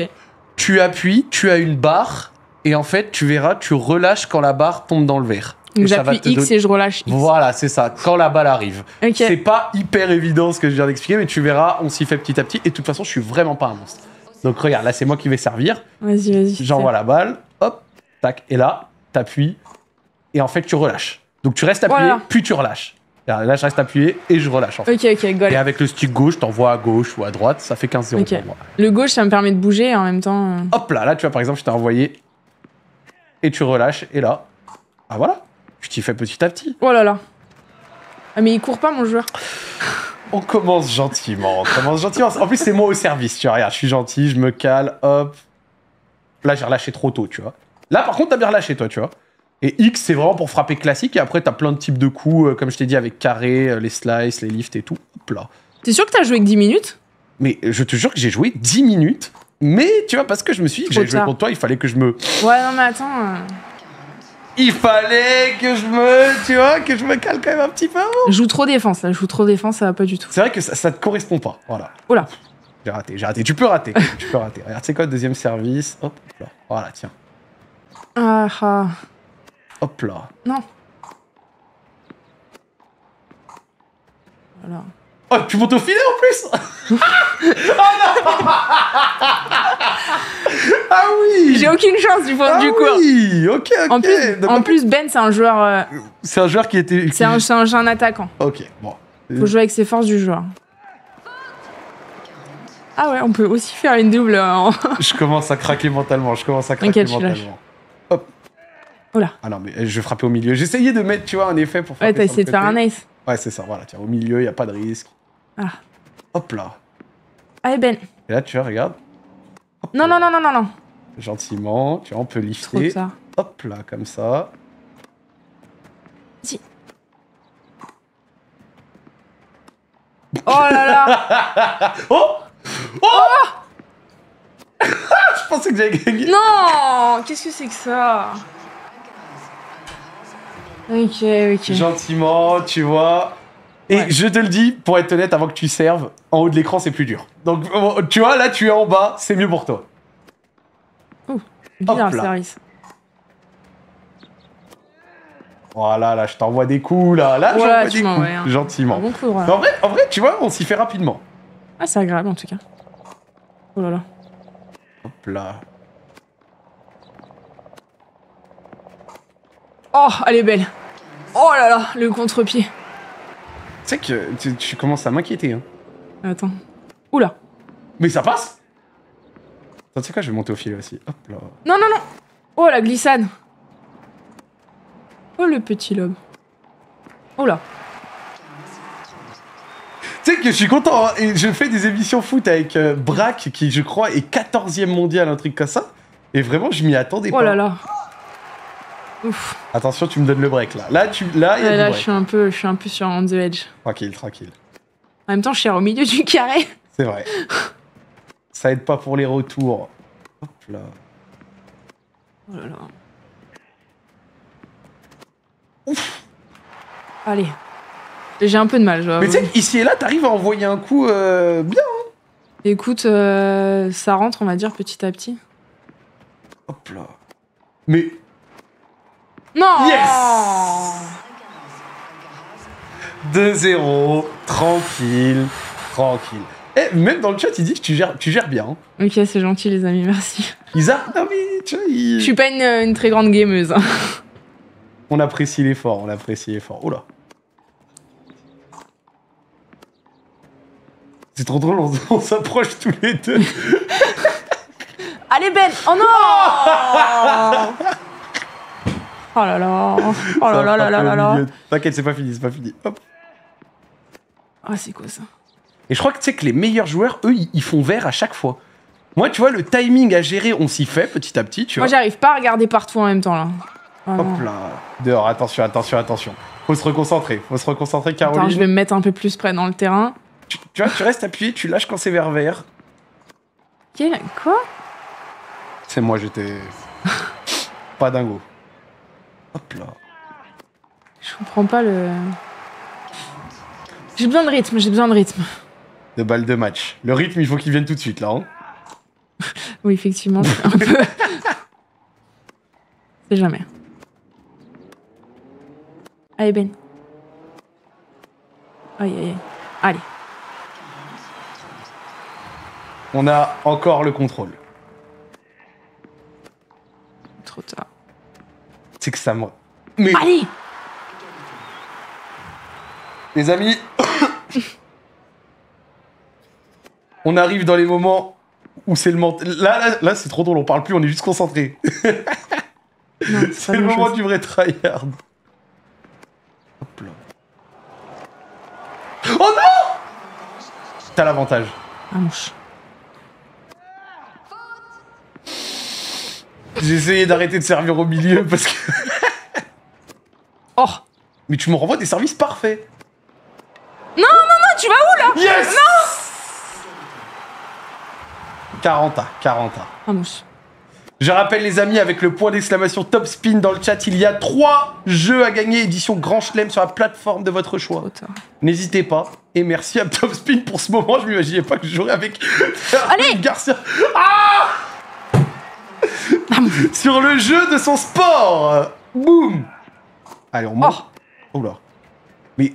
Tu appuies, tu as une barre, et en fait, tu verras, tu relâches quand la barre tombe dans le verre. Donc j'appuie X et je relâche Voilà, c'est ça, quand la balle arrive. C'est pas hyper évident ce que je viens d'expliquer, mais tu verras, on s'y fait petit à petit. Et de toute façon, je suis vraiment pas un monstre. Donc regarde, là c'est moi qui vais servir. Vas-y, vas-y. J'envoie la balle, hop, tac, et là, t'appuies, et en fait tu relâches. Donc tu restes appuyé, puis tu relâches. Là, je reste appuyé et je relâche. Ok, ok, Et avec le stick gauche, t'envoies à gauche ou à droite, ça fait 15-0 pour moi. Le gauche, ça me permet de bouger en même temps. Euh. Hop là, là, tu vois, par exemple, je t'ai envoyé et tu relâches, et là, ah voilà, je t'y fais petit à petit. Oh là là. Ah, mais il court pas, mon joueur on commence gentiment. On commence gentiment. En plus, c'est moi au service, tu vois. Regarde, je suis gentil, je me cale, hop. Là, j'ai relâché trop tôt, tu vois. Là, par contre, t'as bien relâché, toi, tu vois. Et X, c'est vraiment pour frapper classique. Et après, t'as plein de types de coups, euh, comme je t'ai dit, avec carré, euh, les slices, les lifts et tout. Hop là. T'es sûr que t'as joué que 10 minutes Mais euh, je te jure que j'ai joué 10 minutes. Mais tu vois, parce que je me suis dit que j'allais jouer contre toi, il fallait que je me. Ouais, non, mais attends il fallait que je me, tu vois, que je me cale quand même un petit peu Je joue trop défense, là. Je joue trop défense, ça va pas du tout. C'est vrai que ça, te correspond pas. Voilà. Oula. J'ai raté, j'ai raté. Tu peux rater. tu peux rater. Regarde, c'est quoi, le deuxième service. Hop là. Voilà, tiens. Ah, ah. Hop là. Non. Voilà. Oh, tu montes au filet en plus (laughs) Ah non. (laughs) Ah oui J'ai aucune chance du point du ah coup. Oui, ok, ok. En plus, Ben, c'est un joueur. Euh, c'est un joueur qui était. C'est un, un- attaquant. Ok, bon. Faut jouer avec ses forces du joueur. Ah ouais, on peut aussi faire une double. Euh, (laughs) je commence à craquer mentalement. Je commence à craquer mentalement. Hop. Oh Ah non, mais eh, je frappais au milieu. J'essayais de mettre, tu vois, un effet pour faire. Ouais, t'as essayé de faire un ace. Ouais, c'est ça, voilà. Tiens, au milieu, il n'y a pas de risque. Ah. Hop là. Allez, ah, Ben. Et là, tu vois, regarde. non, non, non, non, non, non. Gentiment, tu vois, on peut lifter. Hop là, comme ça. Si. Oh là là (laughs) Oh Oh, oh (laughs) Je pensais que j'avais gagné. Non Qu'est-ce que c'est que ça Ok, ok. Gentiment, tu vois. Et je te le dis, pour être honnête, avant que tu serves, en haut de l'écran, c'est plus dur. Donc, tu vois, là, tu es en bas, c'est mieux pour toi. Ouh, le service. Voilà, là, je t'envoie des coups, là. Là, je des coups, hein. gentiment. en, vrai, en vrai, tu vois, on s'y fait rapidement. Ah, c'est agréable, en tout cas. Oh là là. Hop là. Oh, elle est belle. Oh là là, le contre-pied sais que tu, commences à m'inquiéter. Hein. Attends. Oula. Mais ça passe tu sais quoi, je vais monter au fil aussi. Hop là. Non, non, non Oh, la glissade Oh, le petit lobe. Oh là. Tu sais que je suis content, hein. et je fais des émissions foot avec euh, Brac qui je crois est 14e mondial, un truc comme ça. Et vraiment, je m'y attendais pas. Oh là là Attention, tu me donnes le break là. Là, tu, là, y a je suis un peu, je suis un peu sur on the edge. Tranquille, tranquille. En même temps, je suis au milieu du carré. C'est vrai. Ça aide pas pour les retours. Hop là. Oh là là. Ouf. Allez. J'ai un peu de mal, je Mais tu sais, ici et là, t'arrives à envoyer un coup euh, bien. Hein. Écoute, euh, ça rentre, on va dire, petit à petit. Hop là. Mais non Yes 2-0, tranquille, tranquille. Eh, même dans le chat, il dit que tu gères, tu gères bien. Hein. Ok, c'est gentil, les amis, merci. Isa, non mais tu Je suis pas une, très grande gameuse. Hein. On apprécie l'effort, on apprécie l'effort. Oh là C'est trop drôle, on, on s'approche tous les deux. Allez, Ben Oh non (laughs) Oh là là. Oh là là là là là T'inquiète, c'est pas fini, c'est pas fini. Hop. Ah, c'est quoi ça Et je crois que tu sais que les meilleurs joueurs, eux, ils font vert à chaque fois. Moi, tu vois, le timing à gérer, on s'y fait petit à petit, tu vois. Moi, j'arrive pas à regarder partout en même temps là. Ah Hop là. Dehors, attention, attention, attention. Faut se reconcentrer, faut se reconcentrer, Caroline. Attends, je vais me mettre un peu plus près dans le terrain. Tu, vois, tu restes appuyé, tu lâches quand c'est vert vert. Quoi C'est moi, j'étais. pas dingo. Hop là. Je comprends pas le. J'ai besoin de rythme, j'ai besoin de rythme. De balles de match. Le rythme, il faut qu'il vienne tout de suite, là. Hein (laughs) oui, effectivement, un peu. (laughs) C'est jamais. Allez, Ben. Aïe, aïe, aïe. Allez. On a encore le contrôle. Trop tard. C'est que ça me. Mais... Allez Les amis, (coughs) on arrive dans les moments où c'est le mental. Là, là, c'est trop drôle, on parle plus, on est juste concentré. (laughs) c'est le moment du vrai tryhard. Hop là. Oh non T'as l'avantage. Ah, J'ai d'arrêter de servir au milieu parce que... (laughs) oh Mais tu me renvoies des services parfaits Non, non, non, tu vas où, là Yes Non 40 à 40 à. Je rappelle les amis, avec le point d'exclamation top spin dans le chat, il y a trois jeux à gagner, édition Grand Chelem sur la plateforme de votre choix. N'hésitez pas. Et merci à Top Spin pour ce moment, je m'imaginais pas que je jouerais avec Allez Garcia. Ah (laughs) sur le jeu de son sport. Boum. Allez, on meurt. Oh. là. Mais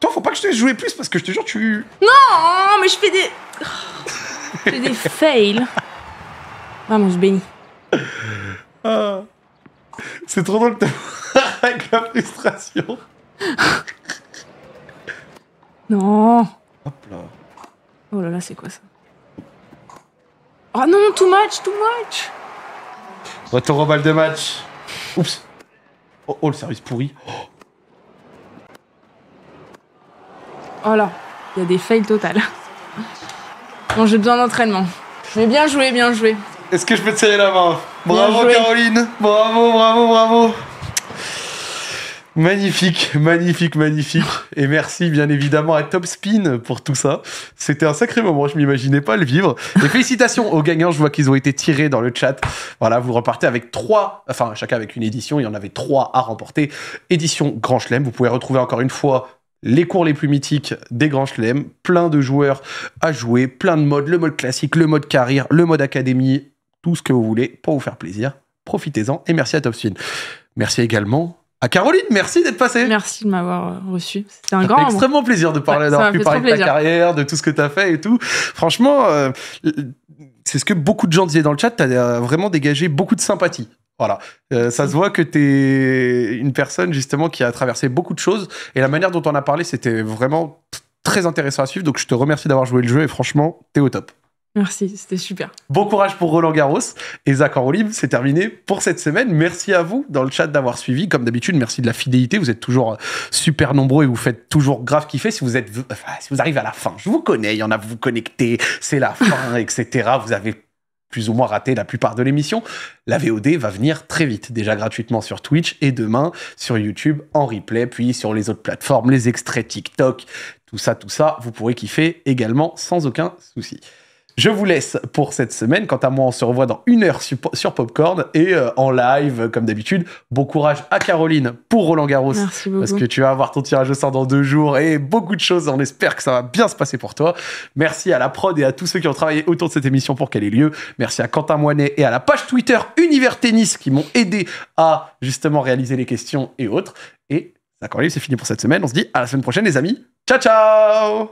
toi, faut pas que je te jouer plus parce que je te jure, tu. Non, mais je fais des. (laughs) je fais des fails. Vraiment, je bénis. Ah. C'est trop drôle de (laughs) avec la frustration. non. Hop là. Oh là là, c'est quoi ça Oh non, too much, too much. Retour au bal de match. Oups. Oh, oh, le service pourri. Oh là, il y a des fails totales. Bon, j'ai besoin d'entraînement. Mais bien joué, bien joué. Est-ce que je peux te serrer la main Bravo Caroline Bravo, bravo, bravo Magnifique, magnifique, magnifique. Et merci bien évidemment à Top Spin pour tout ça. C'était un sacré moment, je m'imaginais pas le vivre. Et félicitations aux gagnants, je vois qu'ils ont été tirés dans le chat. Voilà, vous repartez avec trois, enfin chacun avec une édition, il y en avait trois à remporter. Édition Grand Chelem, vous pouvez retrouver encore une fois les cours les plus mythiques des Grand Chelem plein de joueurs à jouer, plein de modes, le mode classique, le mode carrière, le mode académie, tout ce que vous voulez pour vous faire plaisir. Profitez-en et merci à Topspin. Merci également à Caroline, merci d'être passée. Merci de m'avoir euh, reçu. C'était un grand. Fait extrêmement plaisir de parler, d'avoir parler de ta carrière, de tout ce que tu as fait et tout. Franchement, euh, c'est ce que beaucoup de gens disaient dans le chat. t'as euh, vraiment dégagé beaucoup de sympathie. Voilà. ça se voit que tu une personne justement qui a traversé beaucoup de choses. Et la manière dont on a parlé, c'était vraiment très intéressant à suivre. Donc je te remercie d'avoir joué le jeu et franchement, t'es au top. Merci, c'était super. Bon courage pour Roland Garros et Zach c'est terminé pour cette semaine. Merci à vous dans le chat d'avoir suivi. Comme d'habitude, merci de la fidélité. Vous êtes toujours euh, super nombreux et vous faites toujours grave kiffer. Si vous êtes, si vous arrivez à la fin, je vous connais, il y en a vous connectez, c'est la fin, (laughs) etc. Vous avez plus ou moins raté la plupart de l'émission. La VOD va venir très vite, déjà gratuitement sur Twitch et demain sur YouTube en replay, puis sur les autres plateformes, les extraits TikTok, tout ça, tout ça. Vous pourrez kiffer également sans aucun souci. Je vous laisse pour cette semaine. Quant à moi, on se revoit dans une heure sur, Popcorn et euh, en live, comme d'habitude. Bon courage à Caroline pour Roland Garros. Merci beaucoup. Parce que tu vas avoir ton tirage au sort dans deux jours et beaucoup de choses. On espère que ça va bien se passer pour toi. Merci à la prod et à tous ceux qui ont travaillé autour de cette émission pour qu'elle ait lieu. Merci à Quentin Moinet et à la page Twitter Univers Tennis qui m'ont aidé à justement réaliser les questions et autres. Et D'accord, c'est fini pour cette semaine. On se dit à la semaine prochaine, les amis. Ciao, ciao